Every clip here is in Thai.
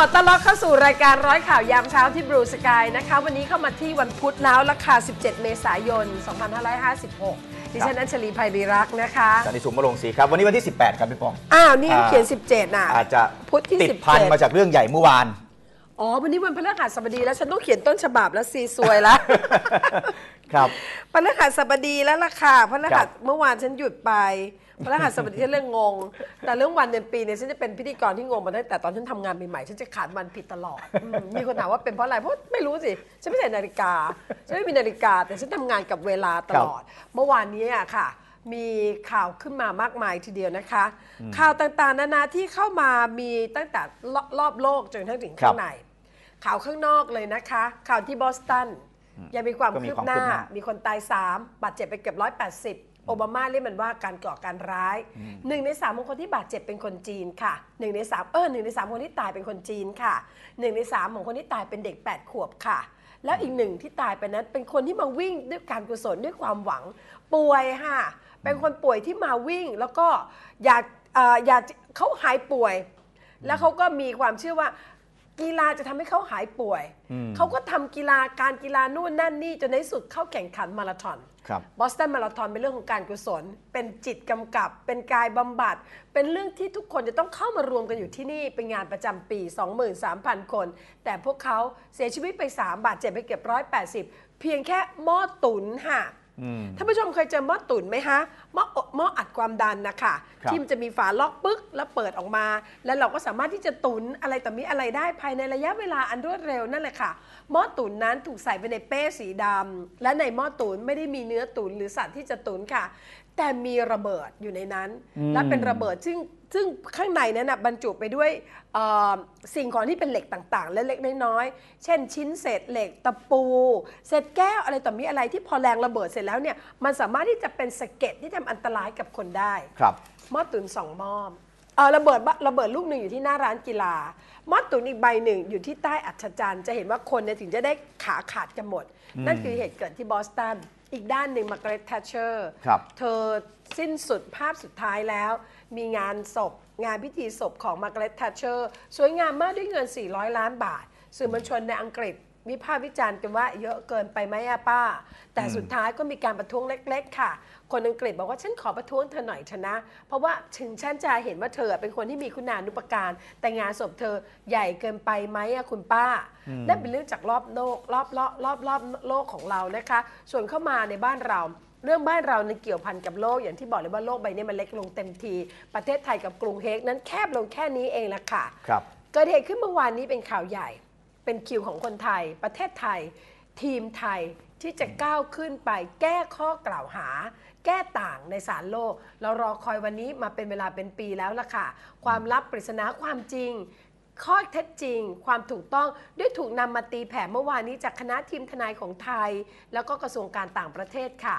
ขอต้อนรับเข้าสู่รายการร้อยข่าวยามเช้าที่บลูสกายนะคะวันนี้เข้ามาที่วันพุธแล้วราคา 17 เมษายน 2556 ดิฉันอัญชลีภัยรีรักษ์นะคะจันทิสุมาลงศรีครับ วันนี้วันที่ 18 ครับพี่ปอง อ้าว นี่เขเขียน 17 น่ะ อาจจะพุธที่ติดพันมาจากเรื่องใหญ่เมื่อวาน อ๋อ วันนี้วันพฤหัสบดีแล้ว ฉันต้องเขียนต้นฉบับแล้วซีซวยแล้วครับพนักงานสัดีแล้วล่ะค่ะพนักงานเมื่อวานฉันหยุดไปพนักงานสัดีฉันเรื่องงง แต่เรื่องวันเดือนปีเนี่ยฉันจะเป็นพิธีกรที่งงมาตั้งแต่ตอนฉันทำงานใหม่ๆ ฉันจะขาดวันผิดตลอด มีคนถามว่าเป็นเพราะอะไร เพราะไม่รู้สิ ฉันไม่ใส่นาฬิกา ฉันไม่มีนาฬิกา แต่ฉันทำงานกับเวลาตลอด เมื่อวานนี้อะค่ะ มีข่าวขึ้นมามากมายทีเดียวนะคะ ข่าวต่างๆ นานาที่เข้ามามีตั้งแต่รอบโลกจนทั่งถึงข้างในข่าวข้างนอกเลยนะคะ ข่าวที่บอสตันยังมีความคืบหน้า มีคนตาย 3บาดเจ็บไปเกือบ180โอบามาเรียกมันว่าการก่อการร้ายหนึ่งในสามคนที่บาดเจ็บเป็นคนจีนค่ะหนึ่งในสามเออหนึ่งในสามคนที่ตายเป็นคนจีนค่ะหนึ่งในสามของคนที่ตายเป็นเด็ก 8 ขวบค่ะ แล้วอีกหนึ่งที่ตายไปนั้นเป็นคนที่มาวิ่งด้วยการกุศลด้วยความหวังป่วยค่ะ เป็นคนป่วยที่มาวิ่ง แล้วก็อยากอยากเขาหายป่วย แล้วเขาก็มีความเชื่อว่ากีฬาจะทำให้เขาหายป่วย เขาก็ทำกีฬาการกีฬานู่นนั่นนี่จนในที่สุดเข้าแข่งขันมาราธอนบอสตันมาราธอนเป็นเรื่องของการกุศล เป็นจิตกำกับ เป็นกายบำบัด เป็นเรื่องที่ทุกคนจะต้องเข้ามารวมกันอยู่ที่นี่ เป็นงานประจำปี23,000 คน แต่พวกเขาเสียชีวิตไป 3 บาทเจ็บไปเกือบ180เพียงแค่หม้อตุ๋นค่ะท่านผู้ชมเคยเจอหม้อตุ๋นไหมคะหม้อหม้ออัดความดันนะคะที่มันจะมีฝาล็อกปึ๊กแล้วเปิดออกมา แล้วเราก็สามารถที่จะตุ๋นอะไรต่อมีอะไรได้ภายในระยะเวลาอันรวดเร็ว นั่นแหละค่ะ หม้อตุ๋นนั้นถูกใส่ไปในเป้สีดำ และในหม้อตุ๋นไม่ได้มีเนื้อตุ๋นหรือสัตว์ที่จะตุ๋นค่ะ แต่มีระเบิดอยู่ในนั้น และเป็นระเบิดซึ่งซึ่งข้างในนั้นบรรจุไปด้วยสิ่งของที่เป็นเหล็กต่างๆ และเล็กน้อยๆเช่นชิ้นเศษเหล็กตะปู เศษแก้วอะไรต่อมี อะไรที่พอแรงระเบิดเสร็จแล้วเนี่ยมันสามารถที่จะเป็นสะเก็ดที่ทำอันตรายกับคนได้ครับหม้อตุ๋นสองหม้อเออระเบิดระเบิดลูกหนึ่งอยู่ที่หน้าร้านกีฬาหม้อตุ๋นอีกใบหนึ่งอยู่ที่ใต้อัจฉริย์จะเห็นว่าคนเนี่ยถึงจะได้ขาขาดกันหมด นั่นคือเหตุเกิดที่บอสตันอีกด้านหนึ่งมาร์กเรตแทชเชอร์เธอสิ้นสุดภาพสุดท้ายแล้วมีงานศพ งานพิธีศพของมาร์กเร็ตทัชเชอร์สวยงามมากด้วยเงิน 400 ล้านบาท สื่อมวลชนในอังกฤษมีภาพวิจารณ์กันว่าเยอะเกินไปไหมอะป้า แต่สุดท้ายก็มีการประท้วงเล็กๆค่ะ คนอังกฤษบอกว่าฉันขอประท้วงเธอหน่อยชนะ เพราะว่าถึงฉันจะเห็นว่าเธอเป็นคนที่มีคุณานุปการ แต่งานศพเธอใหญ่เกินไปไหมอะคุณป้านั่นเป็นเรื่องจากรอบโลก รอบรอบรอบรอบโลกของเรานะคะ ส่วนเข้ามาในบ้านเราเรื่องบ้านเราในเกี่ยวพันกับโลกอย่างที่บอกเลยว่าโลกใบนี้มันเล็กลงเต็มที ประเทศไทยกับกรุงเฮก นั้นแคบลงแค่นี้เองละค่ะ ครับเกิดเหตุขึ้นเมื่อวานนี้เป็นข่าวใหญ่ เป็นคิวของคนไทย ประเทศไทย ทีมไทยที่จะก้าวขึ้นไปแก้ข้อกล่าวหา แก้ต่างในศาลโลก เรารอคอยวันนี้มาเป็นเวลาเป็นปีแล้วล่ะค่ะ ความลับปริศนาความจริง ข้อเท็จจริง ความถูกต้องด้วยถูกนำมาตีแผ่เมื่อวานนี้จากคณะทีมทนายของไทย แล้วก็กระทรวงการต่างประเทศค่ะ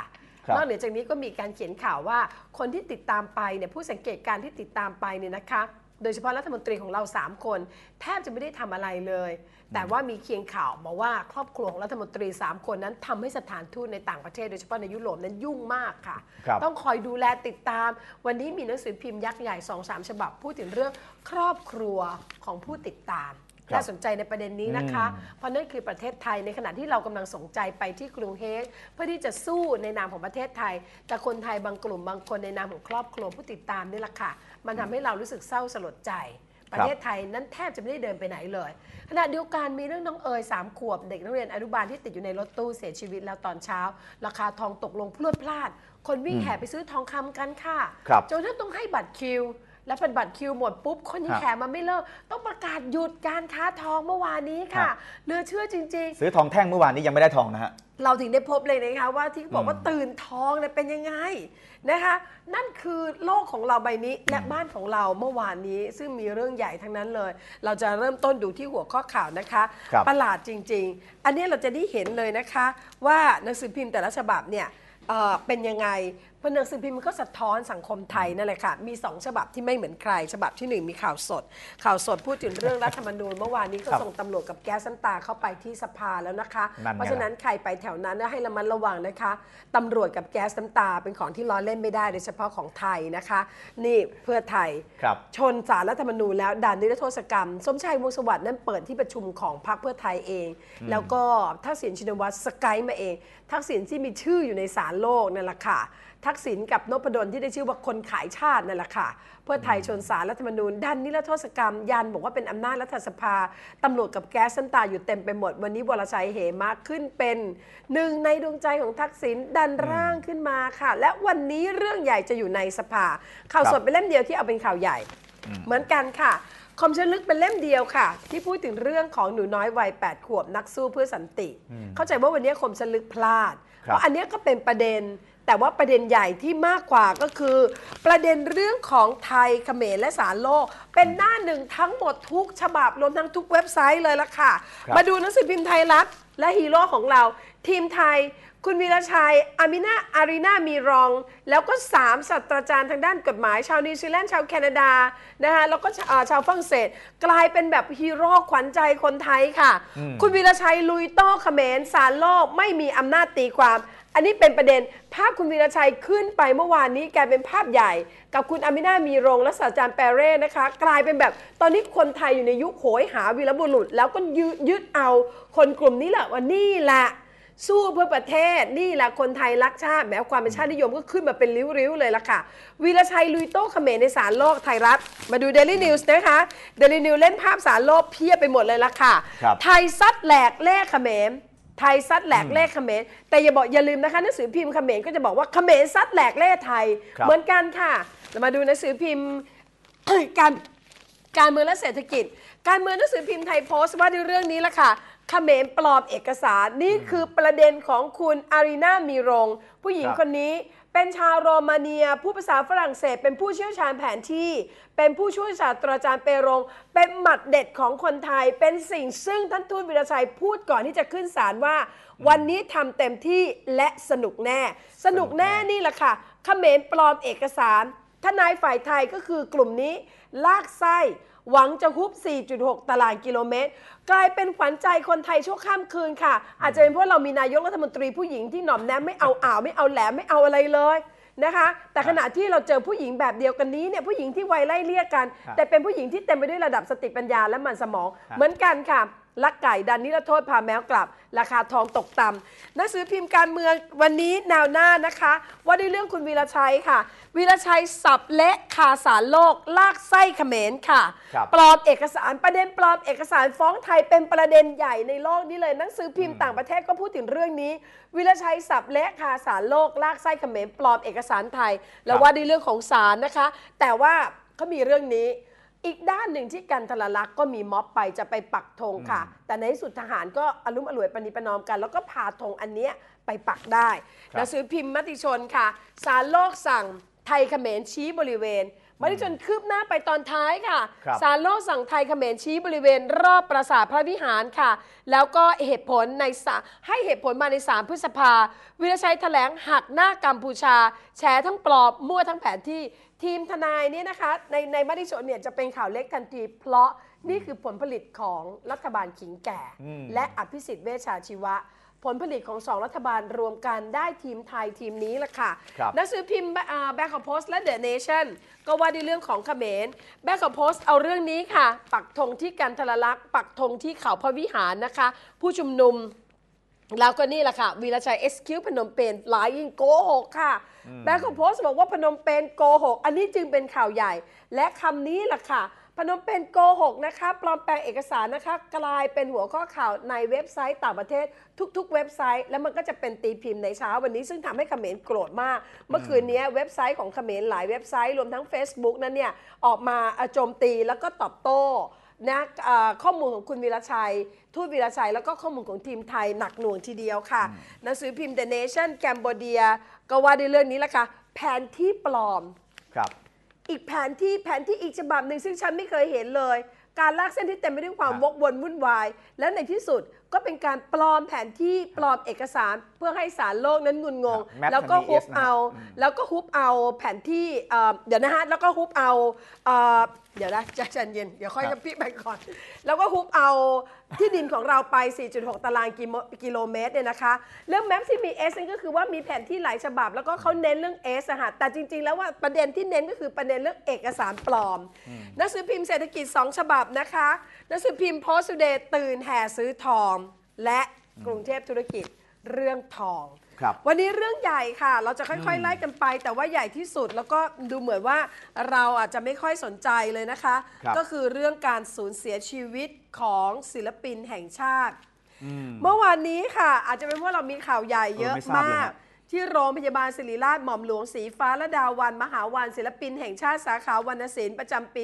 นอกเหนือจากนี้ก็มีการเขียนข่าวว่าคนที่ติดตามไปเนี่ยผู้สังเกตการที่ติดตามไปเนี่ยนะคะโดยเฉพาะรัฐมนตรีของเรา 3 คน แทบจะไม่ได้ทำอะไรเลย แต่ว่ามีเคียงข่าวมาว่าครอบครัวของรัฐมนตรี 3 คนนั้นทำให้สถานทูตในต่างประเทศ โดยเฉพาะในยุโรปนั้นยุ่งมากค่ะคต้องคอยดูแลติดตามวันนี้มีหนังสือพิมพ์ยักษ์ใหญ่2มฉบับพูดถึงเรื่องครอบครัวของผู้ติดตามน่าสนใจในประเด็นนี้นะคะเพราะนั่นคือประเทศไทยในขณะที่เรากำลังสนใจไปที่กรุงเฮกเพื่อที่จะสู้ในนามของประเทศไทย แต่คนไทยบางกลุ่มบางคนในนามของครอบครัวผู้ติดตามนี่แหละค่ะมันทำให้เรารู้สึกเศร้าสลดใจ ประเทศไทยนั้นแทบจะไม่ได้เดินไปไหนเลย ขณะเดียวกันมีเรื่องน้องเอ๋ยสามขวบเด็กนักเรียนอนุบาลที่ติดอยู่ในรถตู้เสียชีวิตแล้วตอนเช้า ราคาทองตกลงพลวดพลาด คนวิ่งแห่ไปซื้อทองคำกันค่ะคจนท่านต้องให้บัตรคิวและเป็นบัตรคิวหมดปุ๊บคนยังแขมมาไม่เลิกต้องประกาศหยุดการค้าทองเมื่อวานนี้ค่ะเหลือเชื่อจริงๆซื้อทองแท่งเมื่อวานนี้ยังไม่ได้ทองนะฮะเราถึงได้พบเลยนะคะว่าที่บอกว่าตื่นทองเนี่ยเป็นยังไงนะคะนั่นคือโลกของเราใบนี้และบ้านของเราเมื่อวานนี้ซึ่งมีเรื่องใหญ่ทั้งนั้นเลย เราจะเริ่มต้นดูที่หัวข้อข่าวนะคะคประหลาดจริงๆ อันนี้เราจะได้เห็นเลยนะคะว่าหนังสือพิมพ์แต่ละฉบับเนี่ยเเป็นยังไงพหนังสือพิมพ์มันก็สะท้อนสังคมไทยนั่นแหละค่ะ มี 2 ฉบับที่ไม่เหมือนใคร ฉบับที่ 1 มีข่าวสด ข่าวสดพูดถึงเรื่องรัฐธรรมนูญ เมื่อวานนี้ก็ส่งตำรวจกับแก๊สน้ตาเข้าไปที่สภาแล้วนะคะ เพราะฉะนั้นใครไปแถวนั้นให้ระมัดระวังนะคะ ตำรวจกับแก๊สน้ตาเป็นของที่ล้อเล่นไม่ได้โดยเฉพาะของไทยนะคะ นี่เพื่อไทยชนสารรัฐธรรมนูญแล้วด่านนิรโทษกรรม สมชายวงศ์สวัสดิ์นั่นเปิดที่ประชุมของพรรคเพื่อไทยเอง แล้วก็ทักษิณชินวัตรสกายมาเอง ทักษิณที่มีชื่ออยู่ในสารโลกนั่นแหละค่ะทักษิณกับนพดลที่ได้ชื่อว่าคนขายชาตินั่นแหละค่ะ เพื่อไทยชนสารรัฐธรรมนูญดันนิรโทษกรรมยันบอกว่าเป็นอำนาจรัฐสภา ตำรวจกับแก๊สส้นตาอยู่เต็มไปหมดวันนี้วรชัยเหมาขึ้นเป็นหนึ่งในดวงใจของทักษิณดันร่างขึ้นมาค่ะ และวันนี้เรื่องใหญ่จะอยู่ในสภาข่าวสดเป็นเล่มเดียวที่เอาเป็นข่าวใหญ่เหมือนกันค่ะ คมชนลึกเป็นเล่มเดียวค่ะ ที่พูดถึงเรื่องของหนูน้อยวัย8ขวบนักสู้เพื่อสันติเข้าใจว่าวันนี้คมชนลึกพลาดเพราะอันนี้ก็เป็นประเด็นแต่ว่าประเด็นใหญ่ที่มากกว่าก็คือ ประเด็นเรื่องของไทยเขมรและสารโลก เป็นหน้าหนึ่งทั้งหมดทุกฉบับรวมทั้งทุกเว็บไซต์เลยละค่ะ มาดูหนังสือพิมพ์ไทยรัฐและฮีโร่ของเรา ทีมไทย คุณวีระชัยอามินาอารีนามีรอง แล้วก็3ศาสตราจารย์ทางด้านกฎหมายชาวนิวซีแลนด์ชาวแคนาดานะคะแล้วก็ชาวฝรั่งเศสกลายเป็นแบบฮีโร่ขวัญใจคนไทยค่ะ คุณวีระชัยลุยโต้เขมรสารโลกไม่มีอำนาจตีความอันนี้เป็นประเด็นภาพคุณวีรชัยขึ้นไปเมื่อวานนี้กลายเป็นภาพใหญ่ กับคุณอามิน่ามีรงและศาสตราจารย์แปเร่นะคะ กลายเป็นแบบตอนนี้คนไทยอยู่ในยุคโหยหาวีรบุรุษ แล้วก็ยืดยดเอาคนกลุ่มนี้แหละว่านี่แหละสู้เพื่อประเทศนี่แหละคนไทยรักชาติแม้ความเป็นชาตินิยมก็ขึ้นมาเป็นริ้วๆเลยล่ะค่ะวีรชัยลุยโต้เขมรในสารโลกไทยรัฐมาดูเดลี่นิวส์นะคะเดลี่นิวส์เล่นภาพสารโลกเพียบไปหมดเลยล่ะค่ะไทยซัดแหลกแลกเขมรไทยซัดแหลกเลขเขมรแต่อย่าบอกอย่าลืมนะคะหนังสือพิมพ์เขมรก็จะบอกว่าเขมรซัดแหลกเลขไทย เหมือนกันค่ะเรามาดูหนังสือพิมพ์การการเมืองและเศรษฐกิจ การเมืองหนังสือพิมพ์ไทยโพสต์ว่าในเรื่องนี้ละค่ะเขมรปลอมเอกสารนี่คือประเด็นของคุณอารีนามีรงผู้หญิงคนนี้เป็นชาวโรมาเนีย ผู้ภาษาฝรั่งเศส เป็นผู้เชี่ยวชาญแผนที่ เป็นผู้ช่วยศาสตราจารย์เปโรงเป็นหมัดเด็ดของคนไทยเป็นสิ่งซึ่งท่านทูตวิรชัยพูดก่อนที่จะขึ้นศาลว่า วันนี้ทำเต็มที่และสนุกแน่ สนุกแน่นี่แหละค่ะเขมรปลอมเอกสาร ทนายฝ่ายไทยก็คือกลุ่มนี้ลากไส้หวังจะฮุบ4.6 ตารางกิโลเมตร กลายเป็นขวัญใจคนไทยชั่วข้ามคืนค่ะ อาจจะเป็นเพราะเรามีนายกรัฐมนตรีผู้หญิงที่หน่อมแนมไม่เอาอ่าวไม่เอาแหลมไม่เอาอะไรเลยนะคะ แต่ขณะที่เราเจอผู้หญิงแบบเดียวกันนี้เนี่ยผู้หญิงที่ไวไล่เลี่ยกัน แต่เป็นผู้หญิงที่เต็มไปด้วยระดับสติปัญญาและมันสมอง เหมือนกันค่ะลักไก่ดันนิรโทษพาแมวกลับ ราคาทองตกต่ำหนังสือพิมพ์การเมืองวันนี้แนวหน้านะคะ ว่าด้วยเรื่องคุณวีรชัยค่ะวีรชัยสับเละคาสารโลก ลากไส้เขมรค่ะ ปลอมเอกสารประเด็นปลอมเอกสารฟ้องไทยเป็นประเด็นใหญ่ในโลกนี้เลย หนังสือพิมพ์ต่างประเทศก็พูดถึงเรื่องนี้วีรชัยสับเละคาสารโลกลากไส้เขมรปลอมเอกสารไทย แล้วว่าด้วยเรื่องของสารนะคะ แต่ว่าก็มีเรื่องนี้อีกด้านหนึ่งที่กันทรลักษ์ก็มีม็อบไปจะไปปักธงค่ะ แต่ในที่สุดทหารก็อารมอร่วยปณิปนอมกัน แล้วก็พาธงอันเนี้ยไปปักได้หนังสือพิมพ์มติชนค่ะ สารโลกสั่งไทยเขมรชี้บริเวณมาที่จนคืบหน้าไปตอนท้ายค่ะคสารโลกสั่งไทยเขมรชี้บริเวณรอบปราสาทพระวิหารค่ะ แล้วก็เหตุผลในให้เหตุผลมาในสามพฤษภา วิรชัยแถลงหักหน้ากัมพูชา แชร์ทั้งปลอบ มั่วทั้งแผนที่ทีมทนายเนี่ยนะคะ ในในมดิชนเนี่ยจะเป็นข่าวเล็กทันที เพราะนี่คือผลผลิตของรัฐบาลขิงแก่ และอภิสิทธิ์เวชชาชีวะผลผลิตของสองรัฐบาลรวมกันได้ทีมไทยทีมนี้ละค่ะหนังสือพิมพ์แบงค์ของโพสและเดอะเนชั่นก็ว่าในเรื่องของเขมรแบงค์ของโพสเอาเรื่องนี้ค่ะ ปักธงที่กันทรลักษ์ปักธงที่เขาพระวิหารนะคะ ผู้ชุมนุมแล้วก็นี่แหละค่ะวีรชัยเอสคิวพนมเปญหลายยิงโกหกค่ะแบงค์ของโพสบอกว่าพนมเปญโกหกอันนี้จึงเป็นข่าวใหญ่และคำนี้แหละค่ะพนมเปญโกหกนะคะปลอมแปลงเอกสารนะคะกลายเป็นหัวข้อข่าวในเว็บไซต์ต่างประเทศทุกๆเว็บไซต์แล้วมันก็จะเป็นตีพิมพ์ในเช้าวันนี้ซึ่งทำให้เขมรโกรธมาก เมื่อคืนนี้เว็บไซต์ของเขมรหลายเว็บไซต์รวมทั้ง Facebook นั้นเนี่ย ออกมาโจมตีแล้วก็ตอบโต้นะข้อมูลของคุณวีรชัยทูตวีรชัย แล้วก็ข้อมูลของทีมไทยหนักหน่วงทีเดียวค่ะหนังสือพิมพ์ The Nation แกมบเดียก็ว่าในเรื่องนี้ละค่ะแผนที่ปลอมครับอีกแผนที่แผนที่อีกฉบับหนึ่งซึ่งฉันไม่เคยเห็นเลย การลากเส้นที่เต็มไปด้วยความวกวนวุ่นวาย และในที่สุดก็เป็นการปลอมแผนที่ปลอมเอกสารเพื่อให้สารโลกนั้นงุนงง แล้วก็ฮุบเอาแล้วก็ฮุบเอา แผนที่เดี๋ยวนะฮะ แล้วก็ฮุบเอาเดี๋ยวนะใจเย็นเดี๋ยวค่อยครับมพี่ไปก่อน แล้วก็ฮุบเอาที่ดินของเราไป 4.6 ตารางกิโลเมตรเนี่ยนะคะ เรื่องแมปที่มี S นี่ก็คือว่ามีแผนที่หลายฉบับ แล้วก็เขาเน้นเรื่อง S อะฮะ แต่จริงๆแล้วว่าประเด็นที่เน้นก็คือประเด็นเรื่องเอกสารปลอม หนังสือพิมพ์เศรษฐกิจ 2 ฉบับนะคะ หนังสือพิมพ์โพสต์เดย์ตื่นแห่ซื้อทอง และกรุงเทพธุรกิจเรื่องทอง วันนี้เรื่องใหญ่ค่ะ เราจะค่อยๆไล่กันไป แต่ว่าใหญ่ที่สุดแล้วก็ดูเหมือนว่าเราอาจจะไม่ค่อยสนใจเลยนะคะ ก็คือเรื่องการสูญเสียชีวิตของศิลปินแห่งชาติ เมื่อวานนี้ค่ะอาจจะเป็นว่าเรามีข่าวใหญ่เยอะมาก ที่โรงพยาบาลศิริราชหม่อมหลวงสีฟ้าและดาวัน มหาวันศิลปินแห่งชาติ สาขาวรรณศิลป์ประจำปี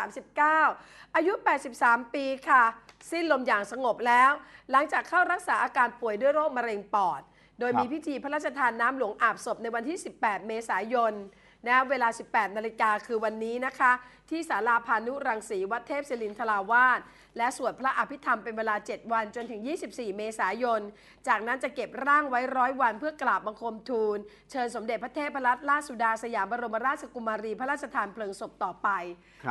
2539 อายุ 83 ปีค่ะ สิ้นลมอย่างสงบแล้ว หลังจากเข้ารักษาอาการป่วยด้วยโรคมะเร็งปอด โดยมีพิธีพระราชทานน้ำหลวงอาบศพในวันที่ 18 เมษายนนะเวลา 18 นาฬิกาคือวันนี้นะคะ ที่ศาลาพานุรังสีวัดเทพศิรินทราวาสและสวดพระอภิธรรมเป็นเวลา 7 วันจนถึง 24 เมษายน จากนั้นจะเก็บร่างไว้ร้อยวัน เพื่อกราบบังคมทูล เชิญสมเด็จพระเทพรัตนราชสุดาสยามบรมราชกุมารี พระราชทานเพลิงศพต่อไป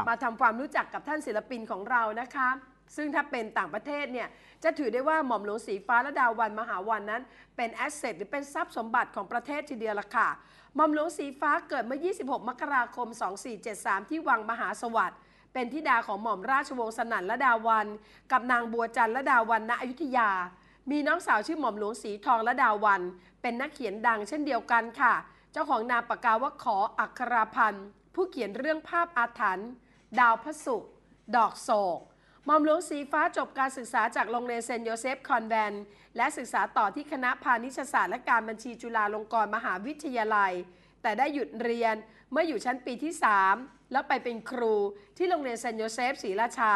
มาทำความรู้จักกับท่านศิลปินของเรานะคะ ซึ่งถ้าเป็นต่างประเทศเนี่ย จะถือได้ว่าหม่อมหลวงสีฟ้าและดาววันมหาวันนั้น เป็นแอสเซทหรือเป็นทรัพย์สมบัติของประเทศทีเดียวละค่ะหม่อมหลวงสีฟ้าเกิดเมื่อ 26 มกราคม 2473 ที่วังมหาสวัสดิ์ เป็นธิดาของหม่อมราชวงศ์สนั่นละดาวัน กับนางบัวจันทร์ละดาวันณอยุธยา มีน้องสาวชื่อหม่อมหลวงสีทองละดาวันเป็นนักเขียนดังเช่นเดียวกันค่ะ เจ้าของนามปากกาว่าขออัคราพันธ์ผู้เขียนเรื่องภาพอาถรรพ์ดาวพระศุกร์ดอกโศกหม่อมหลวงสีฟ้าจบการศึกษาจากโรงเรียนเซนโยเซฟคอนแวนและศึกษาต่อที่คณะพาณิชยศาสตร์ และการบัญชีจุฬาลงกรณ์มหาวิทยาลัย แต่ได้หยุดเรียนเมื่ออยู่ชั้นปีที่ 3 แล้วไปเป็นครู ที่โรงเรียนเซนโยเซฟศรีราชา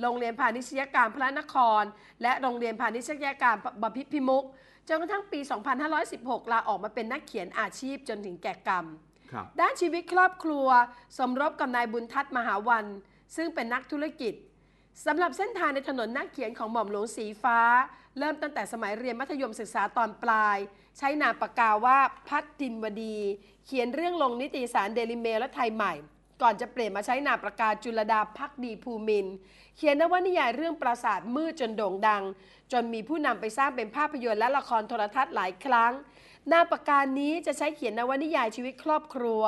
โรงเรียนพาณิชยการพระนคร และโรงเรียนพาณิชยการบพิพิมุก จนกระทั่งปี 2516 ลาออกมาเป็นนักเขียนอาชีพจนถึงแก่กรรม ด้านชีวิตครอบครัว สมรบกับนายบุญทัศน์มหาวัน ซึ่งเป็นนักธุรกิจ สำหรับเส้นทางในถนนนักเขียนของหม่อมหลวงสีฟ้าเริ่มตั้งแต่สมัยเรียนมัธยมศึกษาตอนปลาย ใช้นามปากกาว่าพัฒดินวดี เขียนเรื่องลงนิตยสารเดลิเมลและไทยใหม่ ก่อนจะเปลี่ยนมาใช้นามปากกาจุลดาพักดีภูมินเขียนนวนิยายเรื่องปราสาทมืดจนโด่งดัง จนมีผู้นำไปสร้างเป็นภาพยนตร์และละครโทรทัศน์หลายครั้งนามปากกานี้จะใช้เขียนนวนิยายชีวิตครอบครัว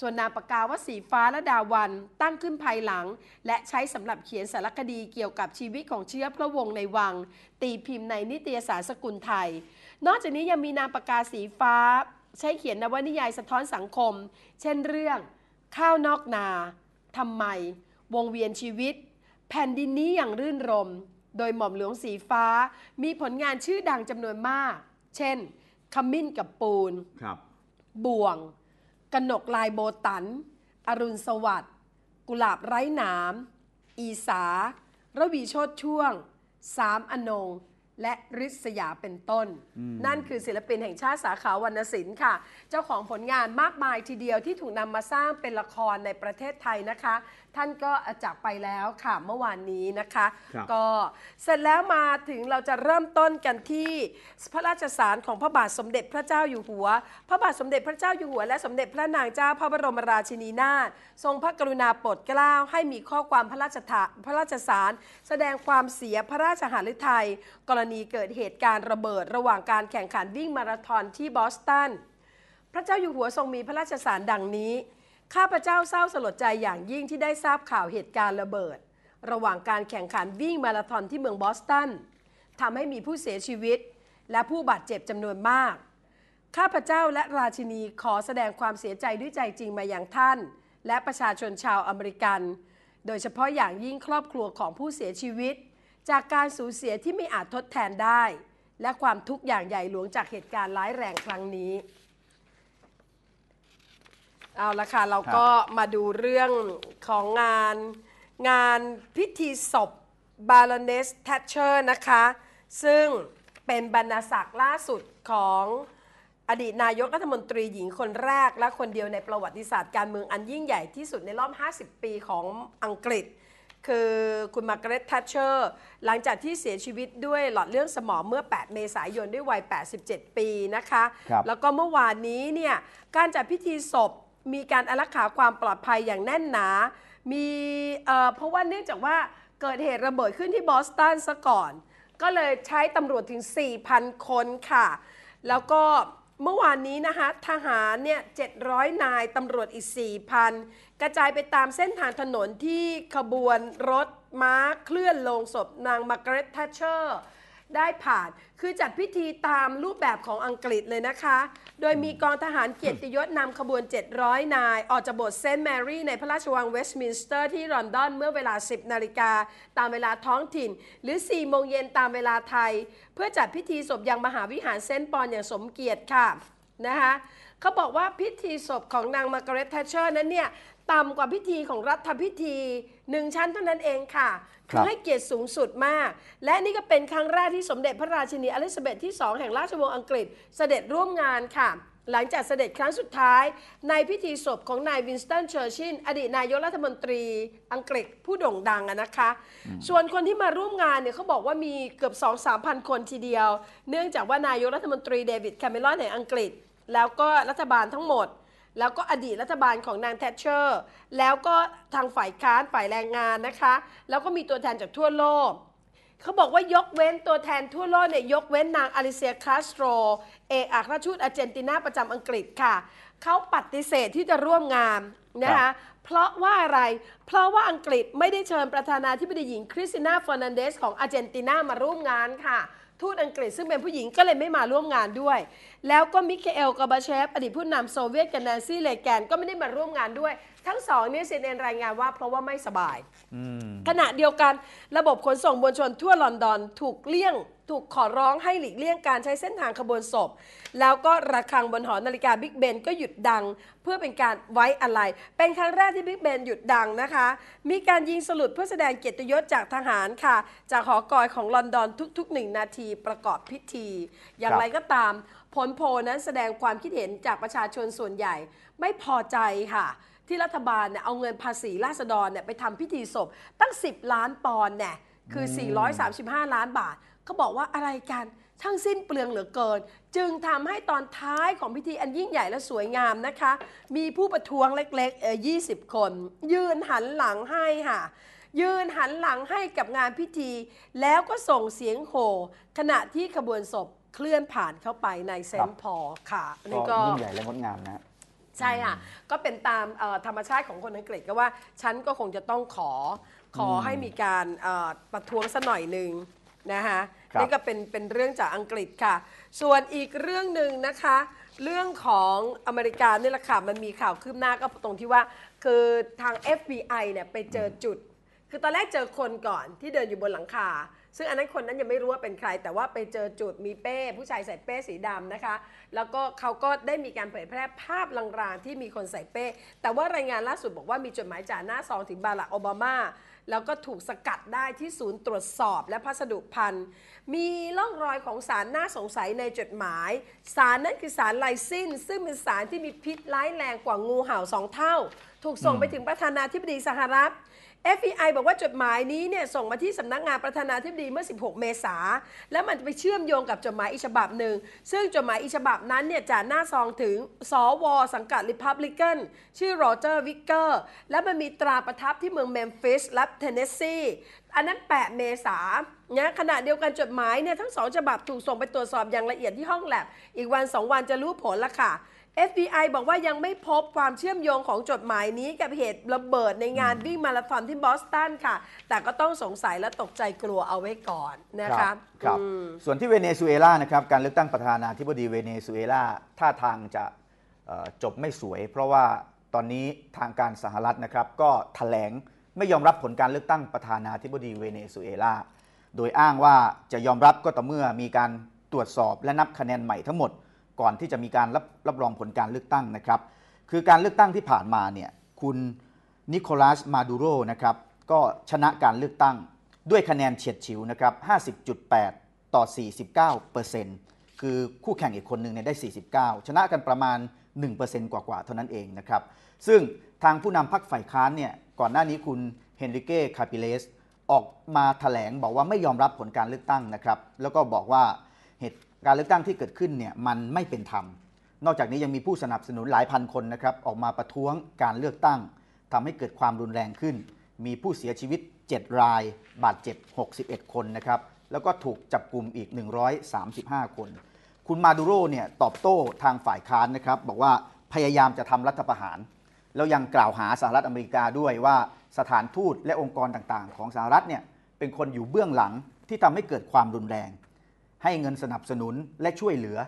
ส่วนนามปากกาว่าสีฟ้าและดาวัน ตั้งขึ้นภายหลังและใช้สำหรับเขียนสารคดีเกี่ยวกับชีวิตของเชื้อพระวงศ์ในวัง ตีพิมพ์ในนิตยสารสกุลไทย นอกจากนี้ยังมีนามปากกาสีฟ้า ใช้เขียนนวนิยายสะท้อนสังคม เช่นเรื่อง ข้าวนอกนาทำไมวงเวียนชีวิต แผ่นดินนี้อย่างรื่นรม โดยหม่อมหลวงสีฟ้า มีผลงานชื่อดังจำนวนมาก เช่นขมิ้นกับปูน ครับ บ่วง กนกลายโบตัน อรุณสวัสดิ์ กุหลาบไร้หนามอีสา ระวีโชดช่วง สามอนงและริษยาเป็นต้น นั่นคือศิลปินแห่งชาติสาขาวรรณศิลป์ค่ะ เจ้าของผลงานมากมายทีเดียวที่ถูกนำมาสร้างเป็นละครในประเทศไทยนะคะท่านก็จากไปแล้วค่ะเมื่อวานนี้นะคะก็เสร็จแล้วมาถึงเราจะเริ่มต้นกันที่ พระราชสารของพระบาทสมเด็จพระเจ้าอยู่หัว พระบาทสมเด็จพระเจ้าอยู่หัว และสมเด็จพระนางเจ้าพระบรมราชินีนาถทรงพระกรุณาโปรดเกล้าให้มีข้อความพระราชาพระราชสาร แสดงความเสียพระราชหฤทัยกรณีเกิดเหตุการณ์ระเบิดระหว่างการแข่งขันวิ่งมาราธอนที่บอสตันพระเจ้าอยู่หัวทรงมีพระราชสารดังนี้ข้าพเจ้าเศร้าสลดใจอย่างยิ่งที่ได้ทราบข่าวเหตุการณ์ระเบิด ระหว่างการแข่งขันวิ่งมาราธอนที่เมืองบอสตันทำให้มีผู้เสียชีวิต และผู้บาดเจ็บจำนวนมากข้าพเจ้าและราชินีขอแสดงความเสียใจด้วยใจจริงมาอย่างท่าน และประชาชนชาวอเมริกัน โดยเฉพาะอย่างยิ่งครอบครัวของผู้เสียชีวิต จากการสูญเสียที่ไม่อาจทดแทนได้ และความทุกข์อย่างใหญ่หลวงจากเหตุการณ์ร้ายแรงครั้งนี้เอาละค่ะ เราก็มาดูเรื่องของงานงานพิธีศพบาลเนสแทชเชอร์นะคะ ซึ่งเป็นบรรณาศักดิ์ล่าสุดของอดีตนายกรัฐมนตรีหญิงคนแรกและคนเดียวในประวัติศาสตร์การเมืองอันยิ่งใหญ่ที่สุดในรอบ 50 ปีของอังกฤษ คือคุณมาร์กาเร็ตแทชเชอร์หลังจากที่เสียชีวิตด้วยหลอดเลือดสมองเมื่อ 8 เมษายน ด้วยวัย 87 ปีนะคะคแล้วก็เมื่อวานนี้เนี่ยการจัดพิธีศพมีการอารักขาความปลอดภัยอย่างแน่นหนา มีเพราะว่าเนื่องจากว่าเกิดเหตุระเบิดขึ้นที่บอสตันซะก่อน ก็เลยใช้ตำรวจถึง 4,000 คนค่ะ แล้วก็เมื่อวานนี้นะคะทหารเนี่ย 700 นายตำรวจอีก 4,000 กระจายไปตามเส้นทางถนนที่ขบวนรถม้าเคลื่อนลงศพนางมาร์กเร็ตแทชเชอร์ได้ผ่าน คือจัดพิธีตามรูปแบบของอังกฤษเลยนะคะ โดยมีกองทหารเกียรติยศนำขบวน 700 นาย ออกจากโบสถ์เซนต์แมรี่ในพระราชวังเวสต์มินสเตอร์ที่ลอนดอนเมื่อเวลา 10 นาฬิกา ตามเวลาท้องถิ่น หรือ 4 โมงเย็นตามเวลาไทย เพื่อจัดพิธีศพยังมหาวิหารเซนต์ปอนอย่างสมเกียรติค่ะนะคะเขาบอกว่าพิธีศพของนางมาร์กาเร็ตเทเชอร์นั้นเนี่ยต่ำกว่าพิธีของรัฐพิธีหนึ่งชั้นเท่านั้นเองค่ะให้เกียรติสูงสุดมาก และนี่ก็เป็นครั้งแรกที่สมเด็จพระราชินีอลิซาเบธที่ 2 แห่งราชวงศ์อังกฤษเสด็จร่วมงานค่ะ หลังจากเสด็จครั้งสุดท้ายในพิธีศพของนายวินสตันเชอร์ชิลอดีตนายกรัฐมนตรีอังกฤษผู้โด่งดังนะคะ ส่วนคนที่มาร่วมงานเนี่ยเขาบอกว่ามีเกือบ 2 3พันคนทีเดียว เนื่องจากว่านายกรัฐมนตรีเดวิดแคมเมรอนแห่งอังกฤษ แล้วก็รัฐบาลทั้งหมดแล้วก็อดีตรัฐบาลของนางแทชเชอร์ แล้วก็ทางฝ่ายค้านฝ่ายแรงงานนะคะ แล้วก็มีตัวแทนจากทั่วโลก เขาบอกว่ายกเว้นตัวแทนทั่วโลกเนี่ยยกเว้นนางอลิเซียคาสโตร เอกอัครราชทูตอาร์เจนตินาประจำอังกฤษค่ะ เขาปฏิเสธที่จะร่วมงานนะคะ เพราะว่าอะไร เพราะว่าอังกฤษไม่ได้เชิญประธานาธิบดีหญิงคริสติน่าฟอร์นันเดสของอาร์เจนตินามาร่วมงานค่ะทูตอังกฤษซึ่งเป็นผู้หญิงก็เลยไม่มาร่วมงานด้วย แล้วก็มิเคเอลกอบาเชฟอดีตผู้นำโซเวียตกับแนนซี่เลแกน ก็ไม่ได้มาร่วมงานด้วย ทั้งสองนี้เซนเอ็นรายงานว่าเพราะว่าไม่สบายขณะเดียวกันระบบขนส่งมวลชนทั่วลอนดอนถูกเลี่ยงถูกขอร้องให้หลีกเลี่ยงการใช้เส้นทางขบวนศพ แล้วก็ระฆังบนหอนาฬิกาบิ๊กเบนก็หยุดดัง เพื่อเป็นการไว้อะไร เป็นครั้งแรกที่บิ๊กเบนหยุดดังนะคะ มีการยิงสลุดเพื่อแสดงเกียรติยศจากทหารค่ะ จากหอกอยของลอนดอนทุกๆหนึ่งนาทีประกอบพิธี อย่างไรก็ตาม ผลโพลนั้นแสดงความคิดเห็นจากประชาชนส่วนใหญ่ ไม่พอใจค่ะที่รัฐบาลเนี่ยเอาเงินภาษีราษฎรเนี่ยไปทำพิธีศพตั้ง 10 ล้านปอนด์เนี่ยคือ 435 ล้านบาทเขาบอกว่าอะไรกันช่างสิ้นเปลืองเหลือเกิน จึงทำให้ตอนท้ายของพิธีอันยิ่งใหญ่และสวยงามนะคะ มีผู้ประท้วงเล็กๆ 20 คน ยืนหันหลังให้ค่ะ ยืนหันหลังให้กับงานพิธี แล้วก็ส่งเสียงโห่ขณะที่ขบวนศพเคลื่อนผ่านเข้าไปในเซน์พอค่ะนี่ก็ยิ่งใหญ่และงดงามนะใช่ค่ะ ก็เป็นตามธรรมชาติของคนอังกฤษก็ว่าฉันก็คงจะต้องขอขอให้มีการประท้วงสัหน่อยหนึ่งนะคะคนี่ก็เป็นเป็นเรื่องจากอังกฤษค่ะ ส่วนอีกเรื่องหนึ่งนะคะเรื่องของอเมริกานี่แหละค่ะมันมีข่าวคืบหน้าก็ตรงที่ว่า คือทาง FBI เนี่ยไปเจอจุด คือตอนแรกเจอคนก่อนที่เดินอยู่บนหลังคา ซึ่งอันนั้นคนนั้นยังไม่รู้ว่าเป็นใคร แต่ว่าไปเจอจุดมีเป้ผู้ชายใส่เป้สีดำนะคะแล้วก็เขาก็ได้มีการเผยแพร่ภาพลางๆที่มีคนใส่เป้แต่ว่ารายงานล่าสุดบอกว่ามีจดหมายจาาหน้าซองถึงบารักโอบามาแล้วก็ถูกสกัดได้ที่ศูนย์ตรวจสอบและพัสดุพันธุ์มีร่องรอยของสารน่าสงสัยในจดหมาย สารนั้นคือสารไลซินซึ่งเป็นสารที่มีพิษร้ายแรงกว่างูเห่าสองเท่า ถูกส่งไปถึงประธานาธิบดีสหรัฐ FBI บอกว่าจดหมายนี้เนี่ยส่งมาที่สำนักงงานประธานาธิบดีเมื่อ 16 เมษา แล้วมันจะไปเชื่อมโยงกับจดหมายอีกฉบับหนึ่ง ซึ่งจดหมายอีกฉบับนั้นเนี่ยจะหน้าซองถึงสวสังกัดริพับลิกันชื่อโรเจอร์วิกเกอร์และมันมีตราประทับที่เมืองเมมฟิสและเทนเนสซีอันนั้น 8 เมษาเนี่ยขณะเดียวกันจดหมายเนี่ยทั้งสองฉบับถูกส่งไปตรวจสอบอย่างละเอียดที่ห้องแลบอีกวัน2วันจะรู้ผลละค่ะ FBI บอกว่ายังไม่พบความเชื่อมโยงของจดหมายนี้กับเหตุระเบิดในงานวิ่งมาราธอนที่บอสตันค่ะ แต่ก็ต้องสงสัยและตกใจกลัวเอาไว้ก่อนนะคะครับ ส่วนที่เวเนซุเอลานะครับ การเลือกตั้งประธานาธิบดีเวเนซุเอลาท่าทางจะจบไม่สวย เพราะว่าตอนนี้ทางการสหรัฐนะครับ ก็แถลงไม่ยอมรับผลการเลือกตั้งประธานาธิบดีเวเนซุเอลาโดยอ้างว่าจะยอมรับก็ต่อเมื่อมีการตรวจสอบ และนับคะแนนใหม่ทั้งหมดก่อนที่จะมีการรับรับรองผลการเลือกตั้งนะครับ คือการเลือกตั้งที่ผ่านมาเนี่ยคุณนิโคลัสมาดูโรนะครับก็ชนะการเลือกตั้งด้วยคะแนนเฉียดฉิวนะครับ50.8 ต่อ 49เปอร์เซ็นต์คือคู่แข่งอีกคนหนึ่งเนี่ยได้ 49 ชนะกันประมาณ 1%กว่าๆเท่านั้นเองนะครับ ซึ่งทางผู้นำพรรคฝ่ายค้านเนี่ย ก่อนหน้านี้คุณเฮนริเก้คาปิเลสออกมาถแถลง บอกว่าไม่ยอมรับผลการเลือกตั้งนะครับแล้วก็บอกว่าการเลือกตั้งที่เกิดขึ้นเนี่ยมันไม่เป็นธรรม นอกจากนี้ยังมีผู้สนับสนุนหลายพันคนนะครับออกมาประท้วงการเลือกตั้ง ทำให้เกิดความรุนแรงขึ้น มีผู้เสียชีวิต 7 ราย บาดเจ็บ61 คนนะครับแล้วก็ถูกจับกลุ่มอีก 135 คน คุณมาดูโรเนี่ยตอบโต้ทางฝ่ายค้านนะครับ บอกว่าพยายามจะทำรัฐประหาร แล้วยังกล่าวหาสหรัฐอเมริกาด้วยว่าสถานทูตและองค์กรต่างๆ ของสหรัฐเนี่ยเป็นคนอยู่เบื้องหลังที่ทำให้เกิดความรุนแรงให้เงินสนับสนุนและช่วยเหลือ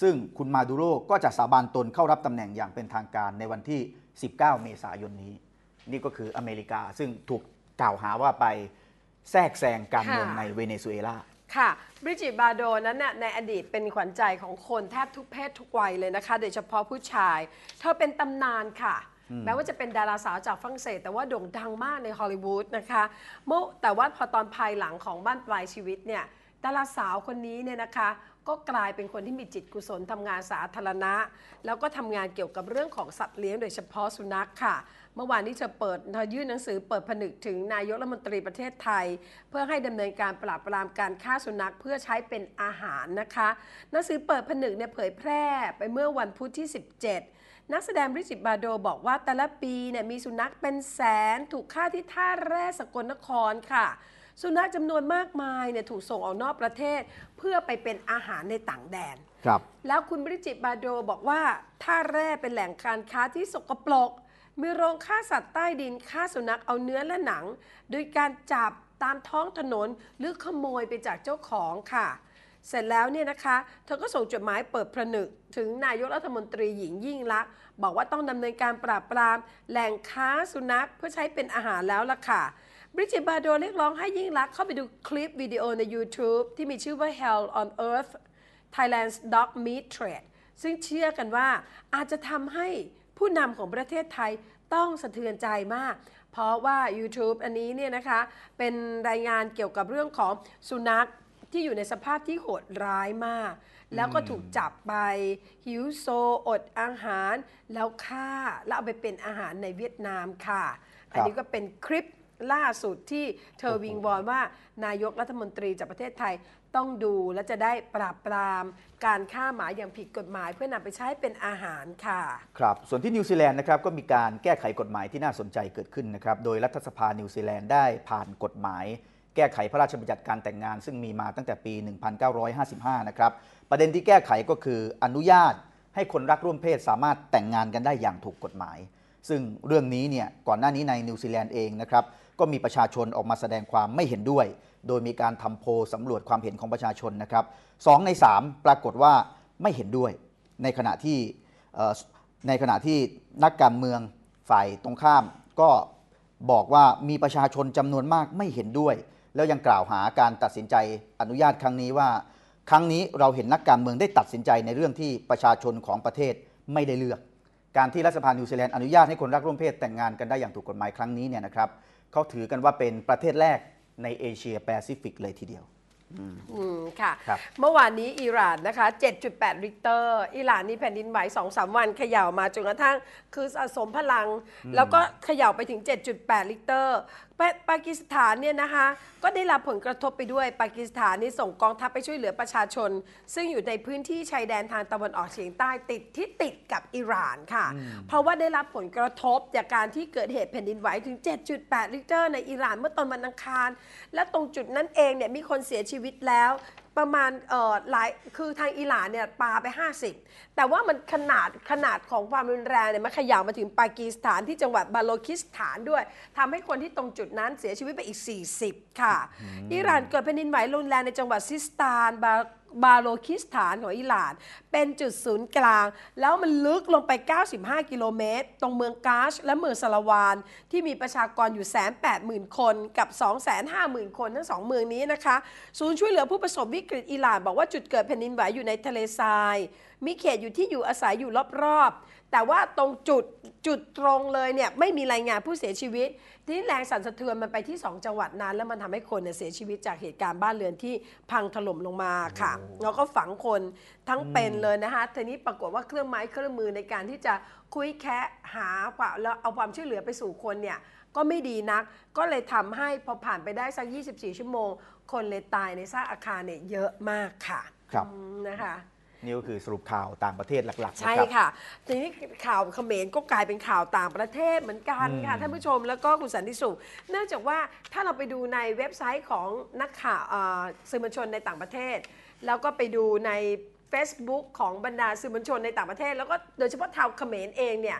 ซึ่งคุณมาดูโรก็จะสาบานตนเข้ารับตำแหน่งอย่างเป็นทางการในวันที่ 19 เมษายนนี้ นี่ก็คืออเมริกาซึ่งถูกกล่าวหาว่าไปแทรกแซงการเมืองในเวเนซุเอลา ค่ะ บริจิตบาโดนั้นน่ยในอดีตเป็นขวัญใจของคนแทบทุกเพศทุกวัยเลยนะคะโดยเฉพาะผู้ชาย เธอเป็นตำนานค่ะ แม้ว่าจะเป็นดาราสาวจากฝรั่งเศส แต่ว่าโด่งดังมากในฮอลลีวูดนะคะเมื่อแต่ว่าพอตอนภายหลังของบ้านปลายชีวิตเนี่ยดาราสาวคนนี้เนี่ยนะคะ ก็กลายเป็นคนที่มีจิตกุศลทำงานสาธารณะ แล้วก็ทำงานเกี่ยวกับเรื่องของสัตว์เลี้ยงโดยเฉพาะสุนัขค่ะ เมื่อวานนี้เธอเปิดเธอยื่นหนังสือเปิดผนึกถึงนายกรัฐมนตรีประเทศไทย เพื่อให้ดำเนินการปราบปรามการฆ่าสุนัขเพื่อใช้เป็นอาหารนะคะหนังสือเปิดผนึกเนี่ยเผยแพร่ ไปเมื่อวันพุธที่ 17 นักแสดงริจิบาโดบอกว่า แต่ละปีเนี่ยมีสุนัขเป็นแสนถูกฆ่าที่ท่าแร่สกลนครค่ะสุนัขจำนวนมากมายเนี่ยถูกส่งออกนอกประเทศ เพื่อไปเป็นอาหารในต่างแดน ครับ แล้วคุณบริจิตบาโดบอกว่าท่าแร่เป็นแหล่งการค้าที่สกปรกมีโรงฆ่าสัตว์ใต้ดินฆ่าสุนัขเอาเนื้อและหนัง โดยการจับตามท้องถนนหรือขโมยไปจากเจ้าของค่ะ เสร็จแล้วเนี่ยนะคะเธอก็ส่งจดหมายเปิดผนึก ถึงนายกรัฐมนตรีหญิงยิ่งลักษณ์บอกว่าต้องดำเนินการปราบปรามแหล่งค้าสุนัขเพื่อใช้เป็นอาหารแล้วล่ะค่ะบริจิตบาโดเรียกร้องให้ยิ่งรักเข้าไปดูคลิปวิดีโอใน YouTube ที่มีชื่อว่า Hell on Earth Thailand's Dog Meat Trade ซึ่งเชื่อกันว่าอาจจะทำให้ผู้นำของประเทศไทยต้องสะเทือนใจมาก เพราะว่า YouTube อันนี้เนี่ยนะคะเป็นรายงานเกี่ยวกับเรื่องของสุนัขที่อยู่ในสภาพที่โหดร้ายมาก แล้วก็ถูกจับไป หิวโซอดอาหาร แล้วฆ่า แล้วเอาไปเป็นอาหารในเวียดนามค่ะ อันนี้ก็เป็นคลิปล่าสุดที่เธอวิงวอนว่านายกรัฐมนตรีจากประเทศไทยต้องดูและจะได้ปราบปรามการฆ่าหมาอย่างผิดกฎหมายเพื่อนำไปใช้เป็นอาหารค่ะ ครับส่วนที่นิวซีแลนด์นะครับ ก็มีการแก้ไขกฎหมายที่น่าสนใจเกิดขึ้นนะครับ โดยรัฐสภานิวซีแลนด์ได้ผ่านกฎหมาย แก้ไขพระราชบัญญัติการแต่งงานซึ่งมีมาตั้งแต่ปี 1955 นะครับประเด็นที่แก้ไขก็คืออนุญาตให้คนรักร่วมเพศสามารถแต่งงานกันได้อย่างถูกกฎหมาย ซึ่งเรื่องนี้เนี่ยก่อนหน้านี้ในนิวซีแลนด์เองนะครับก็มีประชาชนออกมาแสดงความไม่เห็นด้วย โดยมีการทำโพลสำรวจความเห็นของประชาชนนะครับสใน 3 ปรากฏว่าไม่เห็นด้วย ในขณะที่ในขณะที่นักการเมืองฝ่ายตรงข้าม ก็บอกว่ามีประชาชนจำนวนมากไม่เห็นด้วย แล้วยังกล่าวหาการตัดสินใจอนุญาตครั้งนี้ว่า ครั้งนี้เราเห็นนักการเมืองได้ตัดสินใจในเรื่องที่ประชาชนของประเทศไม่ได้เลือก การที่รัฐสภานิวซีแลนด์อนุญาตให้คนรักร่วมเพศแต่งงานกันได้อย่างถูกกฎหมายครั้งนี้เนี่ยนะครับเขาถือกันว่าเป็นประเทศแรกในเอเชียแปซิฟิกเลยทีเดียวอืมค่ะ เมื่อวานนี้อิหร่านนะคะ7.8ริกเตอร์อิหร่านนี่แผ่นดินไหว2-3 วันเขย่ามาจนกระทั่ง คือสะสมพลัง แล้วก็เขย่าไปถึง 7.8ริกเตอร์ปาปากีสถานเนี่ยนะคะก็ได้รับผลกระทบไปด้วยปากีสถานนี่ส่งกองทัพไปช่วยเหลือประชาชน ซึ่งอยู่ในพื้นที่ชายแดนทางตะวันออกเฉียงใต้ติดที่ติดกับอิหร่านค่ะ เพราะว่าได้รับผลกระทบจากการที่เกิดเหตุแผ่นดินไหวถึง 7.8 ลิกเตอร์ในอิหร่าน เมื่อตอนวันอังคาร และตรงจุดนั้นเองเนี่ยมีคนเสียชีวิตแล้วประมาณเอ่อหลาย คือทางอิหร่านเนี่ยปาไป 50 แต่ว่ามันขนาดขนาดของความรุนแรงเนี่ย มันขยายมาถึงปากีสถานที่จังหวัดบาโลคิสถานด้วย ทำให้คนที่ตรงจุดนั้นเสียชีวิตไปอีก 40 ค่ะอิหร่านเกิดแผ่นดินไหวรุนแรงในจังหวัดซิสตานบาบาโลคิสถานของอิหร่านเป็นจุดศูนย์กลาง แล้วมันลึกลงไป 95 กิโลเมตร ตรงเมืองกาชและเมืองสลาวานที่มีประชากรอยู่แสนแปดหมื่นคนกับ 250,000 คนทั้งสองเมืองนี้นะคะ ศูนย์ช่วยเหลือผู้ประสบวิกฤตอิหร่าน บอกว่าจุดเกิดแผ่นดินไหวอยู่ในทะเลทราย มีเขตอยู่ที่อยู่อาศัยอยู่รอบๆแต่ว่าตรงจุดจุดตรงเลยเนี่ยไม่มีรายงานผู้เสียชีวิตทีนี้แรงสั่นสะเทือนมันไปที่ 2 จังหวัดนั้นแล้วมันทำให้คนเสียชีวิตจากเหตุการณ์บ้านเรือนที่พังถล่มลงมาค่ะ แล้วก็ฝังคนทั้งเป็นเลยนะคะทีนี้ปรากฏว่าเครื่องไม้เครื่องมือในการที่จะคุยแคะหาแล้วเอาความช่วยเหลือไปสู่คนเนี่ยก็ไม่ดีนัก ก็เลยทำให้พอผ่านไปได้สัก 24 ชั่วโมง คนเลยตายในซากอาคารเนี่ยเยอะมากค่ะครับนะคะนี่ก็คือสรุปข่าวต่างประเทศหลักๆใช่ค่ะทีนี้ข่าวเขมรก็กลายเป็นข่าวต่างประเทศเหมือนกันค่ะท่านผู้ชมแล้วก็คุณสันติสุขเนื่องจากว่าถ้าเราไปดูในเว็บไซต์ของนักข่าวสื่อมวลชนในต่างประเทศ แล้วก็ไปดูใน Facebook ของบรรดาสื่อมวลชนในต่างประเทศแล้วก็โดยเฉพาะชาวเขมรเองเนี่ย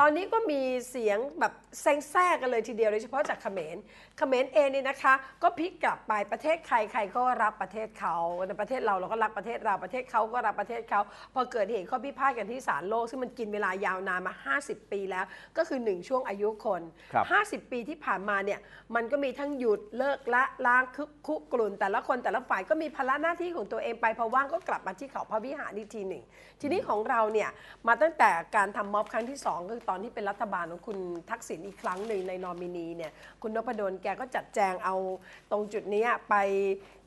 ตอนนี้ก็มีเสียงแบบแซงแซกกันเลยทีเดียวโดยเฉพาะจากเขมรเขมรเองเนี่ยนะคะก็พลิกกลับไปประเทศใครใครก็รับประเทศเขาในประเทศเราเราก็รักประเทศเราประเทศเขาก็รับประเทศเขา พอเกิดเหตุข้อพิพาทกันที่ศาลโลกซึ่งมันกินเวลายาวนานมา 50 ปีแล้ว ก็คือ 1 ช่วงอายุคน 50 ปีที่ผ่านมาเนี่ยมันก็มีทั้งหยุดเลิกละล้างคึกคุกลุ่น แต่ละคนแต่ละฝ่ายก็มีภาระหน้าที่ของตัวเองไปพอว่างก็กลับมาที่เขาพระวิหารอีกทีหนึ่ง ทีนี้ของเราเนี่ย มาตั้งแต่การทำม็อบ ครั้งที่2คือตอนที่เป็นรัฐบาลของคุณทักษิณอีกครั้งหนึ่งในนอมินีเนี่ยคุณนพดลแกก็จัดแจงเอาตรงจุดนี้ไป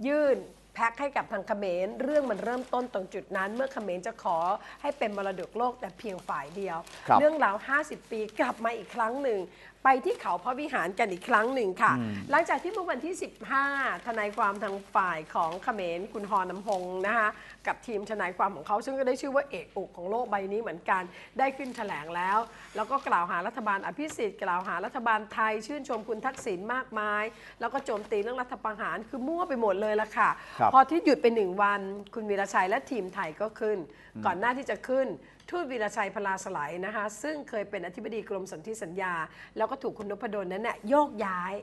ยื่นแพ็กให้กับทางเขมรเรื่องมันเริ่มต้นตรงจุดนั้น เมื่อเขมรจะขอให้เป็นมรดกโลกแต่เพียงฝ่ายเดียว เรื่องราว 50 ปีกลับมาอีกครั้งหนึ่งไปที่เขาพระวิหารกันอีกครั้งหนึ่งค่ะ หลังจากที่เมื่อวันที่ 15 ทนายความทางฝ่ายของเขมร คุณฮอน้ำพงนะคะ กับทีมทนายความของเขา ซึ่งก็ได้ชื่อว่าเอกอกของโลกใบนี้เหมือนกัน ได้ขึ้นแถลงแล้ว แล้วก็กล่าวหารัฐบาล อภิสิทธิ์กล่าวหารัฐบาลไทยชื่นชมคุณทักษิณมากมาย แล้วก็โจมตีเรื่องรัฐประหาร คือมั่วไปหมดเลยละค่ะ พอที่หยุดไปหนึ่งวัน คุณวีระชัยและทีมไทยก็ขึ้น ก่อนหน้าที่จะขึ้นทูตวีรชัย พลาสลายนะคะ ซึ่งเคยเป็นอธิบดีกรมสนธิสัญญา แล้วก็ถูกคุณนพดลนั้นเนี่ยโยกย้าย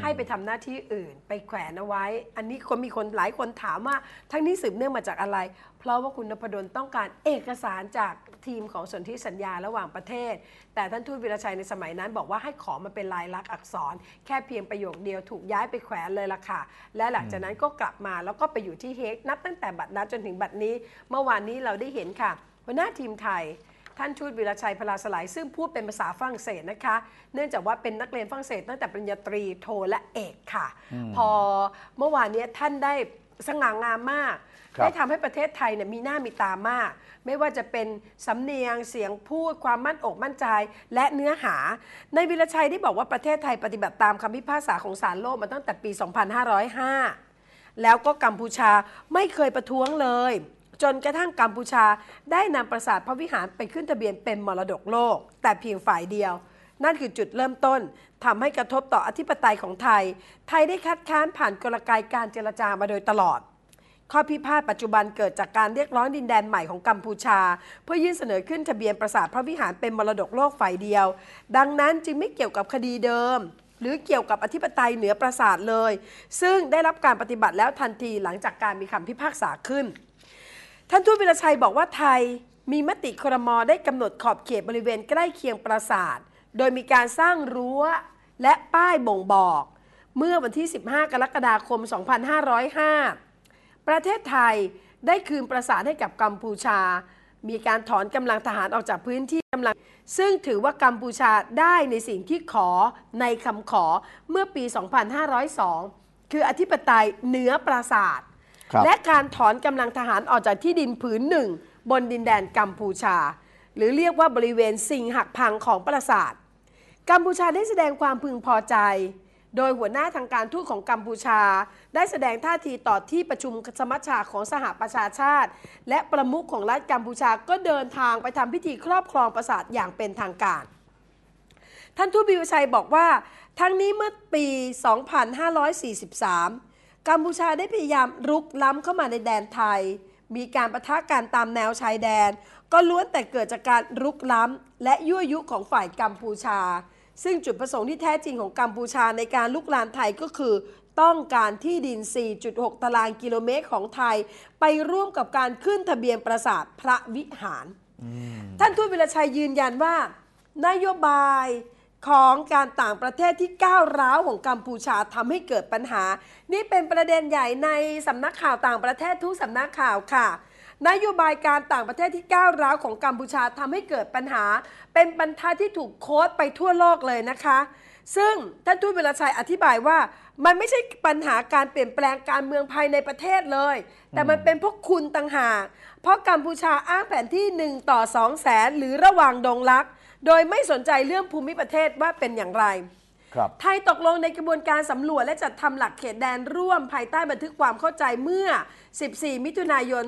ให้ไปทำหน้าที่อื่น ไปแขวนเอาไว้ อันนี้คนมีคนหลายคนถามว่า ทั้งนี้สืบเนื่องมาจากอะไร เพราะว่าคุณนพดลต้องการเอกสารจากทีมของสนธิสัญญาระหว่างประเทศ แต่ท่านทูตวีรชัยในสมัยนั้นบอกว่าให้ขอมาเป็นลายลักษณ์อักษร แค่เพียงประโยคเดียวถูกย้ายไปแขวนเลยล่ะค่ะ และหลังจากนั้นก็กลับมาแล้วก็ไปอยู่ที่เฮกนับ ตั้งแต่บัดนั้นจนถึงบัดนี้ เมื่อวานนี้เราได้เห็นค่ะหัวหน้าทีมไทย ท่านชูดวิรชัยพลาสลายซึ่งพูดเป็นภาษาฝรั่งเศสนะคะ เนื่องจากว่าเป็นนักเรียนฝรั่งเศสตั้งแต่ปริญญาตรีโทและเอกค่ะ พอเมื่อวานนี้ท่านได้สง่างามมาก ได้ทำให้ประเทศไทยเนี่ยมีหน้ามีตามาก ไม่ว่าจะเป็นสำเนียง เสียงพูด ความมั่นอกมั่นใจและเนื้อหา ในวิรชัยได้บอกว่าประเทศไทยปฏิบัติตามคำพิพากษาของศาลโลกมาตั้งแต่ปี 2505 แล้วก็กัมพูชาไม่เคยประท้วงเลยจนกระทั่งกัมพูชาได้นำปราสาทพระวิหารไปขึ้นทะเบียนเป็นมรดกโลก แต่เพียงฝ่ายเดียว นั่นคือจุดเริ่มต้นทำให้กระทบต่ออธิปไตยของไทย ไทยได้คัดค้านผ่านกลไกการเจรจามาโดยตลอด ข้อพิพาทปัจจุบันเกิดจากการเรียกร้องดินแดนใหม่ของกัมพูชา เพื่อยื่นเสนอขึ้นทะเบียนปราสาทพระวิหารเป็นมรดกโลกฝ่ายเดียว ดังนั้นจึงไม่เกี่ยวกับคดีเดิม หรือเกี่ยวกับอธิปไตยเหนือปราสาทเลย ซึ่งได้รับการปฏิบัติแล้วทันทีหลังจากการมีคำพิพากษาขึ้นท่านทูตวิรชัยบอกว่าไทยมีมติครมอได้กำหนดขอบเขตบริเวณใกล้เคียงปราสาทโดยมีการสร้างรั้วและป้ายบ่งบอก เมื่อวันที่ 15 กรกฎาคม 2505 ประเทศไทยได้คืนปราสาทให้กับกัมพูชา มีการถอนกำลังทหารออกจากพื้นที่กำลัง ซึ่งถือว่ากัมพูชาได้ในสิ่งที่ขอในคำขอเมื่อปี 2502 คืออธิปไตยเหนือปราสาทและการถอนกำลังทหารออกจากที่ดินผืนหนึ่ง บนดินแดนกัมพูชา หรือเรียกว่าบริเวณสิ่งหักพังของปราสาทกัมพูชาได้แสดงความพึงพอใจ โดยหัวหน้าทางการทูตของกัมพูชา ได้แสดงท่าทีต่อที่ประชุมสมัชชาของสหประชาชาติ และประมุขของรัฐกัมพูชาก็เดินทางไปทำพิธีครอบครองปราสาทอย่างเป็นทางการ ท่านทูตบิวชัยบอกว่า ทั้งนี้เมื่อปี 2543กัมพูชาได้พยายามรุกล้ำเข้ามาในแดนไทย มีการประทะกันตามแนวชายแดน ก็ล้วนแต่เกิดจากการรุกล้ำและยั่วยุของฝ่ายกัมพูชา ซึ่งจุดประสงค์ที่แท้จริงของกัมพูชาในการลุกลานไทยก็คือต้องการที่ดิน 4.6 ตารางกิโลเมตรของไทย ไปร่วมกับการขึ้นทะเบียนปราสาทพระวิหาร ท่านทูตวิรชัยยืนยันว่า นโยบายของการต่างประเทศที่ก้าวร้าวของกัมพูชาทำให้เกิดปัญหา นี่เป็นประเด็นใหญ่ในสำนักข่าวต่างประเทศทุกสำนักข่าวค่ะ นโยบายการต่างประเทศที่ก้าวร้าวของกัมพูชาทำให้เกิดปัญหา เป็นปัญหาที่ถูกโค้ดไปทั่วโลกเลยนะคะ ซึ่งท่านทูตเวลาชัยอธิบายว่า มันไม่ใช่ปัญหาการเปลี่ยนแปลงการเมืองภายในประเทศเลย แต่มันเป็นพวกคุณต่างหาก เพราะกัมพูชาอ้างแผนที่1ต่อ2แสนหรือระหว่างดงลักโดยไม่สนใจเรื่องภูมิประเทศว่าเป็นอย่างไรครับไทยตกลงในกระบวนการสำรวจ และจัดทำหลักเขตแดนร่วมภายใต้บันทึกความเข้าใจเมื่อ 14 มิถุนายน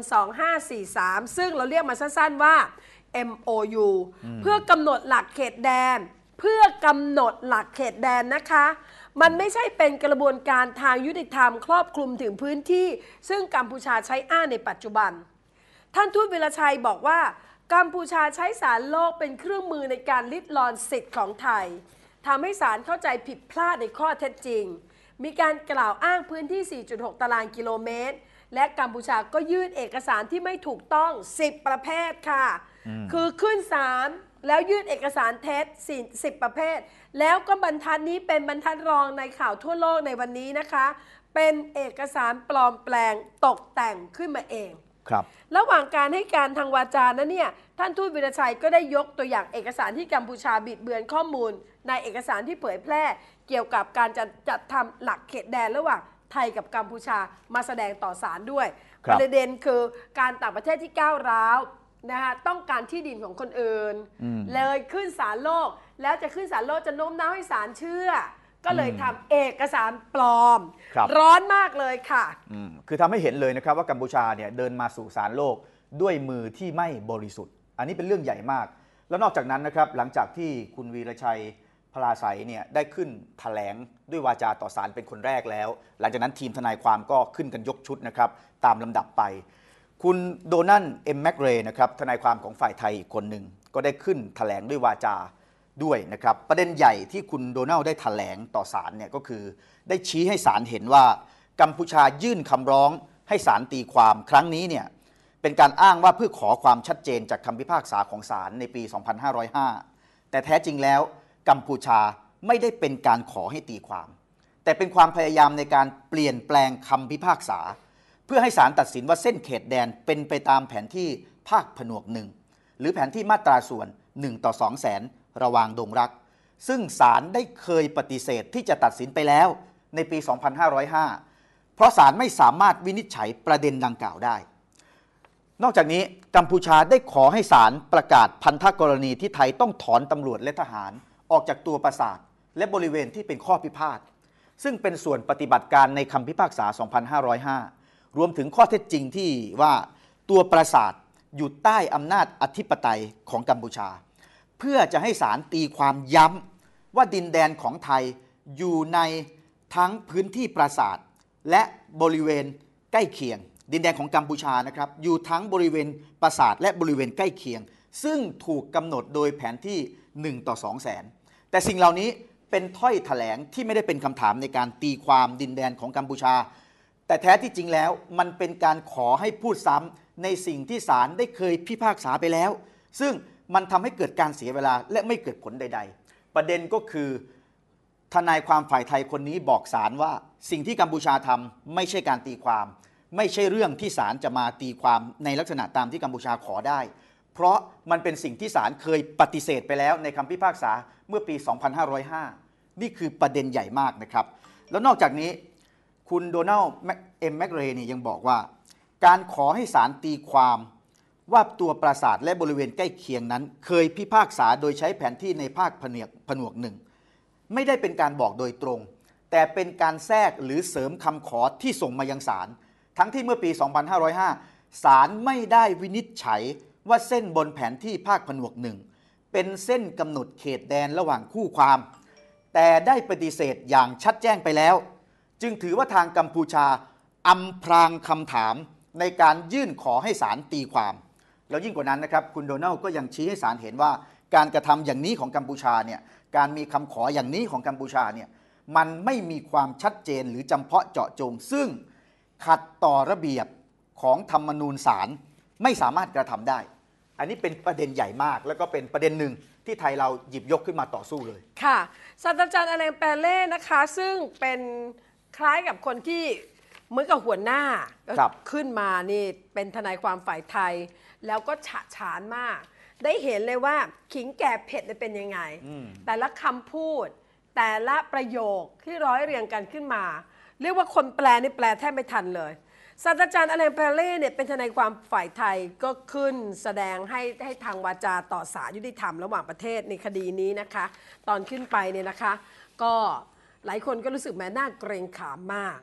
2543 ซึ่งเราเรียกมาสั้นๆว่า MOU เพื่อกำหนดหลักเขตแดน เพื่อกำหนดหลักเขตแดนนะคะ มันไม่ใช่เป็นกระบวนการทางยุติธรรม ครอบคลุมถึงพื้นที่ ซึ่งกัมพูชาใช้อ้าในปัจจุบัน ท่านทูตวิลชัยบอกว่ากัมพูชาใช้สารโลกเป็นเครื่องมือในการลิดรอนสิทธิ์ของไทยทำให้สารเข้าใจผิดพลาดในข้อเท็จจริง มีการกล่าวอ้างพื้นที่ 4.6 ตารางกิโลเมตร และกัมพูชาก็ยื่นเอกสารที่ไม่ถูกต้อง 10 ประเภทค่ะ คือขึ้นศาลแล้วยื่นเอกสารเท็จ 10 ประเภท แล้วก็บรรทัดนี้เป็นบรรทัดรองในข่าวทั่วโลกในวันนี้นะคะ เป็นเอกสารปลอมแปลงตกแต่งขึ้นมาเองครับ ระหว่างการให้การทางวาจานั้นเนี่ยท่านทูตวิรชัยก็ได้ยกตัวอย่างเอกสารที่กัมพูชาบิดเบือนข้อมูล ในเอกสารที่เผยแพร่ เกี่ยวกับการจัดจัดทำหลักเขตแดนระหว่างไทยกับกัมพูชามาแสดงต่อศาลด้วยรประเด็นคือการต่างประเทศที่ก้าวร้าวนะคะต้องการที่ดินของคนอื่น เลยขึ้นศาลโลก แล้วจะขึ้นศาลโลกจะโน้มน้าวให้ศาลเชื่อก็เลยทำเอกสารปลอมรร้อนมากเลยค่ะ คือทำให้เห็นเลยนะครับว่ากัมพูชาเนี่ยเดินมาสู่สารโลกด้วยมือที่ไม่บริสุทธิ์ อันนี้เป็นเรื่องใหญ่มาก แล้วนอกจากนั้นนะครับหลังจากที่คุณวีระชัยพลาไสเนี่ยได้ขึ้นแถลงด้วยวาจาต่อสารเป็นคนแรกแล้ว หลังจากนั้นทีมทนายความก็ขึ้นกันยกชุดนะครับตามลำดับไป คุณโดนัลด์เอ็มแมกเรย์นะครับทนายความของฝ่ายไทยอีกคนหนึ่งก็ได้ขึ้นแถลงด้วยวาจาด้วยนะครับประเด็นใหญ่ที่คุณโดนัลด์ได้ถแถลงต่อศาลเนี่ยก็คือ ได้ชี้ให้ศาลเห็นว่า กัมพูชายื่นคำร้องให้ศาลตีความครั้งนี้เนี่ยเป็นการอ้างว่าเพื่อขอความชัดเจนจากคำพิพากษาของศาลในปี 2505 แต่แท้จริงแล้วกัมพูชาไม่ได้เป็นการขอให้ตีความ แต่เป็นความพยายามในการเปลี่ยนแปลงคำพิพากษา เพื่อให้ศาลตัดสินว่าเส้นเขตแดนเป็นไปตามแผนที่ภาคผนวกหนึ่งหรือแผนที่มาตราส่วน1ต่อ2แสนระวางดงรัก ซึ่งศาลได้เคยปฏิเสธที่จะตัดสินไปแล้วในปี 2505 เพราะศาลไม่สามารถวินิจฉัยประเด็นดังกล่าวได้ นอกจากนี้กัมพูชาได้ขอให้ศาลประกาศพันธกรณีที่ไทยต้องถอนตำรวจและทหารออกจากตัวปราสาทและบริเวณที่เป็นข้อพิพาท ซึ่งเป็นส่วนปฏิบัติการในคำพิพากษา 2505 รวมถึงข้อเท็จจริงที่ว่าตัวปราสาทอยู่ใต้อำนาจอธิปไตยของกัมพูชาเพื่อจะให้ศาลตีความย้ำว่าดินแดนของไทยอยู่ในทั้งพื้นที่ปราสาทและบริเวณใกล้เคียง ดินแดนของกัมพูชานะครับ อยู่ทั้งบริเวณปราสาทและบริเวณใกล้เคียง ซึ่งถูกกำหนดโดยแผนที่1ต่อ2แสนแต่สิ่งเหล่านี้เป็นถ้อยถแถลงที่ไม่ได้เป็นคำถามในการตีความดินแดนของกัมพูชา แต่แท้ที่จริงแล้วมันเป็นการขอให้พูดซ้ำในสิ่งที่ศาลได้เคยพิพากษาไปแล้ว ซึ่งมันทำให้เกิดการเสียเวลาและไม่เกิดผลใด ๆ ประเด็นก็คือ ทนายความฝ่ายไทยคนนี้บอกศาลว่า สิ่งที่กัมพูชาทำไม่ใช่การตีความ ไม่ใช่เรื่องที่ศาลจะมาตีความในลักษณะตามที่กัมพูชาขอได้ เพราะมันเป็นสิ่งที่ศาลเคยปฏิเสธไปแล้วในคำพิพากษาเมื่อปี 2505 นี่คือประเด็นใหญ่มากนะครับ แล้วนอกจากนี้คุณโดนัลด์เอ็มแมกเรนี่ยังบอกว่า การขอให้ศาลตีความว่าตัวปราสาทและบริเวณใกล้เคียงนั้น เคยพิพากษาโดยใช้แผนที่ในภาคผนวกผนวกหนึ่งไม่ได้เป็นการบอกโดยตรง แต่เป็นการแทรกหรือเสริมคำขอที่ส่งมายังศาลทั้งที่เมื่อปี 2505 ศาลไม่ได้วินิจฉัยว่าเส้นบนแผนที่ภาคผนวกหนึ่งเป็นเส้นกำหนดเขตแดนระหว่างคู่ความ แต่ได้ปฏิเสธอย่างชัดแจ้งไปแล้ว จึงถือว่าทางกัมพูชาอำพรางคำถามในการยื่นขอให้ศาลตีความแล้วยิ่งกว่านั้นนะครับคุณโดนัลด์ก็ยังชี้ให้ศาลเห็นว่า การกระทำอย่างนี้ของกัมพูชาเนี่ยการมีคำขออย่างนี้ของกัมพูชาเนี่ยมันไม่มีความชัดเจนหรือจำเพาะเจาะจง ซึ่งขัดต่อระเบียบของธรรมนูญศาลไม่สามารถกระทำได้ อันนี้เป็นประเด็นใหญ่มาก แล้วก็เป็นประเด็นหนึ่งที่ไทยเราหยิบยกขึ้นมาต่อสู้เลยค่ะศาสตราจารย์อเลงแปเล่นะคะ ซึ่งเป็นคล้ายกับคนที่เหมือนกับหัวหน้าขึ้นมานี่เป็นทนายความฝ่ายไทยแล้วก็ฉะฉานมาก ได้เห็นเลยว่าขิงแก่เผ็ดเป็นยังไง แต่ละคำพูด แต่ละประโยคที่ร้อยเรียงกันขึ้นมา เรียกว่าคนแปลนี่แปลแทบไม่ทันเลย ศาสตราจารย์อเลนเพเล่เนี่ยเป็นทนายความฝ่ายไทยก็ขึ้นแสดงให้ให้ทางวาจาต่อสารยุติธรรมระหว่างประเทศในคดีนี้นะคะ ตอนขึ้นไปเนี่ยนะคะ ก็หลายคนก็รู้สึกแม้น่าเกรงขามมาก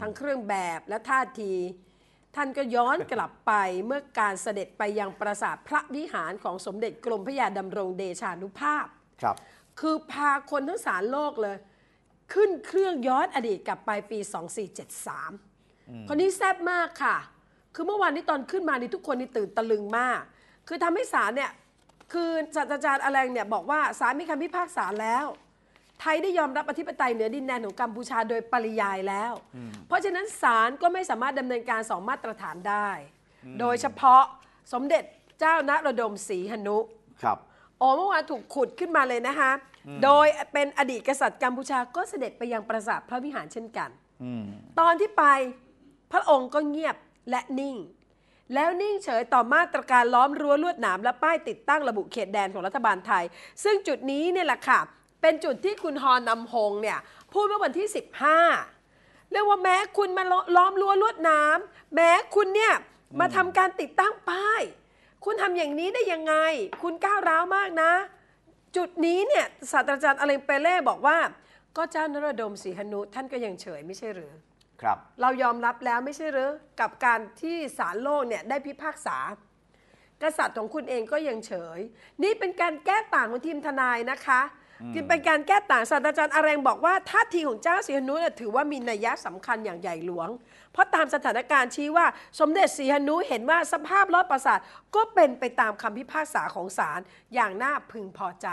ทั้งเครื่องแบบและท่าทีท่านก็ย้อนกลับไปเมื่อการเสด็จไปยังปราสาทพระวิหารของสมเด็จกรมพระยาดำรงเดชานุภาพ ครับ คือพาคนทั้งสารโลกเลย ขึ้นเครื่องย้อนอดีตกลับไปปี 2473คนนี้แซ่บมากค่ะ คือเมื่อวานนี้ตอนขึ้นมานี่ทุกคนนี่ตื่นตะลึงมาก คือทำให้สารเนี่ย คือศาสตราจารย์อแรงเนี่ยบอกว่าสารมีคำพิพากษาแล้วไทยได้ยอมรับอธิปไตยเหนือดินแดนของกัมพูชาโดยปริยายแล้ว เพราะฉะนั้นศาลก็ไม่สามารถดำเนินการสองมาตรฐานได้ โดยเฉพาะสมเด็จเจ้าณรดมศรีหนุ ครับอ๋อเมื่อวานถูกขุดขึ้นมาเลยนะคะโดยเป็นอดีตกษัตริย์กัมพูชาก็เสด็จไปยังปราสาทพระวิหารเช่นกัน ตอนที่ไปพระองค์ก็เงียบและนิ่ง แล้วนิ่งเฉยต่อมาตรการล้อมรั้วลวดหนาม และป้ายติดตั้งระบุเขตแดนของรัฐบาลไทย ซึ่งจุดนี้เนี่ยแหละค่ะเป็นจุดที่คุณฮอนนำฮงเนี่ยพูดเมื่อวันที่ 15 เรียกว่าแม้คุณมาล้อมรั้วลวดน้ำแม้คุณเนี่ยมาทำการติดตั้งป้ายคุณทำอย่างนี้ได้ยังไง คุณก้าวร้าวมากนะ จุดนี้เนี่ยศาสตราจารย์อเลรเปเล่บอกว่า ก็เจ้านรดมศรีหนุท่านก็ยังเฉยไม่ใช่หรือ ครับ เรายอมรับแล้วไม่ใช่หรือ กับการที่ศาลโลกเนี่ยได้พิพากษา กษัตริย์ของคุณเองก็ยังเฉย นี่เป็นการแก้ต่างของทีมทนายนะคะจึงเป็นการแก้ต่าง ศาสตราจารย์อารงบอกว่าท่าทีของเจ้าสีหนุถือว่ามีนัยยะสำคัญอย่างใหญ่หลวง เพราะตามสถานการณ์ชี้ว่าสมเด็จสีหนุเห็นว่าสภาพรอดประสาทก็เป็นไปตามคำพิพากษาของศาลอย่างน่าพึงพอใจ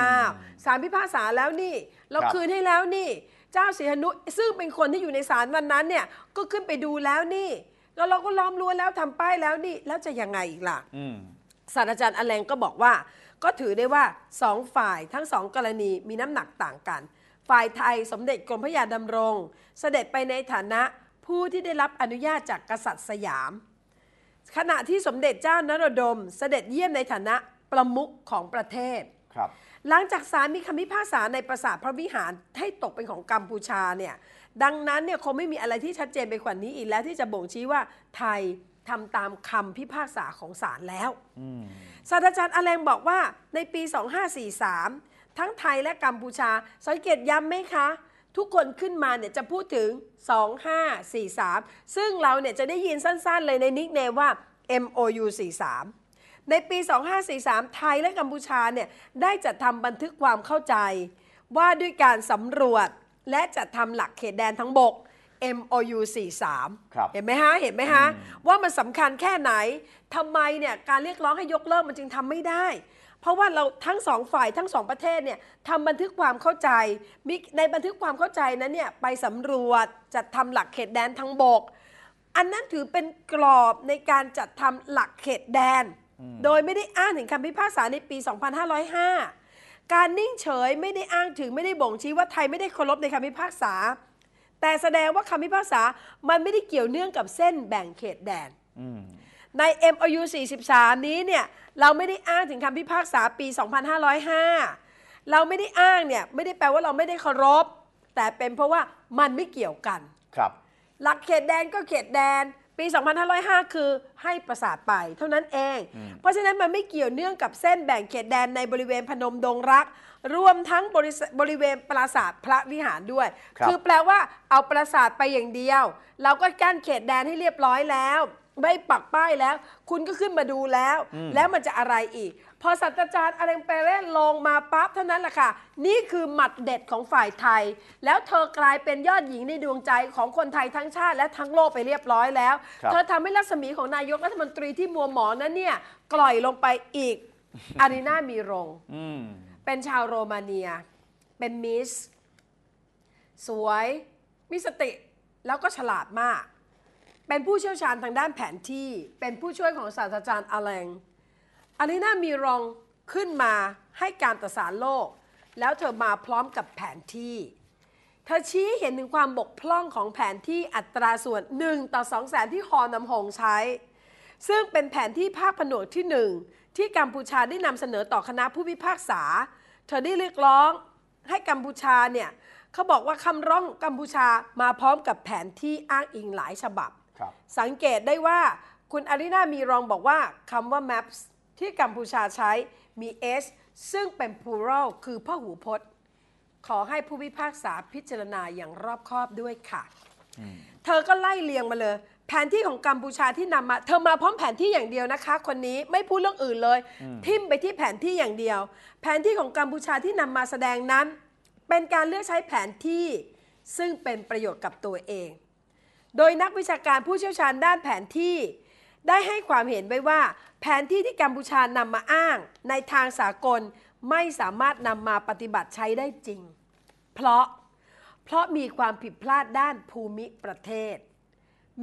อ้าวศาลพิพากษาแล้วนี่ เราคืนให้แล้วนี่ เจ้าสีหนุซึ่งเป็นคนที่อยู่ในศาลวันนั้นเนี่ยก็ขึ้นไปดูแล้วนี่แล้วเราก็ล้อมรั้วแล้วทำป้ายแล้วนี่ แล้วจะยังไงอีกล่ะศาสตราจารย์อแรงก็บอกว่าก็ถือได้ว่าสองฝ่ายทั้งสองกรณีมีน้ำหนักต่างกัน ฝ่ายไทยสมเด็จกรมพระยาดำรง เสด็จไปในฐานะผู้ที่ได้รับอนุญาตจากกษัตริย์สยาม ขณะที่สมเด็จเจ้านรดม เสด็จเยี่ยมในฐานะประมุขของประเทศ ครับ หลังจากศาลมีคำพิพากษาในประสาทพระวิหารให้ตกเป็นของกัมพูชาเนี่ยดังนั้นเนี่ยคงไม่มีอะไรที่ชัดเจนไปกว่านี้อีกแล้วที่จะบ่งชี้ว่าไทยทำตามคำพิพากษาของศาลแล้วศาสตราจารย์อแลงบอกว่าในปี 2543 ทั้งไทยและกัมพูชาสังเกตย้ำไหมคะ ทุกคนขึ้นมาเนี่ยจะพูดถึง 2543 ซึ่งเราเนี่ยจะได้ยินสั้นๆ เลยในนิกเนมว่า MOU 43 ในปี 2543 ไทยและกัมพูชาเนี่ยได้จัดทำบันทึกความเข้าใจว่าด้วยการสำรวจและจัดทำหลักเขตแดนทั้งบก MOU 43เห็นไหมฮะเห็นไหมฮะว่ามันสำคัญแค่ไหนทำไมเนี่ยการเรียกร้องให้ยกเลิกมันจึงทำไม่ได้ เพราะว่าเราทั้งสองฝ่ายทั้งสองประเทศเนี่ยทำบันทึกความเข้าใจในบันทึกความเข้าใจนั้นเนี่ยไปสำรวจจัดทำหลักเขตแดนทั้งบก อันนั้นถือเป็นกรอบในการจัดทำหลักเขตแดน โดยไม่ได้อ้างถึงคำพิพากษาในปี 2505การนิ่งเฉยไม่ได้อ้างถึงไม่ได้บ่งชี้ว่าไทยไม่ได้เคารพในคำพิพากษาแต่แสดงว่าคำพิพากษา มันไม่ได้เกี่ยวเนื่องกับเส้นแบ่งเขตแดน ใน MOU 43 นี้เนี่ย เราไม่ได้อ้างถึงคำพิพากษาปี 2505 เราไม่ได้อ้างเนี่ยไม่ได้แปลว่าเราไม่ได้เคารพ แต่เป็นเพราะว่ามันไม่เกี่ยวกัน ครับ หลักเขตแดนก็เขตแดน ปี 2505คือให้ประสาทไปเท่านั้นเอง เพราะฉะนั้นมันไม่เกี่ยวเนื่องกับเส้นแบ่งเขตแดนในบริเวณพนมดงรักรวมทั้งบริบริเวณปราสาทพระวิหารด้วยคคือแปลว่าเอาปราสาทไปอย่างเดียว เราก็กั้นเขตแดนให้เรียบร้อยแล้ว ไม่ปักป้ายแล้ว คุณก็ขึ้นมาดูแล้ว แล้วมันจะอะไรอีก พอสัตราจารย์อะไรไเปเร่ลงมาปั๊บเท่านั้นแหละค่ะ นี่คือหมัดเด็ดของฝ่ายไทย แล้วเธอกลายเป็นยอดหญิงในดวงใจของคนไทยทั้งชาติและทั้งโลกไปเรียบร้อยแล้ว เธอทำให้รัศมีของนายกรัฐมนตรีที่มัวหมองนั้นเนี่ยกล่อยลงไปอีกอารีนามีรงอืเป็นชาวโรมาเนีย เป็นมิส สวย มีสติ แล้วก็ฉลาดมาก เป็นผู้เชี่ยวชาญทางด้านแผนที่ เป็นผู้ช่วยของศาสตราจารย์อาแรงอันนี้น่ามีรองขึ้นมาให้การตรดสานโลก แล้วเธอมาพร้อมกับแผนที่ เธอชี้เห็นถึงความบกพร่องของแผนที่อัตราส่วน 1 ต่อ2แสนที่ฮอนำหงใช้ ซึ่งเป็นแผนที่ภาคผนวกที่1ที่กัมพูชาได้นำเสนอต่อคณะผู้พิพากษาเธอได้เรียกร้องให้กัมพูชาเนี่ยเขาบอกว่าคำร้องกัมพูชามาพร้อมกับแผนที่อ้างอิงหลายฉบับสังเกตได้ว่าคุณอารินามีรองบอกว่าคำว่า maps ที่กัมพูชาใช้มี s ซึ่งเป็น plural คือพหูพจน์ ขอให้ผู้พิพากษาพิจารณาอย่างรอบคอบด้วยค่ะ เธอก็ไล่เลียงมาเลยแผนที่ของกัมพูชาที่นำมา เธอมาพร้อมแผนที่อย่างเดียวนะคะ คนนี้ไม่พูดเรื่องอื่นเลย ทิมไปที่แผนที่อย่างเดียว แผนที่ของกัมพูชาที่นำมาแสดงนั้น เป็นการเลือกใช้แผนที่ซึ่งเป็นประโยชน์กับตัวเอง โดยนักวิชาการผู้เชี่ยวชาญด้านแผนที่ ได้ให้ความเห็นไว้ว่า แผนที่ที่กัมพูชานำมาอ้าง ในทางสากลไม่สามารถนำมาปฏิบัติใช้ได้จริง เพราะเพราะมีความผิดพลาดด้านภูมิประเทศ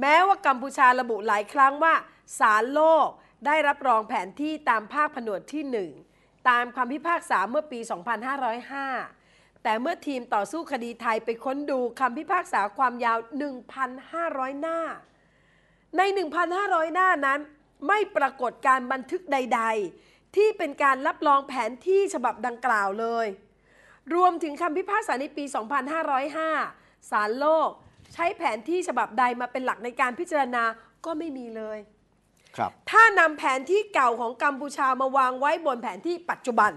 แม้ว่ากัมพูชาระบุหลายครั้งว่า ศาลโลกได้รับรองแผนที่ตามภาคผนวดที่ 1 ตามคำพิพากษาเมื่อปี 2505 แต่เมื่อทีมต่อสู้คดีไทยไปค้นดูคำพิพากษาความยาว 1,500 หน้า ใน 1,500 หน้านั้น ไม่ปรากฏการบันทึกใดๆ ที่เป็นการรับรองแผนที่ฉบับดังกล่าวเลย รวมถึงคำพิพากษาในปี 2505 ศาลโลกใช้แผนที่ฉบับใดมาเป็นหลักในการพิจารณาก็ไม่มีเลย ครับ ถ้านำแผนที่เก่าของกัมพูชามาวางไว้บนแผนที่ปัจจุบัน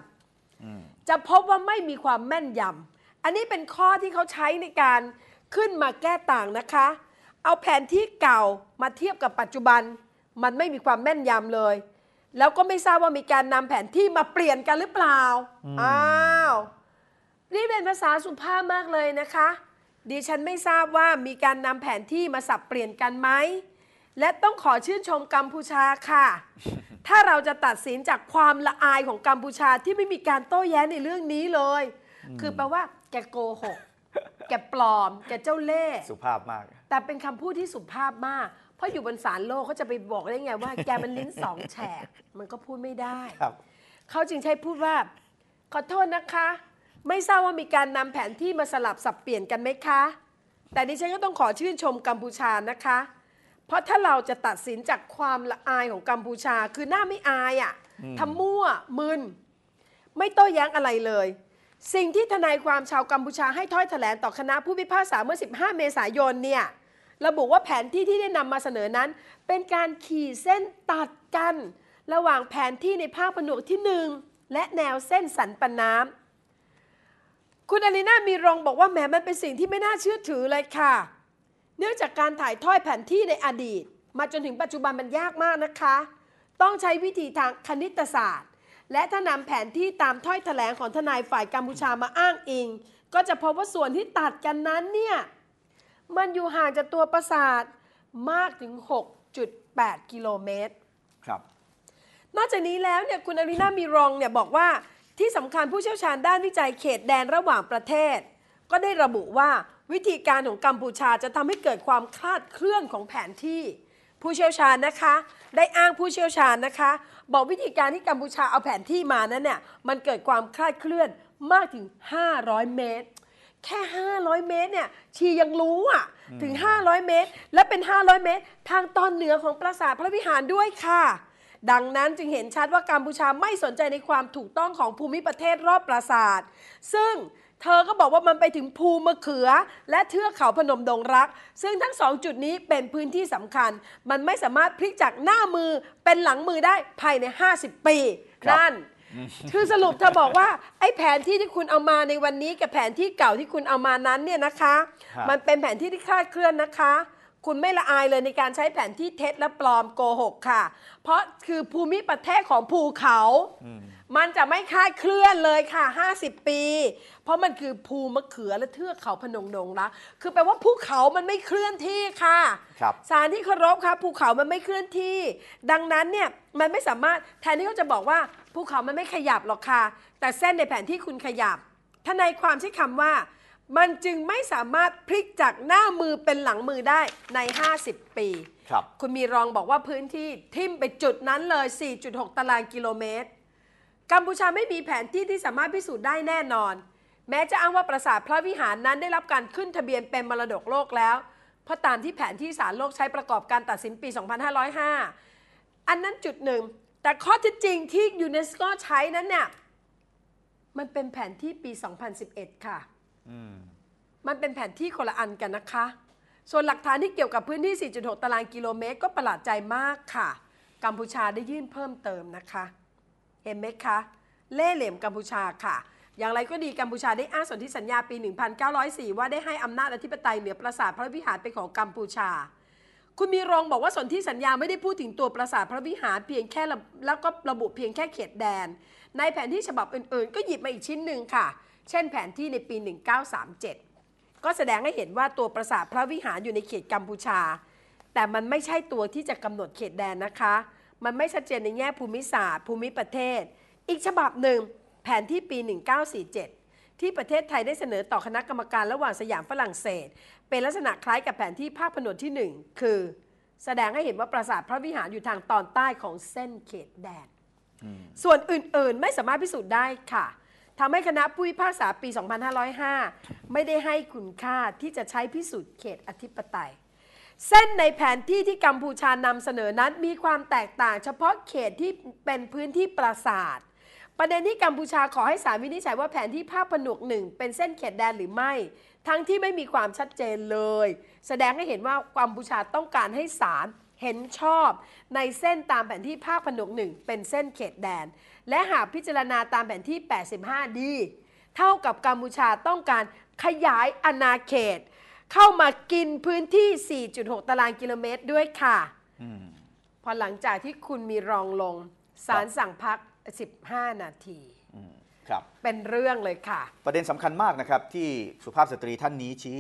จะพบว่าไม่มีความแม่นยำอันนี้เป็นข้อที่เขาใช้ในการขึ้นมาแก้ต่างนะคะ เอาแผนที่เก่ามาเทียบกับปัจจุบัน มันไม่มีความแม่นยำเลย แล้วก็ไม่ทราบว่ามีการนำแผนที่มาเปลี่ยนกันหรือเปล่า อ้าว นี่เป็นภาษาสุภาพมากเลยนะคะดิฉันไม่ทราบว่ามีการนำแผนที่มาสับเปลี่ยนกันไหม และต้องขอชื่นชมกัมพูชาค่ะ ถ้าเราจะตัดสินจากความละอายของกัมพูชาที่ไม่มีการโต้แย้งในเรื่องนี้เลย คือแปลว่าแกโกหก แกปลอม แกเจ้าเล่ห์สุภาพมาก แต่เป็นคำพูดที่สุภาพมาก เพราะอยู่บนสารโลกเขาจะไปบอกได้ไงว่าแกมันลิ้นสองแฉกมันก็พูดไม่ได้ครับเขาจึงใช้พูดว่าขอโทษนะคะไม่ทราบว่ามีการนำแผนที่มาสลับสับเปลี่ยนกันไหมคะ แต่ดิฉันก็ต้องขอชื่นชมกัมพูชานะคะ เพราะถ้าเราจะตัดสินจากความละอายของกัมพูชา คือหน้าไม่อายอะ่ะทำมั่วมึนไม่โต้แย้งอะไรเลย สิ่งที่ทนายความชาวกัมพูชาให้ถ้อยแถลงต่อคณะผู้พิพากษาเมื่อ 15 เมษายนเนี่ย ระบุว่าแผนที่ที่ได้นำมาเสนอนั้น เป็นการขีดเส้นตัดกัน ระหว่างแผนที่ในภาคผนวกที่1และแนวเส้นสันปนน้ำคุณอลินามีรองบอกว่าแหมมันเป็นสิ่งที่ไม่น่าเชื่อถือเลยค่ะ เนื่องจากการถ่ายทอดแผนที่ในอดีต มาจนถึงปัจจุบันมันยากมากนะคะ ต้องใช้วิธีทางคณิตศาสตร์ และถ้านำแผนที่ตามถ้อยแถลงของทนายฝ่ายกัมพูชามาอ้างอิง ก็จะพบว่าส่วนที่ตัดกันนั้นเนี่ย มันอยู่ห่างจากตัวประสาทมากถึง 6.8 กิโลเมตร ครับ นอกจากนี้แล้วเนี่ยคุณอลินามีรองเนี่ยบอกว่าที่สำคัญผู้เชี่ยวชาญด้านวิจัยเขตแดนระหว่างประเทศ ก็ได้ระบุว่าวิธีการของกัมพูชาจะทำให้เกิดความคลาดเคลื่อนของแผนที่ ผู้เชี่ยวชาญนะคะ ได้อ้างผู้เชี่ยวชาญนะคะ บอกวิธีการที่กัมพูชาเอาแผนที่มานั้นเนี่ยมันเกิดความคลาดเคลื่อนมากถึง 500 เมตร แค่ 500 เมตรเนี่ยชียังรู้อ่ะถึง 500 เมตร และเป็น 500 เมตร ทางตอนเหนือของปราสาทพระวิหารด้วยค่ะดังนั้นจึงเห็นชัดว่ากัมพูชาไม่สนใจในความถูกต้องของภูมิประเทศรอบปราสาท ซึ่งเธอก็บอกว่ามันไปถึงภูมะเขือ และเทือกเขาพนมดงรัก ซึ่งทั้งสองจุดนี้เป็นพื้นที่สำคัญ มันไม่สามารถพลิกจากหน้ามือเป็นหลังมือได้ภายใน 50 ปี นั่น คือสรุปเธอบอกว่า ไอ้แผนที่ที่คุณเอามาในวันนี้ กับแผนที่เก่าที่คุณเอามานั้นเนี่ยนะคะ มันเป็นแผนที่ที่คลาดเคลื่อนนะคะคุณไม่ละอายเลยในการใช้แผนที่เท็จและปลอมโกหก ค่ะ เพราะคือภูมิประเทศของภูเขา มันจะไม่คลาดเคลื่อนเลยค่ะ 50 ปี เพราะมันคือภูมะเขือและเทือกเขาพนงนงละ คือแปลว่าภูเขามันไม่เคลื่อนที่ค่ะ ครับ สารที่เคารพค่ะภูเขามันไม่เคลื่อนที่ ดังนั้นเนี่ยมันไม่สามารถแทนที่เขาจะบอกว่า ภูเขามันไม่ขยับหรอกค่ะ แต่เส้นในแผนที่คุณขยับทนายความใช้คำว่ามันจึงไม่สามารถพลิกจากหน้ามือเป็นหลังมือได้ใน 50 ปี ครับ คุณมีรองบอกว่าพื้นที่ทิ่มไปจุดนั้นเลย 4.6 ตารางกิโลเมตร กัมพูชาไม่มีแผนที่ที่สามารถพิสูจน์ได้แน่นอน แม้จะอ้างว่าปราสาทพระวิหารนั้นได้รับการขึ้นทะเบียนเป็นมรดกโลกแล้ว เพราะตามที่แผนที่สารโลกใช้ประกอบการตัดสินปี 2505อันนั้นจุดหนึ่ง แต่ข้อที่จริงที่ยูเนสโกใช้นั้นเนี่ย มันเป็นแผนที่ปี 2011 ค่ะมันเป็นแผนที่คนละอันกันนะคะ ส่วนหลักฐานที่เกี่ยวกับพื้นที่ 4.6 ตารางกิโลเมตรก็ประหลาดใจมากค่ะ กัมพูชาได้ยื่นเพิ่มเติมนะคะ เห็นไหมคะ เล่เหลี่ยมกัมพูชาค่ะ อย่างไรก็ดีกัมพูชาได้อ้างสนธิสัญญาปี 1904 ว่าได้ให้อำนาจอธิปไตยเหนือปราสาทพระวิหารเป็นของกัมพูชา คุณมีรองบอกว่าสนธิสัญญาไม่ได้พูดถึงตัวปราสาทพระวิหารเพียงแค่แล้วก็ระบุเพียงแค่เขตแดน ในแผนที่ฉบับอื่น ๆ ก็หยิบมาอีกชิ้นหนึ่งค่ะเช่นแผนที่ในปี 1937 ก็แสดงให้เห็นว่าตัวปราสาทพระวิหารอยู่ในเขตกัมพูชา แต่มันไม่ใช่ตัวที่จะกำหนดเขตแดนนะคะ มันไม่ชัดเจนในแง่ภูมิศาสตร์ภูมิประเทศ อีกฉบับหนึ่งแผนที่ปี 1947 ที่ประเทศไทยได้เสนอต่อคณะกรรมการระหว่างสยามฝรั่งเศส เป็นลักษณะคล้ายกับแผนที่ภาคผนวกที่ 1 คือ แสดงให้เห็นว่าปราสาทพระวิหารอยู่ทางตอนใต้ของเส้นเขตแดนส่วนอื่นๆไม่สามารถพิสูจน์ได้ค่ะทำให้คณะผู้พิพากษาปี 2505 ไม่ได้ให้คุณค่าที่จะใช้พิสูจน์เขตอธิปไตย เส้นในแผนที่ที่กัมพูชานำเสนอ นั้นมีความแตกต่าง เฉพาะเขตที่เป็นพื้นที่ปราสาท ประเด็นที่กัมพูชาขอให้ศาลวินิจฉัยว่าแผนที่ภาพผนวกหนึ่งเป็นเส้นเขตแดนหรือไม่ ทั้งที่ไม่มีความชัดเจนเลย แสดงให้เห็นว่ากัมพูชาต้องการให้ศาลเห็นชอบ ในเส้นตามแผนที่ภาพผนวกหนึ่งเป็นเส้นเขตแดนและหากพิจารณาตามแผนที่ 8 5 ดี เท่ากับกัมพูชาต้องการขยายอาณาเขต เข้ามากินพื้นที่ 4.6 ตารางกิโลเมตรด้วยค่ะอพอหลังจากที่คุณมีรองลง สารสั่งพัก 15 นาทีครับ เป็นเรื่องเลยค่ะ ประเด็นสำคัญมากนะครับ ที่สุภาพสตรีท่านนี้ชี้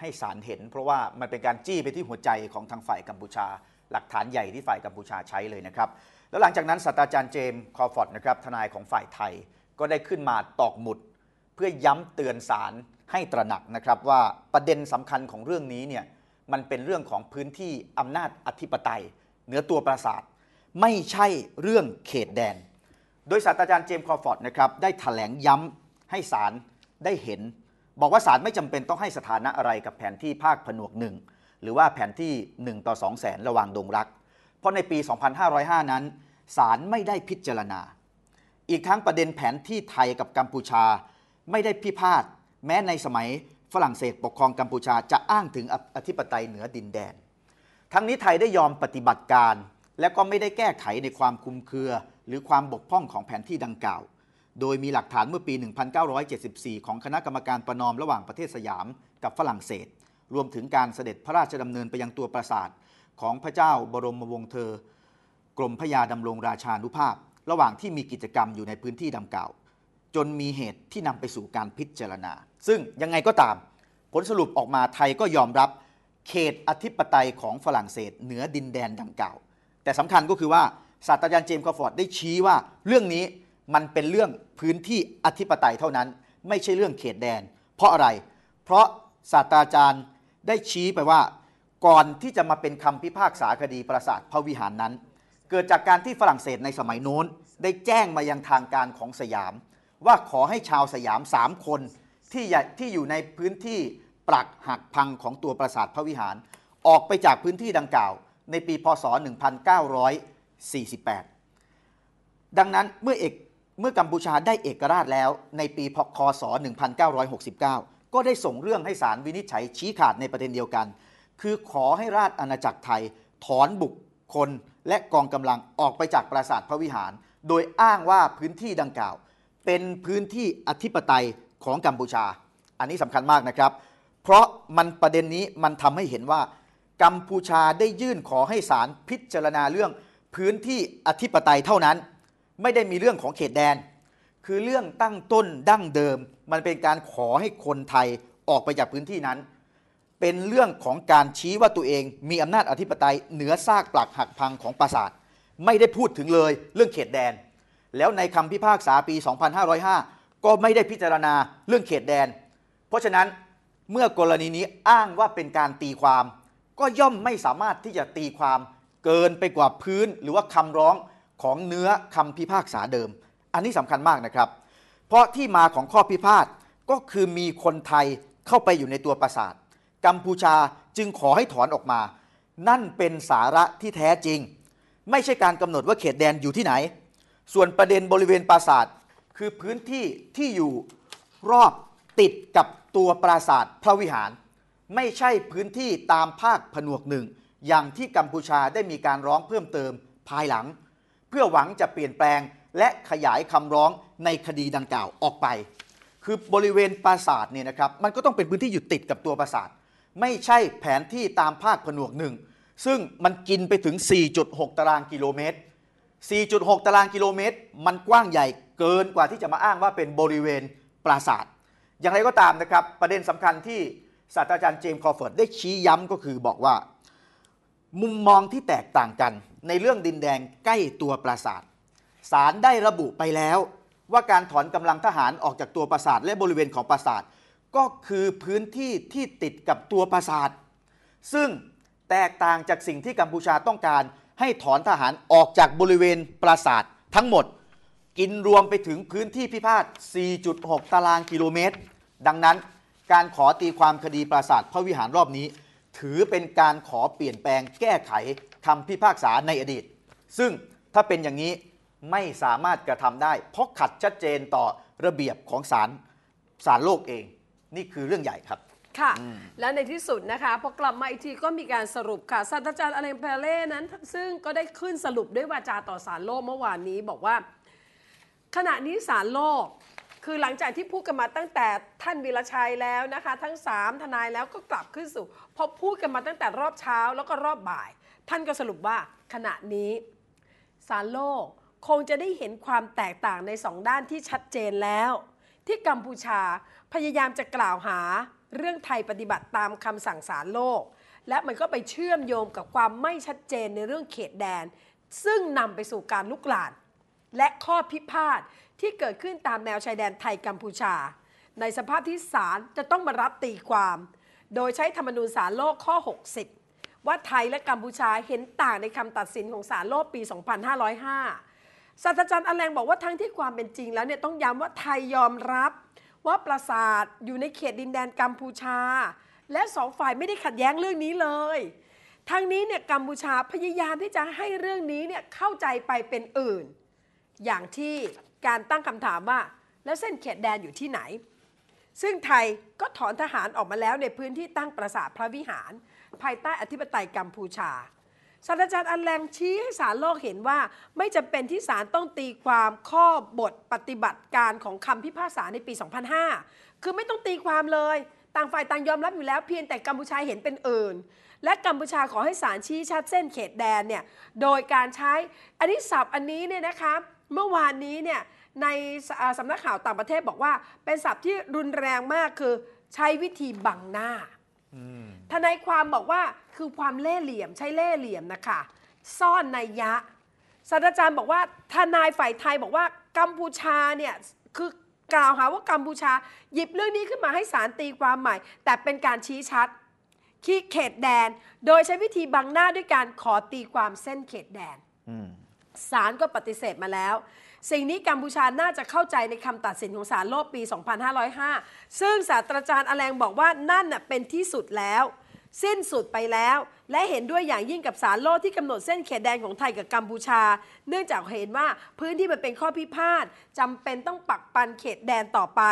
ให้สารเห็น เพราะว่ามันเป็นการจี้ไปที่หัวใจของทางฝ่ายกัมพูชา หลักฐานใหญ่ที่ฝ่ายกัมพูชาใช้เลยนะครับแล้วหลังจากนั้นศาสตราจารย์เจมส์คอฟอร์ดนะครับทนายของฝ่ายไทยก็ได้ขึ้นมาตอกหมุด เพื่อย้ำเตือนศาลให้ตระหนักนะครับว่าประเด็นสำคัญของเรื่องนี้เนี่ยมันเป็นเรื่องของพื้นที่อำนาจอธิปไตยเหนือตัวประสาท ไม่ใช่เรื่องเขตแดน โดยศาสตราจารย์เจมส์คอฟอร์ดนะครับได้ถแถลงย้ำให้ศาลได้เห็น บอกว่าศาลไม่จำเป็นต้องให้สถานะอะไรกับแผนที่ภาคผนวกหนึ่งหรือว่าแผนที่1ต่อ2แสนระหว่างดงรักเพราะในปี 2505 นั้น ศาลไม่ได้พิจารณา อีกทั้งประเด็นแผนที่ไทยกับกัมพูชาไม่ได้พิพาทแม้ในสมัยฝรั่งเศสปกครองกัมพูชาจะอ้างถึงอธิปไตยเหนือดินแดน ทั้งนี้ไทยได้ยอมปฏิบัติการ และก็ไม่ได้แก้ไขในความคุมเครือ หรือความบกพร่องของแผนที่ดังกล่าว โดยมีหลักฐานเมื่อปี 1974 ของคณะกรรมการประนอม ระหว่างประเทศสยามกับฝรั่งเศส รวมถึงการเสด็จพระราชดำเนินไปยังตัวปราสาทของพระเจ้าบรมวงศ์เธอกรมพระยาดำรงราชานุภาพระหว่างที่มีกิจกรรมอยู่ในพื้นที่ดังกล่าว จนมีเหตุที่นำไปสู่การพิจารณา ซึ่งยังไงก็ตาม ผลสรุปออกมาไทยก็ยอมรับ เขตอธิปไตยของฝรั่งเศสเหนือดินแดนดังกล่าว แต่สำคัญก็คือว่า ศาสตราจารย์เจมส์คอฟอร์ดได้ชี้ว่าเรื่องนี้มันเป็นเรื่องพื้นที่อธิปไตยเท่านั้นไม่ใช่เรื่องเขตแดน เพราะอะไร เพราะศาสตราจารย์ได้ชี้ไปว่าก่อนที่จะมาเป็นคำพิพากษาคดีปราสาทพระวิหารนั้น เกิดจากการที่ฝรั่งเศสในสมัยโน้นได้แจ้งมายังทางการของสยาม ว่าขอให้ชาวสยามสามคนที่ที่อยู่ในพื้นที่ปรักหักพังของตัวปราสาทพระวิหาร ออกไปจากพื้นที่ดังกล่าว ในปีพศ 1948 ดังนั้นเมื่อเอกเมื่อกัมพูชาได้เอกราชแล้ว ในปีพศ 1969 ก็ได้ส่งเรื่องให้ศาลวินิจฉัยชี้ขาดในประเด็นเดียวกันคือขอให้ราชอาณาจักรไทยถอนบุคคลและกองกำลังออกไปจากปราสาทพระวิหาร โดยอ้างว่าพื้นที่ดังกล่าว เป็นพื้นที่อธิปไตยของกัมพูชา อันนี้สำคัญมากนะครับ เพราะมันประเด็นนี้มันทำให้เห็นว่ากัมพูชาได้ยื่นขอให้ศาลพิจารณาเรื่องพื้นที่อธิปไตยเท่านั้น ไม่ได้มีเรื่องของเขตแดน คือเรื่องตั้งต้นดั้งเดิม มันเป็นการขอให้คนไทยออกไปจากพื้นที่นั้นเป็นเรื่องของการชี้ว่าตัวเองมีอำนาจอธิปไตยเหนือซากปลักหักพังของปราสาท ไม่ได้พูดถึงเลยเรื่องเขตแดน แล้วในคำพิพากษาปี 2505 ก็ไม่ได้พิจารณาเรื่องเขตแดน เพราะฉะนั้นเมื่อกรณีนี้อ้างว่าเป็นการตีความ ก็ย่อมไม่สามารถที่จะตีความเกินไปกว่าพื้นหรือว่าคำร้องของเนื้อคำพิพากษาเดิม อันนี้สำคัญมากนะครับ เพราะที่มาของข้อพิพาทก็คือมีคนไทยเข้าไปอยู่ในตัวปราสาทกัมพูชาจึงขอให้ถอนออกมา นั่นเป็นสาระที่แท้จริง ไม่ใช่การกำหนดว่าเขตแดนอยู่ที่ไหน ส่วนประเด็นบริเวณปราสาท คือพื้นที่ที่อยู่รอบติดกับตัวปราสาท พระวิหาร ไม่ใช่พื้นที่ตามภาคผนวกหนึ่ง อย่างที่กัมพูชาได้มีการร้องเพิ่มเติมภายหลัง เพื่อหวังจะเปลี่ยนแปลงและขยายคำร้องในคดีดังกล่าวออกไป คือบริเวณปราสาทเนี่ยนะครับมันก็ต้องเป็นพื้นที่อยู่ติดกับตัวปราสาทไม่ใช่แผนที่ตามภาคผนวกหนึ่ง ซึ่งมันกินไปถึง 4.6 ตารางกิโลเมตร 4.6 ตารางกิโลเมตร มันกว้างใหญ่เกินกว่าที่จะมาอ้างว่าเป็นบริเวณปราศาสตร์อย่างไรก็ตามนะครับประเด็นสำคัญที่ศาสตราจารย์เจมส์คอเฟิร์ดได้ชี้ย้ำก็คือบอกว่า มุมมองที่แตกต่างกัน ในเรื่องดินแดงใกล้ตัวปราศาสตร์ศาลได้ระบุไปแล้วว่าการถอนกำลังทหารออกจากตัวปราศาสตร์และบริเวณของปราศาสตร์ก็คือพื้นที่ที่ติดกับตัวปราสาท ซึ่งแตกต่างจากสิ่งที่กัมพูชาต้องการให้ถอนทหารออกจากบริเวณปราสาททั้งหมด กินรวมไปถึงพื้นที่พิพาท 4.6 ตารางกิโลเมตร ดังนั้นการขอตีความคดีปราสาทพระวิหารรอบนี้ ถือเป็นการขอเปลี่ยนแปลงแก้ไขคำพิพากษาในอดีต ซึ่งถ้าเป็นอย่างนี้ไม่สามารถกระทำได้ เพราะขัดชัดเจนต่อระเบียบของศาลศาลโลกเองนี่คือเรื่องใหญ่ครับ ค่ะ และในที่สุดนะคะพอกลับมาอีกทีก็มีการสรุปค่ะ ศาสตราจารย์อเลนเพเล่นั้น ซึ่งก็ได้ขึ้นสรุปด้วยวาจาต่อสารโลก เมื่อวานนี้บอกว่า ขณะนี้สารโลก คือหลังจากที่พูดกันมาตั้งแต่ท่านวีรชัยแล้วนะคะ ทั้ง 3 ทนายแล้วก็กลับขึ้นสู่พอพูดกันมาตั้งแต่รอบเช้าแล้วก็รอบบ่าย ท่านก็สรุปว่าขณะนี้สารโลกคงจะได้เห็นความแตกต่างในสองด้านที่ชัดเจนแล้วที่กัมพูชาพยายามจะกล่าวหาเรื่องไทยปฏิบัติตามคำสั่งศาลโลก และมันก็ไปเชื่อมโยงกับความไม่ชัดเจนในเรื่องเขตแดน ซึ่งนำไปสู่การลุกลานและข้อพิพาทที่เกิดขึ้นตามแนวชายแดนไทยกัมพูชา ในสภาพที่ศาลจะต้องมารับตีความ โดยใช้ธรรมนูญศาลโลกข้อ 60 ว่าไทยและกัมพูชาเห็นต่างในคำตัดสินของศาลโลกปี 2505ศาสตราจารย์อแลงบอกว่าทั้งที่ความเป็นจริงแล้วเนี่ยต้องย้ำว่าไทยยอมรับว่าปราสาทอยู่ในเขตดินแดนกัมพูชา และสองฝ่ายไม่ได้ขัดแย้งเรื่องนี้เลย ทั้งนี้เนี่ยกัมพูชาพยายามที่จะให้เรื่องนี้เนี่ยเข้าใจไปเป็นอื่น อย่างที่การตั้งคำถามว่า แล้วเส้นเขตแดนอยู่ที่ไหน ซึ่งไทยก็ถอนทหารออกมาแล้วในพื้นที่ตั้งปราสาทพระวิหาร ภายใต้อธิปไตยกัมพูชาศาสตราจารย์อันแรงชี้ให้ศาลโลกเห็นว่า ไม่จำเป็นที่ศาลต้องตีความข้อ บท ปฏิบัติการของคำพิพากษาในปี 2005 คือไม่ต้องตีความเลยต่างฝ่ายต่างยอมรับอยู่แล้วเพียงแต่กัมพูชาเห็นเป็นอื่น และกัมพูชาขอให้ศาลชี้ชัดเส้นเขตแดนเนี่ยโดยการใช้อันนี้ศัพท์อันนี้เนี่ยนะคะเมื่อวานนี้เนี่ยในสำนักข่าวต่างประเทศบอกว่า เป็นศัพท์ที่รุนแรงมากคือใช้วิธีบังหน้าทนายความบอกว่าคือความเล่ห์เหลี่ยมใช้เล่ห์เหลี่ยมนะคะซ่อนนัยยะ ศาสตราจารย์บอกว่าทนายฝ่ายไทยบอกว่ากัมพูชาเนี่ยคือกล่าวหาว่ากัมพูชาหยิบเรื่องนี้ขึ้นมาให้ศาลตีความใหม่ แต่เป็นการชี้ชัดขี้เขตแดน โดยใช้วิธีบังหน้าด้วยการขอตีความเส้นเขตแดนศาลก็ปฏิเสธมาแล้ว สิ่งนี้กัมพูชาน่าจะเข้าใจในคำตัดสินของศาลโลกปี 2505ซึ่งศาสตราจารย์อแรงบอกว่านั่นเป็นที่สุดแล้วสิ้นสุดไปแล้ว และเห็นด้วยอย่างยิ่งกับสารโลกที่กำหนดเส้นเขตแดนของไทยกับกัมพูชา เนื่องจากเห็นว่าพื้นที่มันเป็นข้อพิพาทจำเป็นต้องปักปันเขตแดนต่อไป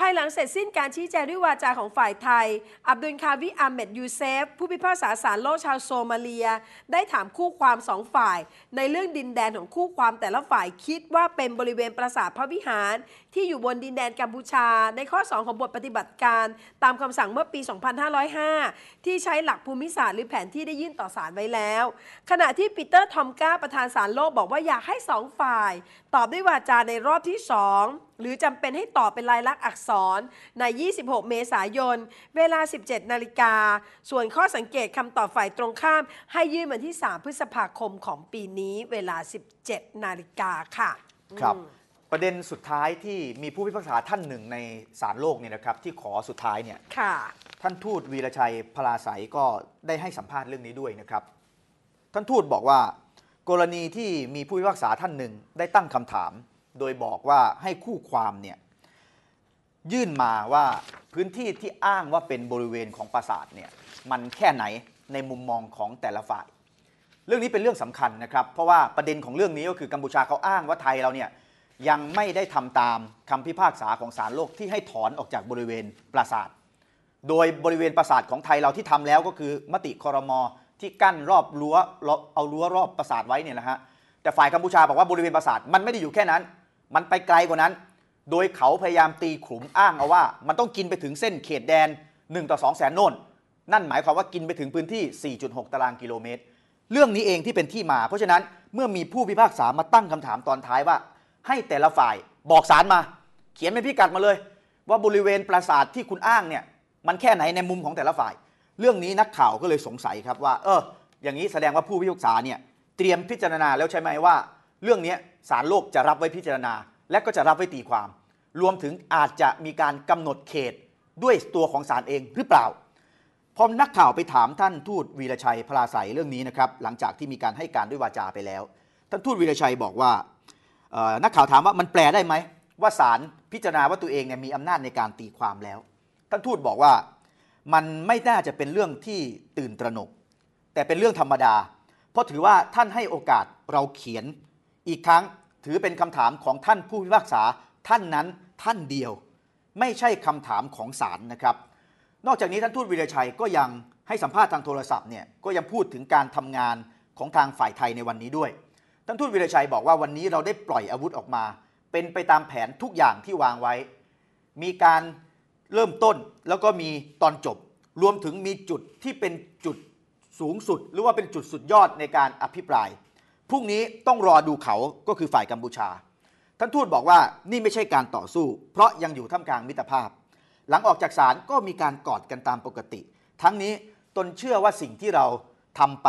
ภายหลังเสร็จสิ้นการชี้แจงด้วยวาจาของฝ่ายไทย อับดุลคาวิอาเมดยูเซฟ ผู้พิพากษาศาลโลกชาวโซมาเลีย ได้ถามคู่ความสองฝ่าย ในเรื่องดินแดนของคู่ความแต่ละฝ่ายคิดว่าเป็นบริเวณปราสาทพระวิหาร ที่อยู่บนดินแดนกัมพูชาในข้อ2ของบทปฏิบัติการ ตามคำสั่งเมื่อปี 2505 ที่ใช้หลักภูมิศาสตร์หรือแผนที่ได้ยื่นต่อศาลไว้แล้ว ขณะที่ปีเตอร์ทอมก้าประธานศาลโลกบอกว่าอยากให้สองฝ่าย ตอบด้วยวาจาในรอบที่สองหรือจำเป็นให้ตอบเป็นลายลักษณ์อักษรใน 26 เมษายน เวลา 17 นาฬิกา ส่วนข้อสังเกตคำตอบฝ่ายตรงข้าม ให้ยื่นวันที่ 3 พฤษภาคมของปีนี้ เวลา 17 นาฬิกาค่ะ ครับ ประเด็นสุดท้ายที่มีผู้พิพากษาท่านหนึ่งในศาลโลกเนี่ยนะครับ ที่ขอสุดท้ายเนี่ย ค่ะ ท่านทูตวีรชัยพลาสยก็ได้ให้สัมภาษณ์เรื่องนี้ด้วยนะครับ ท่านทูตบอกว่ากรณีที่มีผู้พิพากษาท่านหนึ่งได้ตั้งคำถามโดยบอกว่าให้คู่ความเนี่ยยื่นมาว่าพื้นที่ที่อ้างว่าเป็นบริเวณของปราสาทเนี่ยมันแค่ไหนในมุมมองของแต่ละฝ่าย เรื่องนี้เป็นเรื่องสำคัญนะครับเพราะว่าประเด็นของเรื่องนี้ก็คือกัมพูชาเขาอ้างว่าไทยเราเนี่ยยังไม่ได้ทำตามคำพิพากษาของศาลโลกที่ให้ถอนออกจากบริเวณปราสาท โดยบริเวณปราสาทของไทยเราที่ทำแล้วก็คือมติคอรมอที่กั้นรอบรั้วเอารั้วรอบปราสาทไว้เนี่ยนะฮะแต่ฝ่ายกัมพูชาบอกว่าบริเวณปราสาทมันไม่ได้อยู่แค่นั้นมันไปไกลกว่านั้น โดยเขาพยายามตีขลุมอ้างเอาว่า มันต้องกินไปถึงเส้นเขตแดน1ต่อ2แสนโน่น นั่นหมายความว่ากินไปถึงพื้นที่ 4.6 ตารางกิโลเมตร เรื่องนี้เองที่เป็นที่มา เพราะฉะนั้นเมื่อมีผู้พิพากษามาตั้งคำถามตอนท้ายว่า ให้แต่ละฝ่ายบอกสารมา เขียนเป็นพิกัดมาเลย ว่าบริเวณปราสาทที่คุณอ้างเนี่ยมันแค่ไหนในมุมของแต่ละฝ่าย เรื่องนี้นักข่าวก็เลยสงสัยครับว่า เออ อย่างนี้แสดงว่าผู้พิพากษาเนี่ยเตรียมพิจารณาแล้วใช่ไหมว่า เรื่องนี้ศาลโลกจะรับไว้พิจารณาและก็จะรับไว้ตีความ รวมถึงอาจจะมีการกำหนดเขตด้วยตัวของศาลเองหรือเปล่าพอนักข่าวไปถามท่านทูตวีรชัยพลาสเรื่องนี้นะครับ หลังจากที่มีการให้การด้วยวาจาไปแล้ว ท่านทูตวีรชัยบอกว่า นักข่าวถามว่ามันแปลได้ไหมว่าศาลพิจารณาว่าตัวเองเนี่ยมีอำนาจในการตีความแล้ว ท่านทูตบอกว่ามันไม่น่าจะเป็นเรื่องที่ตื่นตระหนก แต่เป็นเรื่องธรรมดา เพราะถือว่าท่านให้โอกาสเราเขียนอีกครั้งถือเป็นคำถามของท่านผู้พิพากษาท่านนั้นท่านเดียว ไม่ใช่คำถามของศาลนะครับนอกจากนี้ท่านทูตวิรชัยก็ยังให้สัมภาษณ์ทางโทรศัพท์เนี่ยก็ยังพูดถึงการทำงานของทางฝ่ายไทยในวันนี้ด้วย ท่านทูตวิรชัยบอกว่าวันนี้เราได้ปล่อยอาวุธออกมา เป็นไปตามแผนทุกอย่างที่วางไว้ มีการเริ่มต้นแล้วก็มีตอนจบ รวมถึงมีจุดที่เป็นจุดสูงสุด หรือว่าเป็นจุดสุดยอดในการอภิปรายพรุ่งนี้ต้องรอดูเขาก็คือฝ่ายกัมพูชาท่านทูตบอกว่านี่ไม่ใช่การต่อสู้เพราะยังอยู่ท่ามกลางมิตรภาพ หลังออกจากศาลก็มีการกอดกันตามปกติ ทั้งนี้ตนเชื่อว่าสิ่งที่เราทำไป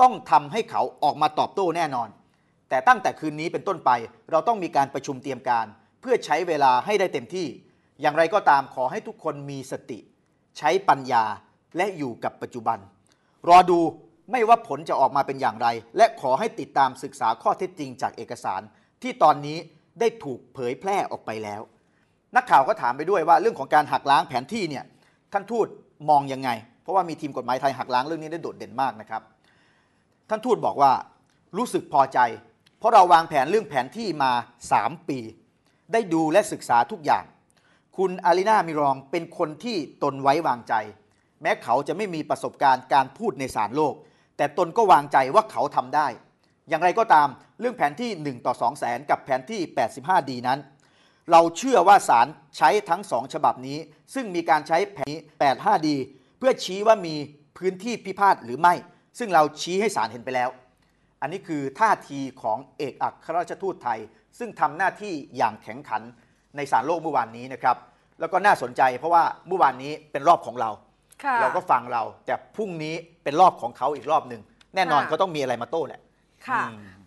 ต้องทำให้เขาออกมาตอบโต้แน่นอน แต่ตั้งแต่คืนนี้เป็นต้นไปเราต้องมีการประชุมเตรียมการ เพื่อใช้เวลาให้ได้เต็มที่ อย่างไรก็ตามขอให้ทุกคนมีสติ ใช้ปัญญาและอยู่กับปัจจุบัน รอดูไม่ว่าผลจะออกมาเป็นอย่างไร และขอให้ติดตามศึกษาข้อเท็จจริงจากเอกสารที่ตอนนี้ได้ถูกเผยแพร่ออกไปแล้ว นักข่าวก็ถามไปด้วยว่าเรื่องของการหักล้างแผนที่เนี่ยท่านทูตมองยังไง เพราะว่ามีทีมกฎหมายไทยหักล้างเรื่องนี้ได้โดดเด่นมากนะครับ ท่านทูตบอกว่ารู้สึกพอใจ เพราะเราวางแผนเรื่องแผนที่มา 3 ปี ได้ดูและศึกษาทุกอย่างคุณอารีนามิรองเป็นคนที่ตนไว้วางใจแม้เขาจะไม่มีประสบการณ์การพูดในศาลโลกแต่ตนก็วางใจว่าเขาทำได้ อย่างไรก็ตามเรื่องแผนที่ 1 ต่อ2แสนกับแผนที่8 5ีนั้น เราเชื่อว่าศาลใช้ทั้งสองฉบับนี้ ซึ่งมีการใช้แผน8 5ีเพื่อชี้ว่ามีพื้นที่พิพาทหรือไม่ ซึ่งเราชี้ให้ศาลเห็นไปแล้ว อันนี้คือท่าทีของเอกอัครราชทูตไทย ซึ่งทำหน้าที่อย่างแข็งขันในศาลโลกเมื่อวานนี้นะครับ แล้วก็น่าสนใจ เพราะว่าเมื่อวานนี้เป็นรอบของเรา เราก็ฟังเราแต่พรุ่งนี้เป็นรอบของเขาอีกรอบหนึ่งแน่นอนเขาต้องมีอะไรมาโต้แหละค่ะ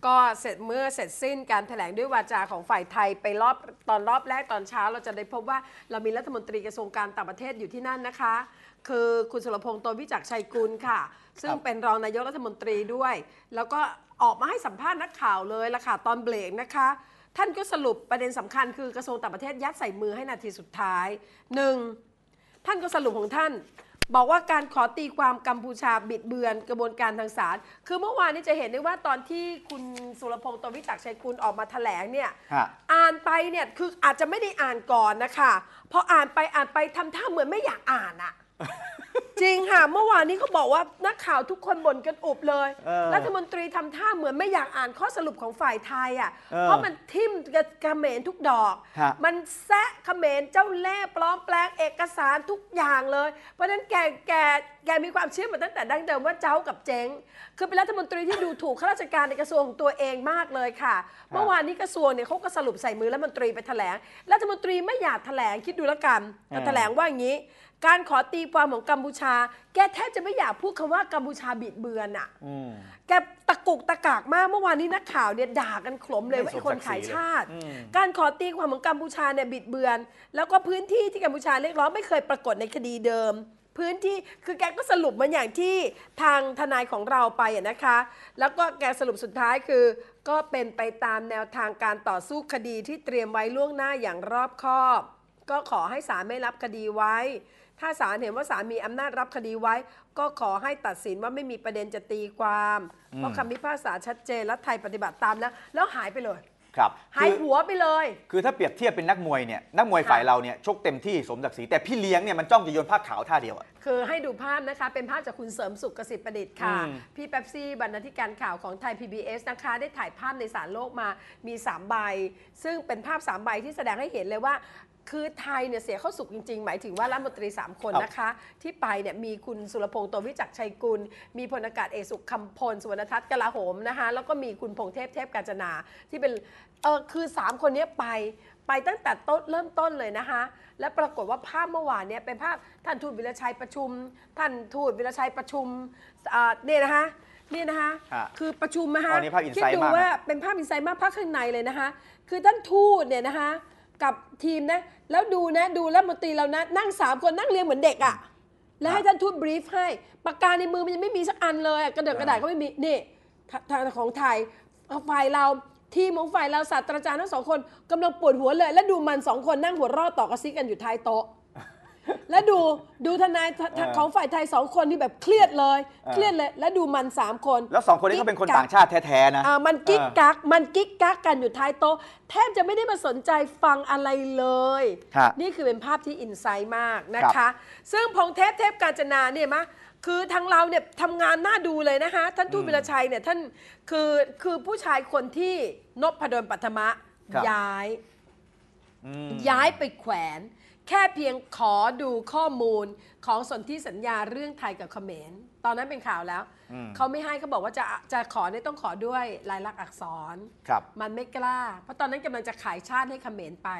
ก็เสร็จเมื่อเสร็จสิ้นการแถลงด้วยวาจาของฝ่ายไทยไปรอบ ตอนรอบแรก ตอนเช้า เราจะได้พบว่าเรามีรัฐมนตรีกระทรวงการต่างประเทศอยู่ที่นั่นนะคะ คือคุณสุรพงศ์ตตวิจักรชัยกุลค่ะ ซึ่งเป็นรองนายกรัฐมนตรีด้วย แล้วก็ออกมาให้สัมภาษณ์นักข่าวเลยละค่ะ ตอนเบรกนะคะ ท่านก็สรุปประเด็นสำคัญคือกระทรวงต่างประเทศยัดใส่มือให้นาทีสุดท้ายหนึ่งท่านก็สรุปของท่านบอกว่าการขอตีความกัมพูชาบิดเบือนกระบวนการทางศาลคือเมื่อวานนี้จะเห็นได้ว่าตอนที่คุณสุรพงศ์ตวิจักชัยคุณออกมาแถลงเนี่ยอ่านไปเนี่ยคืออาจจะไม่ได้อ่านก่อนนะคะพออ่านไปอ่านไปทำท่าเหมือนไม่อยากอ่านอะจริงค่ะเมื่อวานนี้เขาบอกว่านักข่าวทุกคนบ่นกันอุบเลย รัฐมนตรีทำท่าเหมือนไม่อยากอ่านข้อสรุปของฝ่ายไทยอ่ะเพราะมันทิ่มกับเขมรทุกดอก มันแซะเขมรเจ้าแล่ปลอมแปลงเอกสารทุกอย่างเลย เพราะฉะนั้นแกแกแกมีความเชื่อมาตั้งแต่ดั้งเดิมว่าเจ้ากับเจ๊งคือเป็นรัฐมนตรีที่ดูถูกข้าราชการในกระทรวงงตัวเองมากเลยค่ะเมื่อวานนี้กระทรวงเนี่ยเขาก็สรุปใส่มือรัฐมนตรีไปแถลง รัฐมนตรีไม่อยากแถลงคิดดูแล้วกันแต่แถลงว่าอย่างนี้การขอตีความของกัมพูชา แกแทบจะไม่อยากพูดคำว่ากัมพูชาบิดเบือนอ่ะแกตะกุกตะกากมากเมื่อวานนี้นักข่าวเนี่ยด่ากันขลมเลยว่าไอ้คนขายชาติ การขอตีความของกัมพูชาเนี่ยบิดเบือน แล้วก็พื้นที่ที่กัมพูชาเรียกร้องไม่เคยปรากฏในคดีเดิม พื้นที่คือแกก็สรุปมันอย่างที่ทางทนายของเราไปนะคะ แล้วก็แกสรุปสุดท้ายคือ ก็เป็นไปตามแนวทางการต่อสู้คดีที่เตรียมไว้ล่วงหน้าอย่างรอบคอบ ก็ขอให้ศาลไม่รับคดีไว้ถ้าศาลเห็นว่าศาลมีอำนาจรับคดีไว้ ก็ขอให้ตัดสินว่าไม่มีประเด็นจะตีความ เพราะคำพิพากษาชัดเจนและไทยปฏิบัติตาม แล้วแล้วหายไปเลยครับหายหัวไปเลย คือถ้าเปรียบเทียบเป็นนักมวยเนี่ย นักมวยฝ่ายเราเนี่ยชกเต็มที่สมศักดิ์ศรีแต่พี่เลี้ยงเนี่ยมันจ้องจะโยนผ้าขาวท่าเดียวอะคือให้ดูภาพนะคะเป็นภาพจากคุณเสริมสุขกสิทธิ์ประดิษฐ์ค่ะพี่แป๊บซี่บรรณาธิการข่าวของไทย PBS นะคะ ได้ถ่ายภาพในสารโลกมา มี3ใบซึ่งเป็นภาพ3ใบที่แสดงให้เห็นเลยว่าคือไทยเนี่ยเสียเข้าสุกจริงๆ หมายถึงว่ารัฐมนตรี 3 คนนะคะ ที่ไปเนี่ยมีคุณสุรพงศ์โตวิจักชัยกุล มีพลอากาศเอกสุขคำพลสุวรรณทัศน์กลาโหมนะคะแล้วก็มีคุณพงเทพเทพกาญจนาที่เป็น เออคือ 3 คนนี้ไปไปตั้งแต่ต้นเริ่มต้นเลยนะคะและปรากฏว่าภาพเมื่อวานเนี่ยเป็นภาพท่านทูตวิรชัยประชุม ท่านทูตวิรชัยประชุมเนี่ยนะคะนี่นะคะคือประชุมนะคะคิดดูว่าเป็นภาพอินไซด์มากภาคข้างในเลยนะคะคือท่านทูตเนี่ยนะคะกับทีมนะ แล้วดูนะดูรัฐมนตรีเรานะนั่งสามคนนั่งเรียงเหมือนเด็กอ่ะแล้วให้ท่านทูตบรีฟให้ปากกาในมือมันยังไม่มีสักอันเลยกระเดิกกระดาษก็ไม่มีนี่ ทางของไทยฝ่ายเราทีมของฝ่ายเราศาสตราจารย์ทั้งสองคนกำลังปวดหัวเลยแล้วดูมันสองคนนั่งหัวรอดต่อกระซิกกันอยู่ท้ายโต๊ะแล้วดู ดูทนายของฝ่ายไทยสองคนที่แบบเครียดเลย เครียดเลย แล้วดูมันสามคน แล้วสองคนนี้ก็เป็นคนต่างชาติแท้ ๆ นะมันกิ๊กกักมันกิ๊กกักกันอยู่ท้ายโต๊ะ แทบจะไม่ได้มาสนใจฟังอะไรเลย นี่คือเป็นภาพที่อินไซด์มากนะคะซึ่งพงเทพเทพกาญจนาเนี่ยมะคือทางเราเนี่ยทำงานน่าดูเลยนะคะท่านทูตวิรชัยเนี่ยท่านคือคือผู้ชายคนที่นพดลปัทมะย้ายย้ายไปแขวนแค่เพียงขอดูข้อมูลของสนธิสัญญาเรื่องไทยกับเขมรตอนนั้นเป็นข่าวแล้ว เขาไม่ให้เขาบอกว่าจะจะขอเนี่ยต้องขอด้วยลายลักษณ์อักษร ครับ มันไม่กล้า เพราะตอนนั้นกำลังจะขายชาติให้เขมรไป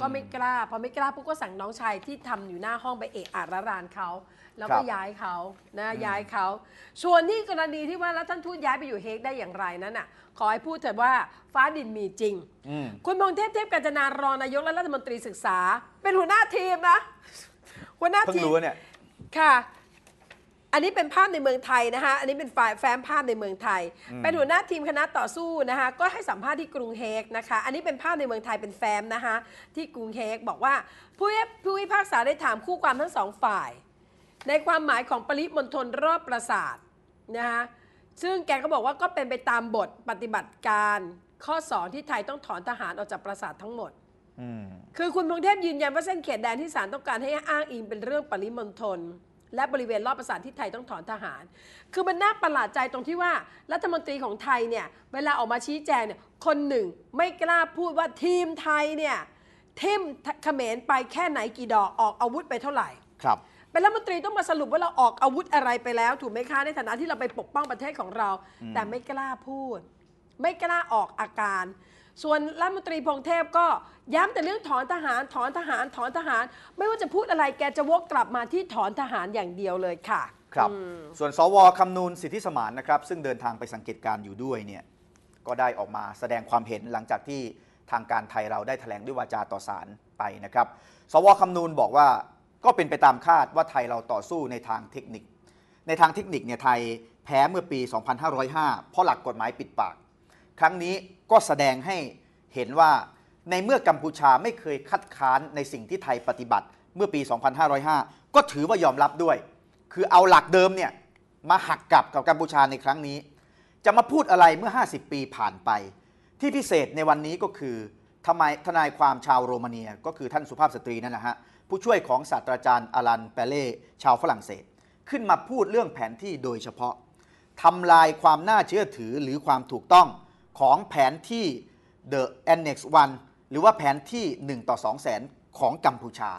ก็ไม่กล้าพอไม่กล้าปุ๊ก็สั่งน้องชายที่ทำอยู่หน้าห้องไปเอะอาระรานเขาแล้วรก็ย้ายเขา นะ ย้ายเขา ส่วนที่กรณีที่ว่าแล้วท่านทูตย้ายไปอยู่เฮกได้อย่างไรนั้นน่ะ ขอให้พูดเถิดว่า ฟ้าดินมีจริง คุณพงเทพเทพกัญจนารองนายกและรัฐมนตรีศึกษา เป็นหัวหน้าทีม นะ หัวหน้าเพิ่งรู้เนี่ย ค่ะ อันนี้เป็นภาพในเมืองไทยนะคะอันนี้เป็นฝ่ายแฟ้มภาพในเมืองไทย เป็นหัวหน้าทีมคณะต่อสู้นะคะก็ให้สัมภาษณ์ที่กรุงเฮกนะคะ อันนี้เป็นภาพในเมืองไทยเป็นแฟ้มนะคะที่กรุงเฮกบอกว่า ผู้ิผู้พิพากษาได้ถามคู่ความทั้งสองฝ่ายในความหมายของปริมณฑลรอบปราสาทนะคะซึ่งแกก็บอกว่าก็เป็นไปตามบทปฏิบัติการข้อสองที่ไทยต้องถอนทหารออกจากปราสาททั้งหมด คือคุณพงเทพยืนยันว่าเส้นเขตแดนที่ศาลต้องการให้อ้างอิงเป็นเรื่องปริมณฑลและบริเวณรอบปราสาทที่ไทยต้องถอนทหาร คือมันน่าประหลาดใจตรงที่ว่ารัฐมนตรีของไทยเนี่ยเวลาออกมาชี้แจงเนี่ยคนหนึ่งไม่กล้าพูดว่าทีมไทยเนี่ยทิมเขมรไปแค่ไหนกี่ดอกออกอาวุธไปเท่าไหร่ครับเป็นรัฐมนตรีต้องมาสรุปว่าเราออกอาวุธอะไรไปแล้วถูกไหมคะในฐานะที่เราไปปกป้องประเทศของเรา แต่ไม่กล้าพูด ไม่กล้าออกอาการ ส่วนรัฐมนตรีพงเทพก็ย้ำแต่เรื่องถอนทหารถอนทหารถอนทหารไม่ว่าจะพูดอะไรแกจะวกกลับมาที่ถอนทหารอย่างเดียวเลยค่ะครับส่วนสวคำนูนสิทธิสมานนะครับซึ่งเดินทางไปสังเกตการ์อยู่ด้วยเนี่ยก็ได้ออกมาแสดงความเห็นหลังจากที่ทางการไทยเราได้แถลงด้วยวาจาต่อศาลไปนะครับสวคำนูนบอกว่าก็เป็นไปตามคาดว่าไทยเราต่อสู้ในทางเทคนิค ในทางเทคนิคเนี่ยไทยแพ้เมื่อปี 2505 เพราะหลักกฎหมายปิดปาก ครั้งนี้ก็แสดงให้เห็นว่าในเมื่อกัมพูชาไม่เคยคัดค้านในสิ่งที่ไทยปฏิบัติเมื่อปี 2505 ก็ถือว่ายอมรับด้วย คือเอาหลักเดิมเนี่ยมาหักกลับกับกัมพูชาในครั้งนี้ จะมาพูดอะไรเมื่อ 50 ปีผ่านไป ที่พิเศษในวันนี้ก็คือทำไมทนายความชาวโรมาเนียก็คือท่านสุภาพสตรีนั่นแหละฮะผู้ช่วยของศาสตราจารย์อลันเปเล่ชาวฝรั่งเศส ขึ้นมาพูดเรื่องแผนที่โดยเฉพาะ ทำลายความน่าเชื่อถือหรือความถูกต้องของแผนที่ The Annex 1หรือว่าแผนที่ 1 ต่อ2แสนของกัมพูชา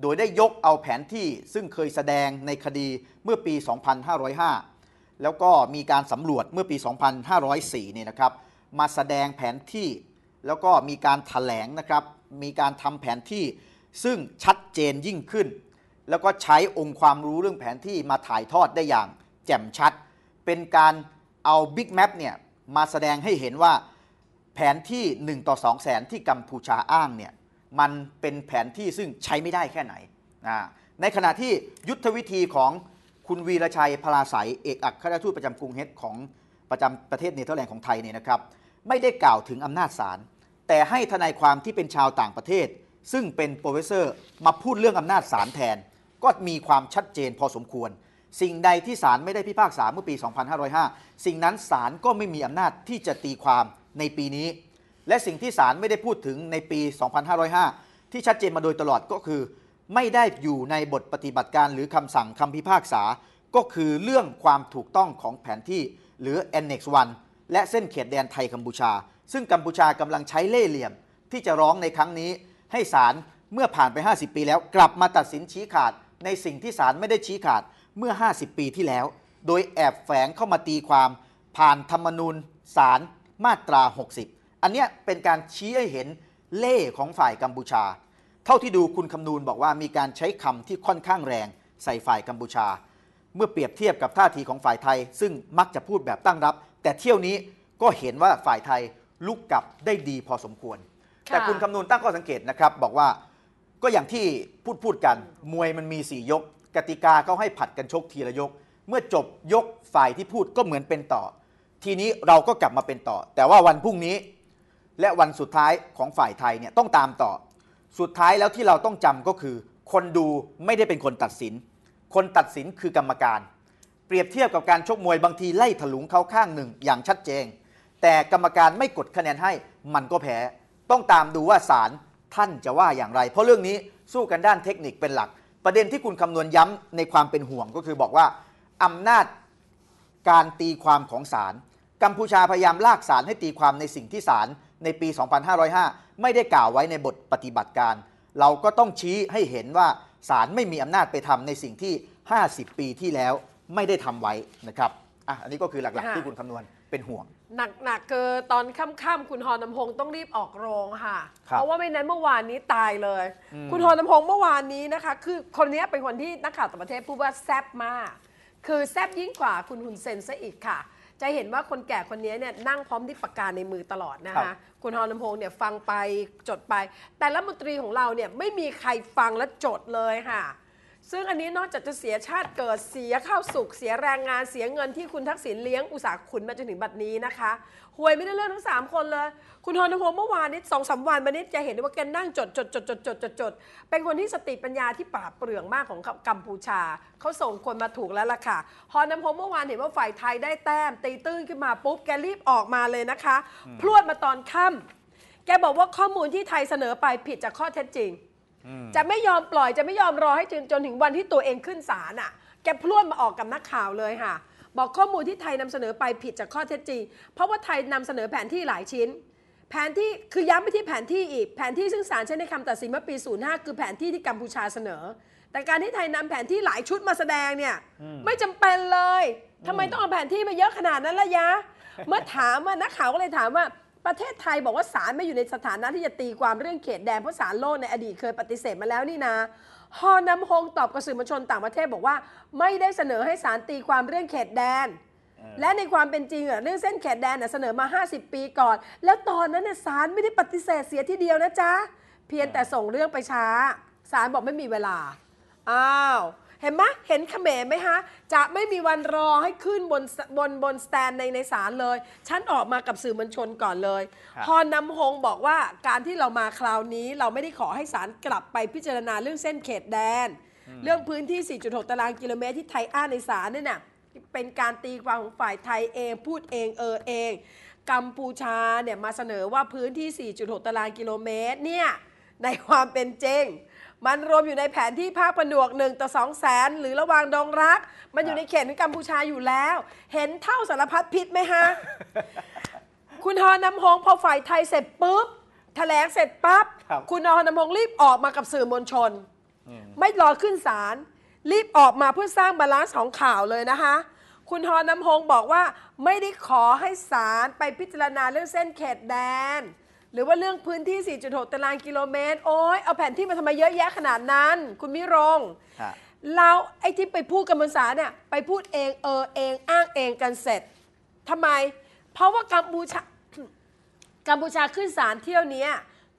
โดยได้ยกเอาแผนที่ซึ่งเคยแสดงในคดีเมื่อปี 2505 แล้วก็มีการสำรวจเมื่อปี 2504 นี่นะครับ มาแสดงแผนที่แล้วก็มีการถแถลงนะครับมีการทำแผนที่ซึ่งชัดเจนยิ่งขึ้น แล้วก็ใช้องค์ความรู้เรื่องแผนที่มาถ่ายทอดได้อย่าง แจ่มชัด เป็นการเอา Big Map เนี่ยมาแสดงให้เห็นว่าแผนที่ 1 ต่อ2แสนที่กัมพูชาอ้างเนี่ยมันเป็นแผนที่ซึ่งใช้ไม่ได้แค่ไหน ในขณะที่ยุทธวิธีของคุณวีรชัยพลาสายเอกอัครราชทูตประจำกรุงเฮดของประจำประเทศเนเธอร์แลนด์ของไทยเนี่ยนะครับไม่ได้กล่าวถึงอำนาจศาลแต่ให้ทนายความที่เป็นชาวต่างประเทศซึ่งเป็นโปรเฟสเซอร์มาพูดเรื่องอำนาจศาลแทน ก็มีความชัดเจนพอสมควร สิ่งใดที่ศาลไม่ได้พิพากษาเมื่อปี 2505 สิ่งนั้นศาลก็ไม่มีอำนาจที่จะตีความในปีนี้ และสิ่งที่ศาลไม่ได้พูดถึงในปี 2505ที่ชัดเจนมาโดยตลอดก็คือ ไม่ได้อยู่ในบทปฏิบัติการหรือคำสั่งคำพิพากษา ก็คือเรื่องความถูกต้องของแผนที่ หรือ Annex 1และเส้นเขตแดนไทยกัมพูชา ซึ่งกัมพูชากำลังใช้เล่ห์เหลี่ยมที่จะร้องในครั้งนี้ให้ศาลเมื่อผ่านไป 50 ปีแล้วกลับมาตัดสินชี้ขาดในสิ่งที่ศาลไม่ได้ชี้ขาดเมื่อ 50 ปีที่แล้ว โดยแอบแฝงเข้ามาตีความ ผ่านธรรมนูญศาลมาตรา 60 อันเนี้ยเป็นการชี้ให้เห็นเล่ของฝ่ายกัมพูชา เท่าที่ดูคุณคำนูนบอกว่ามีการใช้คำที่ค่อนข้างแรงใส่ฝ่ายกัมพูชา เมื่อเปรียบเทียบกับท่าทีของฝ่ายไทย ซึ่งมักจะพูดแบบตั้งรับแต่เที่ยวนี้ก็เห็นว่าฝ่ายไทยลุกกลับได้ดีพอสมควรแต่คุณคำนวณตั้งข้อสังเกตนะครับบอกว่าก็อย่างที่พูดพูดกันมวยมันมี4ยก กติกาเขาให้ผัดกันชกทีละยก เมื่อจบยกฝ่ายที่พูดก็เหมือนเป็นต่อ ทีนี้เราก็กลับมาเป็นต่อ แต่ว่าวันพรุ่งนี้ และวันสุดท้ายของฝ่ายไทยเนี่ยต้องตามต่อ สุดท้ายแล้วที่เราต้องจำก็คือ คนดูไม่ได้เป็นคนตัดสิน คนตัดสินคือกรรมการ เปรียบเทียบกับการชกมวยบางทีไล่ถลุงเขาข้างหนึ่งอย่างชัดเจนแต่กรรมการไม่กดคะแนนให้มันก็แพ้ต้องตามดูว่าศาลท่านจะว่าอย่างไร เพราะเรื่องนี้สู้กันด้านเทคนิคเป็นหลัก ประเด็นที่คุณคำนวณย้ำในความเป็นห่วงก็คือบอกว่าอำนาจการตีความของศาลกัมพูชาพยายามลากศาลให้ตีความในสิ่งที่ศาลในปี 2505 ไม่ได้กล่าวไว้ในบทปฏิบัติการ เราก็ต้องชี้ให้เห็นว่าศาลไม่มีอำนาจไปทำในสิ่งที่ 50 ปีที่แล้วไม่ได้ทำไว้นะครับอ่ะอันนี้ก็คือหลักๆที่คุณคำนวณเป็นห่วง หนักๆเกินตอนค่ำๆคุณฮอนนำพงต้องรีบออกโรงค่ะคเพราะว่าไม่นั้นเมื่อวานนี้ตายเลย คุณฮอนนำพงเมื่อวานนี้นะคะ คือคนนี้เป็นคนที่นักข่าวต่างประเทศพูดว่าแซบมาก คือแซบยิ่งกว่าคุณหุนเซนซะอีกค่ะ จะเห็นว่าคนแก่คนนี้เนี่ยนั่งพร้อมที่ปากกาในมือตลอดนะคะคะคุณฮอนนำพงเนี่ยฟังไปจดไป แต่ละมนตรีของเราเนี่ยไม่มีใครฟังและจดเลยค่ะซึ่งอันนี้นอกจากจะเสียชาติเกิดเสียข้าวสุกเสียแรงงานเสียเงินที่คุณทักษิณเลี้ยง อุตสาหคุณมาจนถึงบัดนี้นะคะหวยไม่ได้เรื่องทั้ง 3 คนเลย คุณฮอนโฮมเมื่อวานนี้สองสาวันมานี้จะเห็นว่าแกนั่งจดจดจดจดจดจดจดเป็นคนที่สติปัญญาที่ปราบเปรื่องมากของกัมพูชา เขาส่งคนมาถูกแล้วล่ะค่ะฮอนโฮมเมื่อวานเห็นว่าฝ่ายไทยได้แต้มตีตื้นขึ้นมาปุ๊บแกรีบออกมาเลยนะคะพรวดมาตอนค่ำ แกบอกว่าข้อมูลที่ไทยเสนอไปผิดจากข้อเท็จจริงจะไม่ยอมปล่อยจะไม่ยอมรอให้จนจนถึงวันที่ตัวเองขึ้นศาลอ่ะแกพรุ่นมาออกกับนักข่าวเลยค่ะ บอกข้อมูลที่ไทยนำเสนอไปผิดจากข้อเท็จจริงเพราะว่าไทยนำเสนอแผนที่หลายชิ้น แผนที่คือย้ำไปที่แผนที่อีก แผนที่ซึ่งศาลใช้ในคำตัดสินเมื่อปี05คือแผนที่ ที่กัมพูชาเสนอ แต่การที่ไทยนำแผนที่หลายชุดมาแสดงเนี่ยไม่จำเป็นเลย ทำไมต้องเอาแผนที่มาเยอะขนาดนั้นล่ะยะ เมื่อถามว่านักข่าวก็เลยถามว่าประเทศไทยบอกว่าศาลไม่อยู่ในสถานะที่จะตีความเรื่องเขตแดนเพราะศาลโลกในอดีตเคยปฏิเสธมาแล้วนี่นะฮอนำฮงตอบกับสื่อมวลชนต่างประเทศบอกว่าไม่ได้เสนอให้ศาลตีความเรื่องเขตแดน และในความเป็นจริงอะเรื่องเส้นเขตแดนเสนอมา 50 ปีก่อน แล้วตอนนั้นเนี่ยศาลไม่ได้ปฏิเสธเสียทีเดียวนะจ๊ะเพียงแต่ส่งเรื่องไปช้าศาลบอกไม่มีเวลาอ้าวเห็นไหมเห็นเขมรไหมฮะจะไม่มีวันรอให้ขึ้นบนบนบนสแตนในในศาลเลย ฉันออกมากับสื่อมวลชนก่อนเลยพอนำฮงบอกว่าการที่เรามาคราวนี้ เราไม่ได้ขอให้ศาลกลับไปพิจารณาเรื่องเส้นเขตแดน เรื่องพื้นที่ 4.6 ตารางกิโลเมตรที่ไทยอ้านในศาลเนี่ยนะเป็นการตีความของฝ่ายไทยเองพูดเองเออเองกัมพูชาเนี่ยมาเสนอว่าพื้นที่ 4.6 ตารางกิโลเมตรเนี่ยในความเป็นจริงมันรวมอยู่ในแผนที่ภาคผนวกหนึ่งต่อสองแสน หรือระวางดงรัก มันอยู่ในเขตขอกัมพูชาอยู่แล้ว เห็นเท่าสารพัดพิษไหมฮะ คุณฮอนำหงพอฝ่ายไทยเสร็จปุ๊บแถลงเสร็จปั๊บคบคุณฮอนำหงรีบออกมากับสื่อมวลชน ไม่รอขึ้นศาลรีบออกมาเพื่อสร้างบาลานซ์ของข่าวเลยนะคะ คุณฮอนำฮงบอกว่าไม่ได้ขอให้ศาลไปพิจารณาเรื่องเส้นเขตแดนหรือว่าเรื่องพื้นที่ 4.6 ตารางกิโลเมตร โอ้ย เอาแผนที่มาทำไมเยอะแยะขนาดนั้น คุณมิรง่เราไอ้ที่ไปพูดกัมบนสาลเนี่ย ไปพูดเอง เออเอง อ้างเองกันเสร็จ ทำไม เพราะว่ากัมพูชา กัมพูชาขึ้นศาลเที่ยวเนี้ย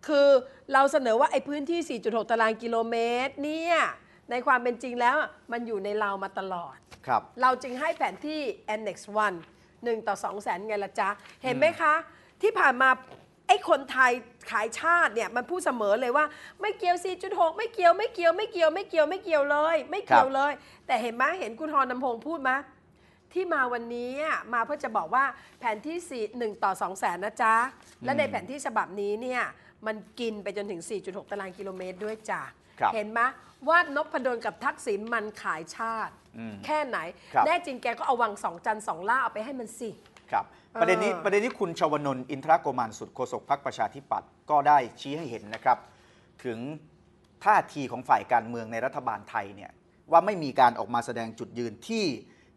คือเราเสนอว่าไอ้พื้นที่ 4.6 ตารางกิโลเมตรเนี่ยในความเป็นจริงแล้ว มันอยู่ในเรามาตลอดครับ เราจึงให้แผนที่ Annex 1 1ต่อ2แสนไงละจ๊ะเห็นไหมคะ ที่ผ่านมาไอ้คนไทยขายชาติเนี่ยมันพูดเสมอเลยว่าไม่เกี่ยว 4.6 ไม่เกี่ยว ไม่เกี่ยว ไม่เกี่ยว ไม่เกี่ยว ไม่เกี่ยวเลย ไม่เกี่ยวเลย แต่เห็นไหม เห็นคุณฮอนนำพงพูดไหมที่มาวันนี้มาเพื่อจะบอกว่าแผนที่4 1ต่อ2แสนนะจ๊ะ และในแผนที่ฉบับนี้เนี่ย มันกินไปจนถึง 4.6 ตารางกิโลเมตรด้วยจ้ะเห็นไหมว่านพดลกับทักษิณมันขายชาติแค่ไหน แน่จริงแกก็เอาวังสองจันสองล่าเอาไปให้มันสิครับประเด็นนี้ประเด็นนี้ คุณชวนนท์อินทรโกมานสุดโฆษกพักประชาธิปัตย์ก็ได้ชี้ให้เห็นนะครับ ถึงท่าทีของฝ่ายการเมืองในรัฐบาลไทยเนี่ยว่าไม่มีการออกมาแสดงจุดยืนที่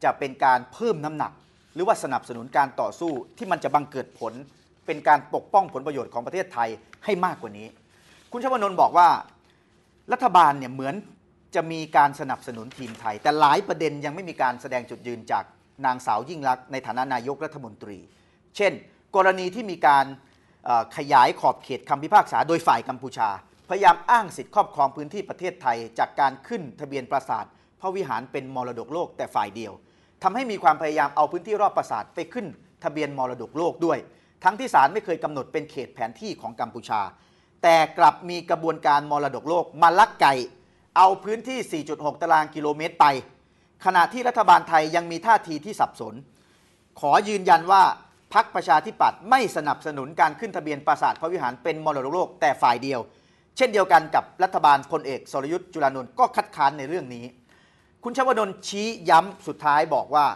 จะเป็นการเพิ่มน้ำหนัก หรือว่าสนับสนุนการต่อสู้ที่มันจะบังเกิดผลเป็นการปกป้องผลประโยชน์ของประเทศไทยให้มากกว่านี้ คุณชวนนท์บอกว่า รัฐบาลเนี่ยเหมือนจะมีการสนับสนุนทีมไทย แต่หลายประเด็นยังไม่มีการแสดงจุดยืนจากนางสาวยิ่งลักษณ์ในฐานะนายกรัฐมนตรี เช่น กรณีที่มีการขยายขอบเขตคำพิพากษาโดยฝ่ายกัมพูชา พยายามอ้างสิทธิครอบครองพื้นที่ประเทศไทย จากการขึ้นทะเบียนปราสาทพระวิหารเป็นมรดกโลกแต่ฝ่ายเดียว ทำให้มีความพยายามเอาพื้นที่รอบปราสาทไปขึ้น ทะเบียนมรดกโลกด้วย ทั้งที่ศาลไม่เคยกำหนดเป็นเขตแผนที่ของกัมพูชา แต่กลับมีกระบวนการมรดกโลกมาลักไก่เอาพื้นที่ 4.6 ตารางกิโลเมตรไปขณะที่รัฐบาลไทยยังมีท่าทีที่สับสน ขอยืนยันว่าพักประชาธิปัตย์ไม่สนับสนุนการขึ้นทะเบียนปราสาทพระวิหารเป็นมรดกโลกแต่ฝ่ายเดียว เช่นเดียวกันกับรัฐบาลพลเอกสรยุทธ์จุลานนท์ก็คัดค้านในเรื่องนี้ คุณชวนนท์ชี้ย้ำสุดท้ายบอกว่า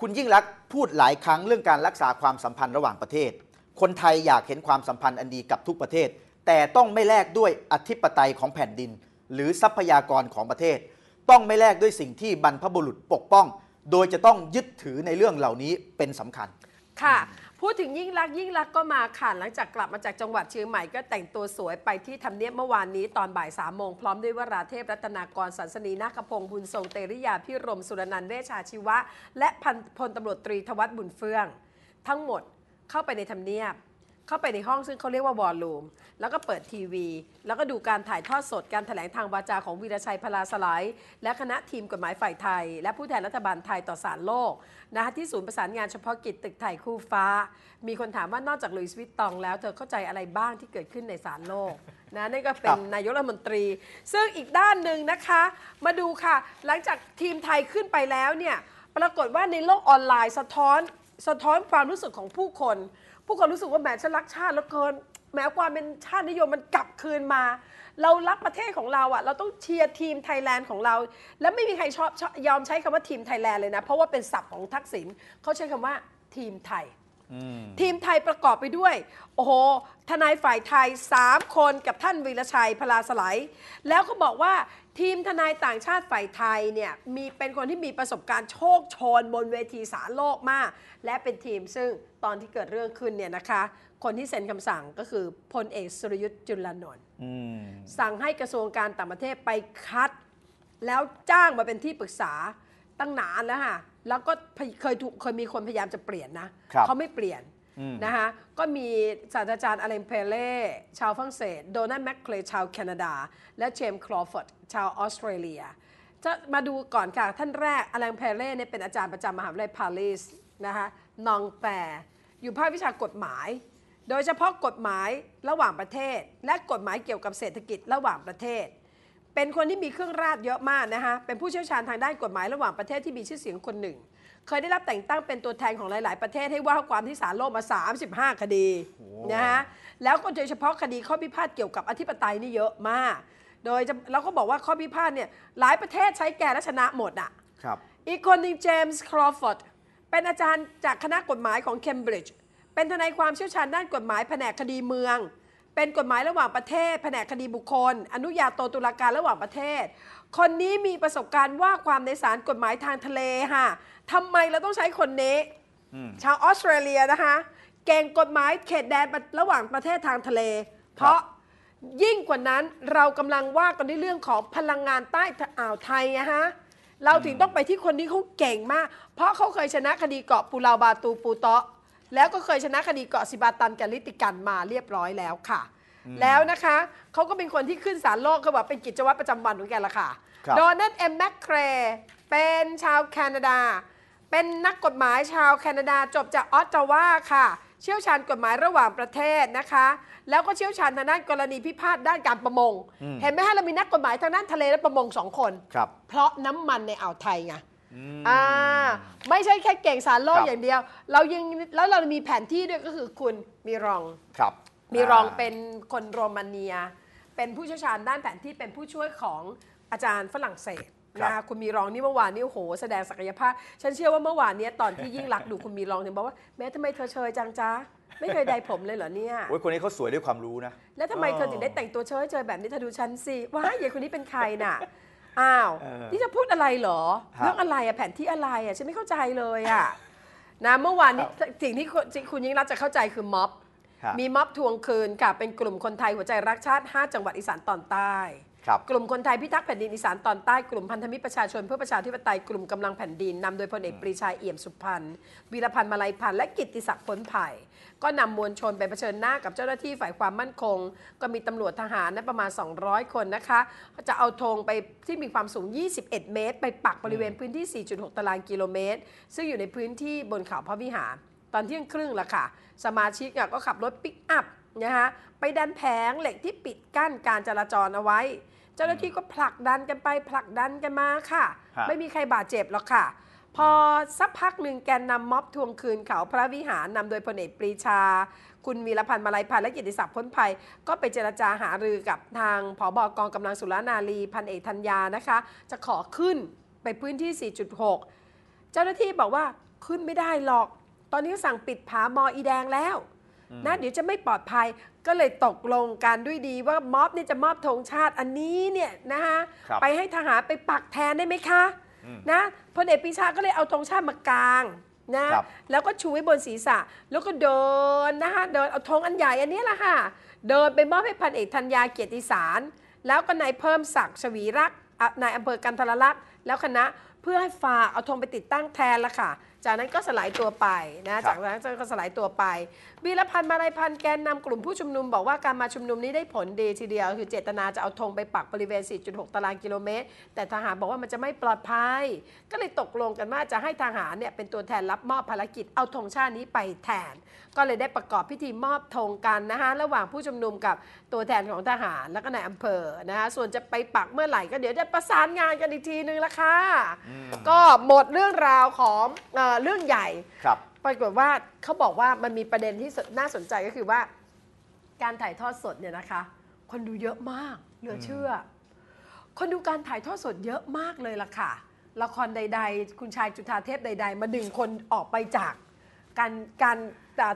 คุณยิ่งรักพูดหลายครั้งเรื่องการรักษาความสัมพันธ์ระหว่างประเทศ คนไทยอยากเห็นความสัมพันธ์อันดีกับทุกประเทศ แต่ต้องไม่แลกด้วยอธิปไตยของแผ่นดิน หรือทรัพยากรของประเทศต้องไม่แลกด้วยสิ่งที่บรรพบุรุษปกป้อง โดยจะต้องยึดถือในเรื่องเหล่านี้เป็นสำคัญ ค่ะ พูดถึงยิ่งรักยิ่งรักก็มาค่ะ หลังจากกลับมาจากจังหวัดเชียงใหม่ ก็แต่งตัวสวยไปที่ทำเนียบเมื่อวานนี้ตอนบ่ายสามโมงพร้อมด้วยวราเทพรัตนากรสันสนีนาคพงศ์บุญทรงเตริยาพิรมสุรนันท์เวชาชีวะ และพันพลตำรวจตรีทวัตบุญเฟื่องทั้งหมดเข้าไปในทำเนียบเข้าไปในห้องซึ่งเขาเรียกว่าวอลลุ่มแล้วก็เปิดทีวี แล้วก็ดูการถ่ายทอดสด การถแถลงทางวาจาของวีรชัยพลาสลายและคณะทีมกฎหมายฝ่ายไทย และผู้แทนรัฐบาลไทยต่อสารโลกนะคะที่ศูนย์ประสานงานเฉพาะกิจตึกไทยคู่ฟ้า มีคนถามว่านอกจากลุยสวิตตองแล้วเธอเข้าใจอะไรบ้างที่เกิดขึ้นในสารโลกนะนี่ก็เป็นนายกรัฐมนตรี ซึ่งอีกด้านหนึ่งนะคะ มาดูค่ะ หลังจากทีมไทยขึ้นไปแล้วเนี่ยปรากฏว่าในโลกออนไลน์สะท้อน สะท้อนความรู้สึกของผู้คนผู้คนรู้สึกว่าแหมฉันรักชาติแล้วเกิน แม้ความเป็นชาตินิยมมันกลับคืนมา เรารักประเทศของเราอะ่ะเราต้องเชียร์ทีมไทยแลนด์ของเรา และไม่มีใครชอบยอมใช้คำว่าทีมไทยแลนด์เลยนะ เพราะว่าเป็นศัพท์ของทักษิณเขาใช้คำว่าทีมไทยทีมไทยประกอบไปด้วย โอ้โหทนายฝ่ายไทย 3 คนกับท่านวีรชัยพลาสไลแล้วก็บอกว่าทีมทนายต่างชาติฝ่ายไทยเนี่ย มีเป็นคนที่มีประสบการณ์โชคชน บนเวทีสาโลกมาก และเป็นทีมซึ่งตอนที่เกิดเรื่องขึ้นเนี่ยนะคะ คนที่เซ็นคำสั่งก็คือพลเอกสุรยุทธ์จุลานนท์สั่งให้กระทรวงการต่างประเทศไปคัด แล้วจ้างมาเป็นที่ปรึกษาตั้งนานแล้วค่ะแล้วก็เคยเคยมีคนพยายามจะเปลี่ยนนะ เขาไม่เปลี่ยน นะคะก็มีศาสตราจารย์อเลนเพเล่ชาวฝรั่งเศสโดนัลแมคเคลชาวแคนาดา และเจมส์คลอฟอร์ดชาวออสเตรเลีย จะมาดูก่อนค่ะ ท่านแรกอเลนงเพเล่เนี่ยเป็นอาจารย์ประจำมหาวิทยาลัยปารีสนะคะนองแปรอยู่ภาควิชากฎหมาย โดยเฉพาะกฎหมายระหว่างประเทศและกฎหมายเกี่ยวกับเศรษฐกิจระหว่างประเทศเป็นคนที่มีเครื่องราชเยอะมากนะคะเป็นผู้เชี่ยวชาญทางด้านกฎหมายระหว่างประเทศที่มีชื่อเสียงคนหนึ่ง เคยได้รับแต่งตั้งเป็นตัวแทนของหลาย ๆ ประเทศ ให้ว่าความที่ศาลโลกมา35 คดี นะฮะ แล้วก็โดยเฉพาะคดีข้อพิพาทเกี่ยวกับอธิปไตยนี่เยอะมาก โดยเราก็บอกว่าข้อพิพาทเนี่ยหลายประเทศใช้แกและชนะหมดอ่ะครับอีกคนหนึ่งเจมส์ ครอฟฟอร์ดเป็นอาจารย์จากคณะกฎหมายของเคมบริดจ์ เป็นทนายความเชี่ยวชาญด้านกฎหมายแผนกคดีเมืองเป็นกฎหมายระหว่างประเทศแผนกคดีบุคคล อนุญาโตตุลาการระหว่างประเทศ คนนี้มีประสบการณ์ว่าความในศาลกฎหมายทางทะเลค่ะทำไมเราต้องใช้คนนี้ชาวออสเตรเลียนะคะเก่งกฎหมายเขตแดนระหว่างประเทศทางทะเล เพราะยิ่งกว่านั้นเรากำลังว่ากันในเรื่องของพลังงานใต้อ่าวไทยนะฮะเราถึงต้องไปที่คนนี้เขาเก่งมาก เพราะเขาเคยชนะคดีเกาะปูลาวบาตูปูเตาะแล้วก็เคยชนะคดีเกาะสิบาตันกับลิติกันมาเรียบร้อยแล้วค่ะ แล้วนะคะเขาก็เป็นคนที่ขึ้นศาลโลกเขาบอกเป็นกิจวัตรประจำวันของแกละค่ะโดนัลด์เอ็มแมคเครเป็นชาวแคนาดา เป็นนักกฎหมายชาวแคนาดาจบจากออตตาวาค่ะ เชี่ยวชาญกฎหมายระหว่างประเทศนะคะ แล้วก็เชี่ยวชาญทางด้านกรณีพิพาทด้านการประมงเห็นไหมฮะเรามีนักกฎหมายทางด้านทะเลและประมงสองคนคเพราะน้ำมันในอ่าวไทยไงอ่าไม่ใช่แค่เก่งสารโลกอย่างเดียวเรายังแล้วเรามีแผนที่ด้วยก็คือคุณมีรองครับมีรองเป็นคนโรมาเนีย เป็นผู้เชี่ยวชาญด้านแผนที่เป็นผู้ช่วยของอาจารย์ฝรั่งเศสนะคะคุณมีรองนี่เมื่อวานนี่โอ้โห แสดงศักยภาพฉันเชื่อว่าเมื่อวานนี้ตอนที่ยิ่งลักดูคุณมีรองเนี่ยบอกว่าแม้ทำไมเธอเชยจังจ้าไม่เคยใดผมเลยเหรอเนี่ยโอ้ยคนนี้เขาสวยด้วยความรู้นะแล้วทำไมเธอถึงได้แต่งตัวเชยเชยแบบนี้เธอดูฉันสิว้ายยายคนนี้เป็นใครน่ะอ้าว นี่จะพูดอะไรเหรอ เรื่องอะไรอะแผนที่อะไรอะฉันไม่เข้าใจเลยอะนะ เมื่อวานนี้สิ่งที่คุณยิ่งรักจะเข้าใจคือม็อบบมีม็อบทวงคืนค่ะ เป็นกลุ่มคนไทยหัวใจรักชาติ 5 จังหวัดอีสานตอนใต้กลุ่มคนไทยพิทักษ์แผ่นดินอีสานตอนใต้กลุ่มพันธมิตรประชาชน เพื่อประชาธิปไตยกลุ่มกำลังแผ่นดินนำโดยพลเอกปรีชาเอี่ยมสุพรรณวีรพันธ์มาลัยพันธ์และกิติศักดิ์ผลไผ่ ก็นำมวลชนไปเผชิญหน้ากับเจ้าหน้าที่ฝ่ายความมั่นคงก็มีตำรวจทหารนะประมาณ 200 คนนะคะ จะเอาธงไปที่มีความสูง 21 เมตร ไปปักบริเวณพื้นที่ 4.6 ตารางกิโลเมตร ซึ่งอยู่ในพื้นที่บนเขาพระวิหาร ตอนเที่ยงครึ่งละค่ะสมาชิกก็ขับรถปิกอัพนะคะไปดันแผงเหล็กที่ปิดกั้นการจราจรเอาไว้เจ้าหน้าที่ก็ผลักดันกันไปผลักดันกันมาค่ะ ไม่มีใครบาดเจ็บหรอกค่ะ พอสักพักหนึ่งแกนนำม็อบทวงคืนเขาพระวิหารนำโดยพลเอกปรีชา คุณวีรพันธ์มาลัยพันธ์และกิติศักดิ์พ้นภัยก็ไปเจรจาหารือกับทางผอบกองกำลังสุรนารีพันเอกธัญญานะคะ จะขอขึ้นไปพื้นที่ 4.6 เจ้าหน้าที่บอกว่าขึ้นไม่ได้หรอก ตอนนี้สั่งปิดผามออีแดงแล้วนะเดี๋ยวจะไม่ปลอดภัยก็เลยตกลงกันด้วยดีว่าม็อบนี่จะมอบธงชาติอันนี้เนี่ยนะคะไปให้ทหารไปปักแทนได้ไหมคะนะพลเอกปีชาก็เลยเอาธงชาติมากลางนะแล้วก็ชูไว้บนศีรษะแล้วก็เดินนะคะเดินเอาธงอันใหญ่อันนี้แหละค่ะ เดินไปมอบให้พันเอกธัญญาเกียรติสารแล้วก็นายเพิ่มศักดิ์ชวีรักนายอำเภอกันทรลักษ์แล้วคณะเพื่อให้ฝ่าเอาธงไปติดตั้งแทนละค่ะจากนั้นก็สลายตัวไปนะ จากนั้นก็สลายตัวไปวีรพันธ์มาลัยพันธ์แกนนำกลุ่มผู้ชุมนุมบอกว่าการมาชุมนุมนี้ได้ผลดี ทีเดียวคือเจตนาจะเอาธงไปปักบริเวณ 4.6 ตารางกิโลเมตร แต่ทหารบอกว่ามันจะไม่ปลอดภัย ก็เลยตกลงกันว่าจะให้ทหารเนี่ยเป็นตัวแทนรับมอบภารกิจเอาธงชาตินี้ไปแทน ก็เลยได้ประกอบพิธีมอบธงกันนะคะระหว่างผู้ชุมนุมกับตัวแทนของทหารแล้วก็นายอำเภอ นะคะส่วนจะไปปักเมื่อไหร่ก็เดี๋ยวจะประสานงานกันอีกทีนึงละค่ะ ก็หมดเรื่องราวของเรื่องใหญ่ครับปรากฏว่าเขาบอกว่ามันมีประเด็นที่น่าสนใจก็คือว่า การถ่ายทอดสดเนี่ยนะคะ คนดูเยอะมากเหลือเชื่อ คนดูการถ่ายทอดสดเยอะมากเลยล่ะค่ะ ละครใดๆคุณชายจุฑาเทพใด ๆ มาดึงคนออกไปจาก การการ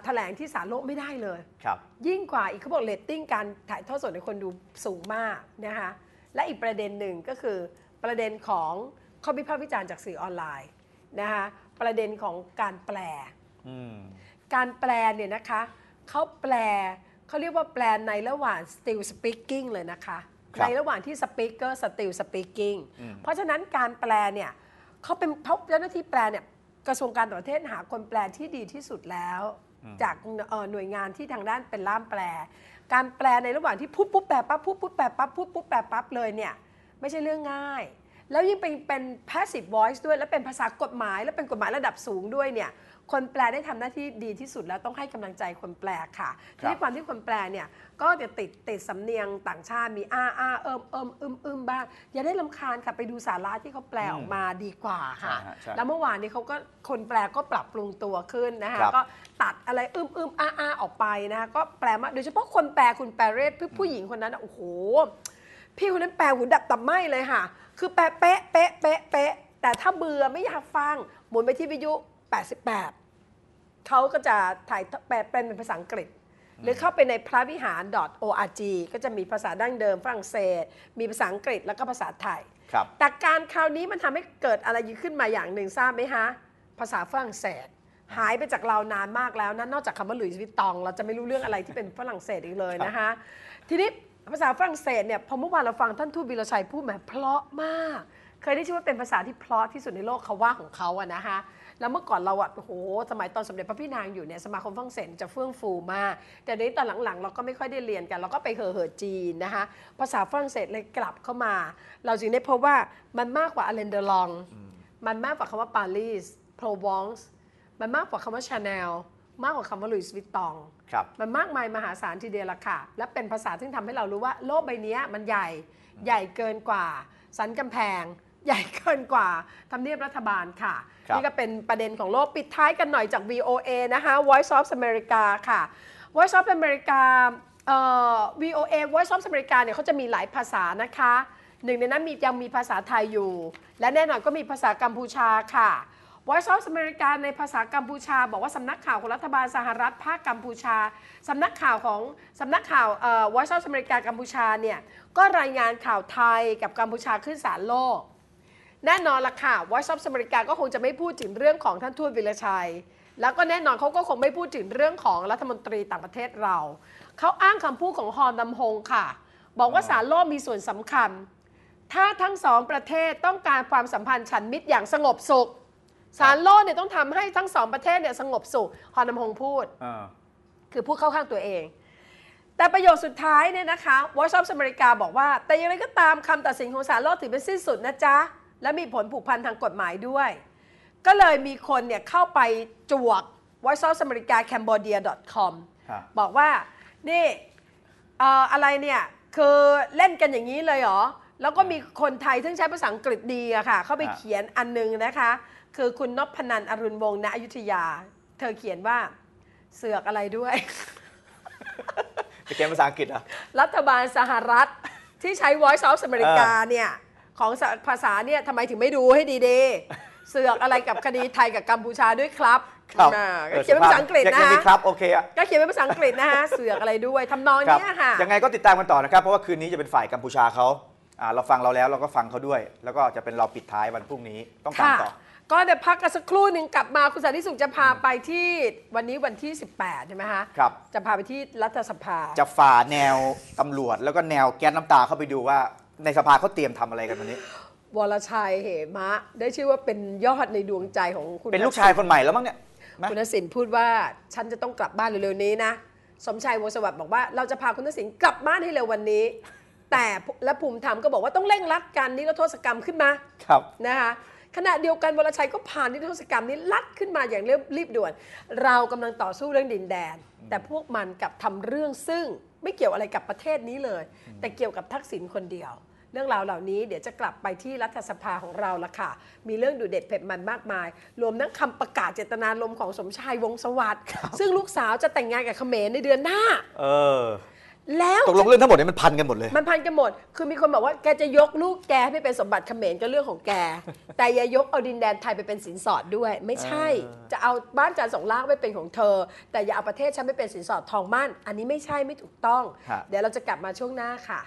แถลงที่สารโลกไม่ได้เลยครับยิ่งกว่าอีกเขาบอกเลตติ้งการถ่ายทอดสดในคนดูสูงมากนะคะ และอีกประเด็นหนึ่งก็คือประเด็นของข้อพิพาทวิจารณ์จากสื่อออนไลน์นะคะประเด็นของการแปล การแปลเนี่ยนะคะ เขาแปลเขาเรียกว่าแปลในระหว่าง still speaking เลยนะคะคในระหว่างที่ speaker still speaking เพราะฉะนั้นการแปลเนี่ยเขาเป็นเพราะเจ้าหน้าที่แปลเนี่ยกระทรวงการต่างประเทศหาคนแปลที่ดีที่สุดแล้ว จากหน่วยงานที่ทางด้านเป็นล่ามแปลการแปลในระหว่างที่พูดปุ๊บแปลปั๊บพูดปุ๊บแปลปั๊บพูดปุ๊บแปลปั๊บเลยเนี่ยไม่ใช่เรื่องง่ายแล้วยิ่งเป็นเป็น passive voice ด้วยแล้วเป็นภาษากฎหมายแล้วเป็นกฎหมายระดับสูงด้วยเนี่ย คนแปลได้ทำหน้าที่ดีที่สุด แล้วต้องให้กำลังใจคนแปลค่ะทีนี้ความที่คนแปลเนี่ย ก็จะติดติดสำเนียงต่างชาติมีอ้าอ้าเอิมเอิมอึมอึมบ้าง อย่าได้ลำคาญค่ะ ไปดูสาระที่เขาแปลออกมาดีกว่าค่ะ แล้วเมื่อวานนี้เขาก็คนแปลก็ปรับปรุงตัวขึ้นนะคะก็ตัดอะไรอึมอึมอ้าอ้าออกไปนะคะก็แปลมาโดยเฉพาะคนแปลคุณแปรเรศผู้หญิงคนนั้นโอ้โห พี่คนนั้นแปลหูดับตับไหมเลยค่ะคือแปะเป๊ะเป๊ะเป๊ะเป๊ะ แต่ถ้าเบื่อไม่อยากฟังหมุนไปที่วิทยุ 88 เขาก็จะถ่ายแปลเป็นภาษาอังกฤษหรือเข้าไปในพระวิหาร .org ก็จะมีภาษาดั้งเดิมฝรั่งเศสมีภาษาอังกฤษแล้วก็ภาษาไทยแต่การคราวนี้มันทำให้เกิดอะไรขึ้นมาอย่างหนึ่งทราบไหมฮะ ภาษาฝรั่งเศสหายไปจากเรานานมากแล้วนะนอกจากคำว่าหลุยส์วิตตอง เราจะไม่รู้เรื่องอะไรที่เป็นฝรั่งเศสอีกเลยนะคะทีนี้ภาษาฝรั่งเศสเนี่ยพอเมื่อวานเราฟังท่านทูตบิรชัยพูดแหมเพลาะมาก เคยได้ชื่อว่าเป็นภาษาที่เพลาะที่สุดในโลกเขาว่าของเขาอะนะคะแล้วเมื่อก่อนเราอะโอ้หสมัยตอนสมเด็จพระพี่นางอยู่เนี่ย สมาคมฝรั่งเศสจะเฟื่องฟูมาก แต่ในตอนหลังๆเราก็ไม่ค่อยได้เรียนกัน เราก็ไปเห่อเห่อจีนนะคะภาษาฝรั่งเศสเลยกลับเข้ามา เราจึงได้พบว่ามันมากกว่าอเลนเดลองมันมากกว่าคำว่าปารีสโพรวองส์มันมากกว่าคำว่าชาแนลมากกว่าคำว่าลุยส์วิตตอง มันมากมายมหาศาลทีเดียวละค่ะ และเป็นภาษาที่ทำให้เรารู้ว่าโลกใบนี้มันใหญ่ใหญ่เกินกว่า สันกำแพง ใหญ่เกินกว่าทำเนียบรัฐบาลค่ะคนี่ก็เป็นประเด็นของโลกปิดท้ายกันหน่อยจาก VOA นะคะ Voice of America ค่ะ Voice of America เอ่อ VOA Voice of America เนี่ยเขาจะมีหลายภาษานะคะ หนึ่งในนั้นมียังมีภาษาไทยอยู่ และแน่นอนก็มีภาษากัมพูชาค่ะวอซ์ e อ f a เมริกาในภาษากัมพูชา บอกว่าสำนักข่าวของรัฐบาลสหรัฐภาคกัมพูชาสำนักข่าวของสำนักข่าววอซ์ e อ f a เมริกากัมพูชาเนี่ยก็รายงานข่าวไทยกับกัมพูชาขึ้นศาลโลกแน่นอนละค่ะวอซ์ e อ f a เมริกาก็คงจะไม่พูดถึงเรื่องของท่านทูตวิรชัย แล้วก็แน่นอนเขาก็คงไม่พูดถึงเรื่องของรัฐมนตรีต่างประเทศเราเขาอ้างคำพูดของฮอนำฮงค่ะ บอกว่าศาลโลกมีส่วนสำคัญ ถ้าทั้งสองประเทศต้องการความสัมพันธ์ฉันมิตรอย่างสงบสุขสารโลกเนี่ยต้องทำให้ทั้งสองประเทศเนี่ยสงบสุขฮอนนำฮงพูดอคือพูดเข้าข้างตัวเอง แต่ประโยชน์สุดท้ายเนี่ยนะคะวอชอปอเมริกาบอกว่า แต่อย่างไรก็ตามคำตัดสินของศาลโลกถือเป็นสิ้นสุดนะจ๊ะ และมีผลผูกพันทางกฎหมายด้วย ก็เลยมีคนเนี่ยเข้าไปจวก w h i t e s o u t h a m e r i c a c a m b o d i a c o m คอมบอกว่า นี่ออะไรเนี่ยคือเล่นกันอย่างนี้เลยเหรอแล้วก็มีคนไทยซึ่งใช้ภาษาอังกฤษดีอะค่ะ เข้าไปเขียนอันนึงนะคะคือคุณนพพนัน อรุณวงศ์ ณ อยุธยา เธอเขียนว่าเสือกอะไรด้วย เขียนภาษาอังกฤษอะรัฐบาลสหรัฐที่ใช้ Voice of America เนี่ยของภาษาเนี่ยทำไมถึงไม่ดูให้ดีๆ เสือกอะไรกับ คดีไทยกับกัมพูชาด้วยครับครับเขียนเป็นภาษาอังกฤษนะครับโอเคอ่ะก็เขียนเป็นภาษาอังกฤษนะฮะเสือกอะไรด้วยทำนองนี้ค่ะยังไงก็ติดตามกันต่อนะครับ เพราะว่าคืนนี้จะเป็นฝ่ายกัมพูชาเขา เราฟังเราแล้วเราก็ฟังเขาด้วย แล้วก็จะเป็นเราปิดท้ายวันพรุ่งนี้ต้องตามต่อก็เดี๋ยวพักกันสักครู่หนึ่งกลับมา คุณสันิสุขจะพาไปที่วันนี้วันที่ 18 ใช่ไหมคะครับจะพาไปที่รัฐสภา จะฝ่าแนวตำรวจแล้วก็แนวแก๊สน้ำตาเข้าไปดูว่าในสภาเขาเตรียมทำอะไรกันวันนี้ วรชัยเหมะ ได้ชื่อว่าเป็นยอดในดวงใจของคุณเป็นลูกชายคนใหม่แล้วมั้งเนี่ย คุณนศินพูดว่าฉันจะต้องกลับบ้านเร็วๆนี้นะสมชายวงศสวัสดิ์บอกว่าเราจะพาคุณนศินกลับบ้านให้เร็ววันนี้ แต่และภูมิธรรมก็บอกว่าต้องเร่งรัดการนิรโทษกรรมขึ้นมา ครับนะคะขณะเดียวกันวรชัยก็ผ่านนิทรรศกรรมนี้ลัดขึ้นมาอย่างเรีบด่วน เรากำลังต่อสู้เรื่องดินแดน แต่พวกมันกับทำเรื่องซึ่งไม่เกี่ยวอะไรกับประเทศนี้เลย แต่เกี่ยวกับทักษิณคนเดียว เรื่องราวเหล่านี้เดี๋ยวจะกลับไปที่รัฐสภาของเราละค่ะมีเรื่องดูเด็ดเผ็ดมันมากมาย รวมทั้งคำประกาศเจตนารมณ์ของสมชายวงสวัสดิ์ซึ่งลูกสาวจะแต่งงานกับเขมรในเดือนหน้า เออแล้วตกลงเรื่องทั้งหมดเนี่ยมันพันกันหมดเลยมันพันกันหมดคือมีคนบอกว่าแกจะยกลูกแกให้ไปเป็นสมบัติเขมรก็เรื่องของแก แต่อย่ายกเอาดินแดนไทยไปเป็นสินสอดด้วย ไม่ใช่ จะเอาบ้านจานสองลางไปเป็นของเธอ แต่อย่าเอาประเทศฉันไปเป็นสินสอดทองมั่นอันนี้ไม่ใช่ไม่ถูกต้อง เดี๋ยวเราจะกลับมาช่วงหน้าค่ะ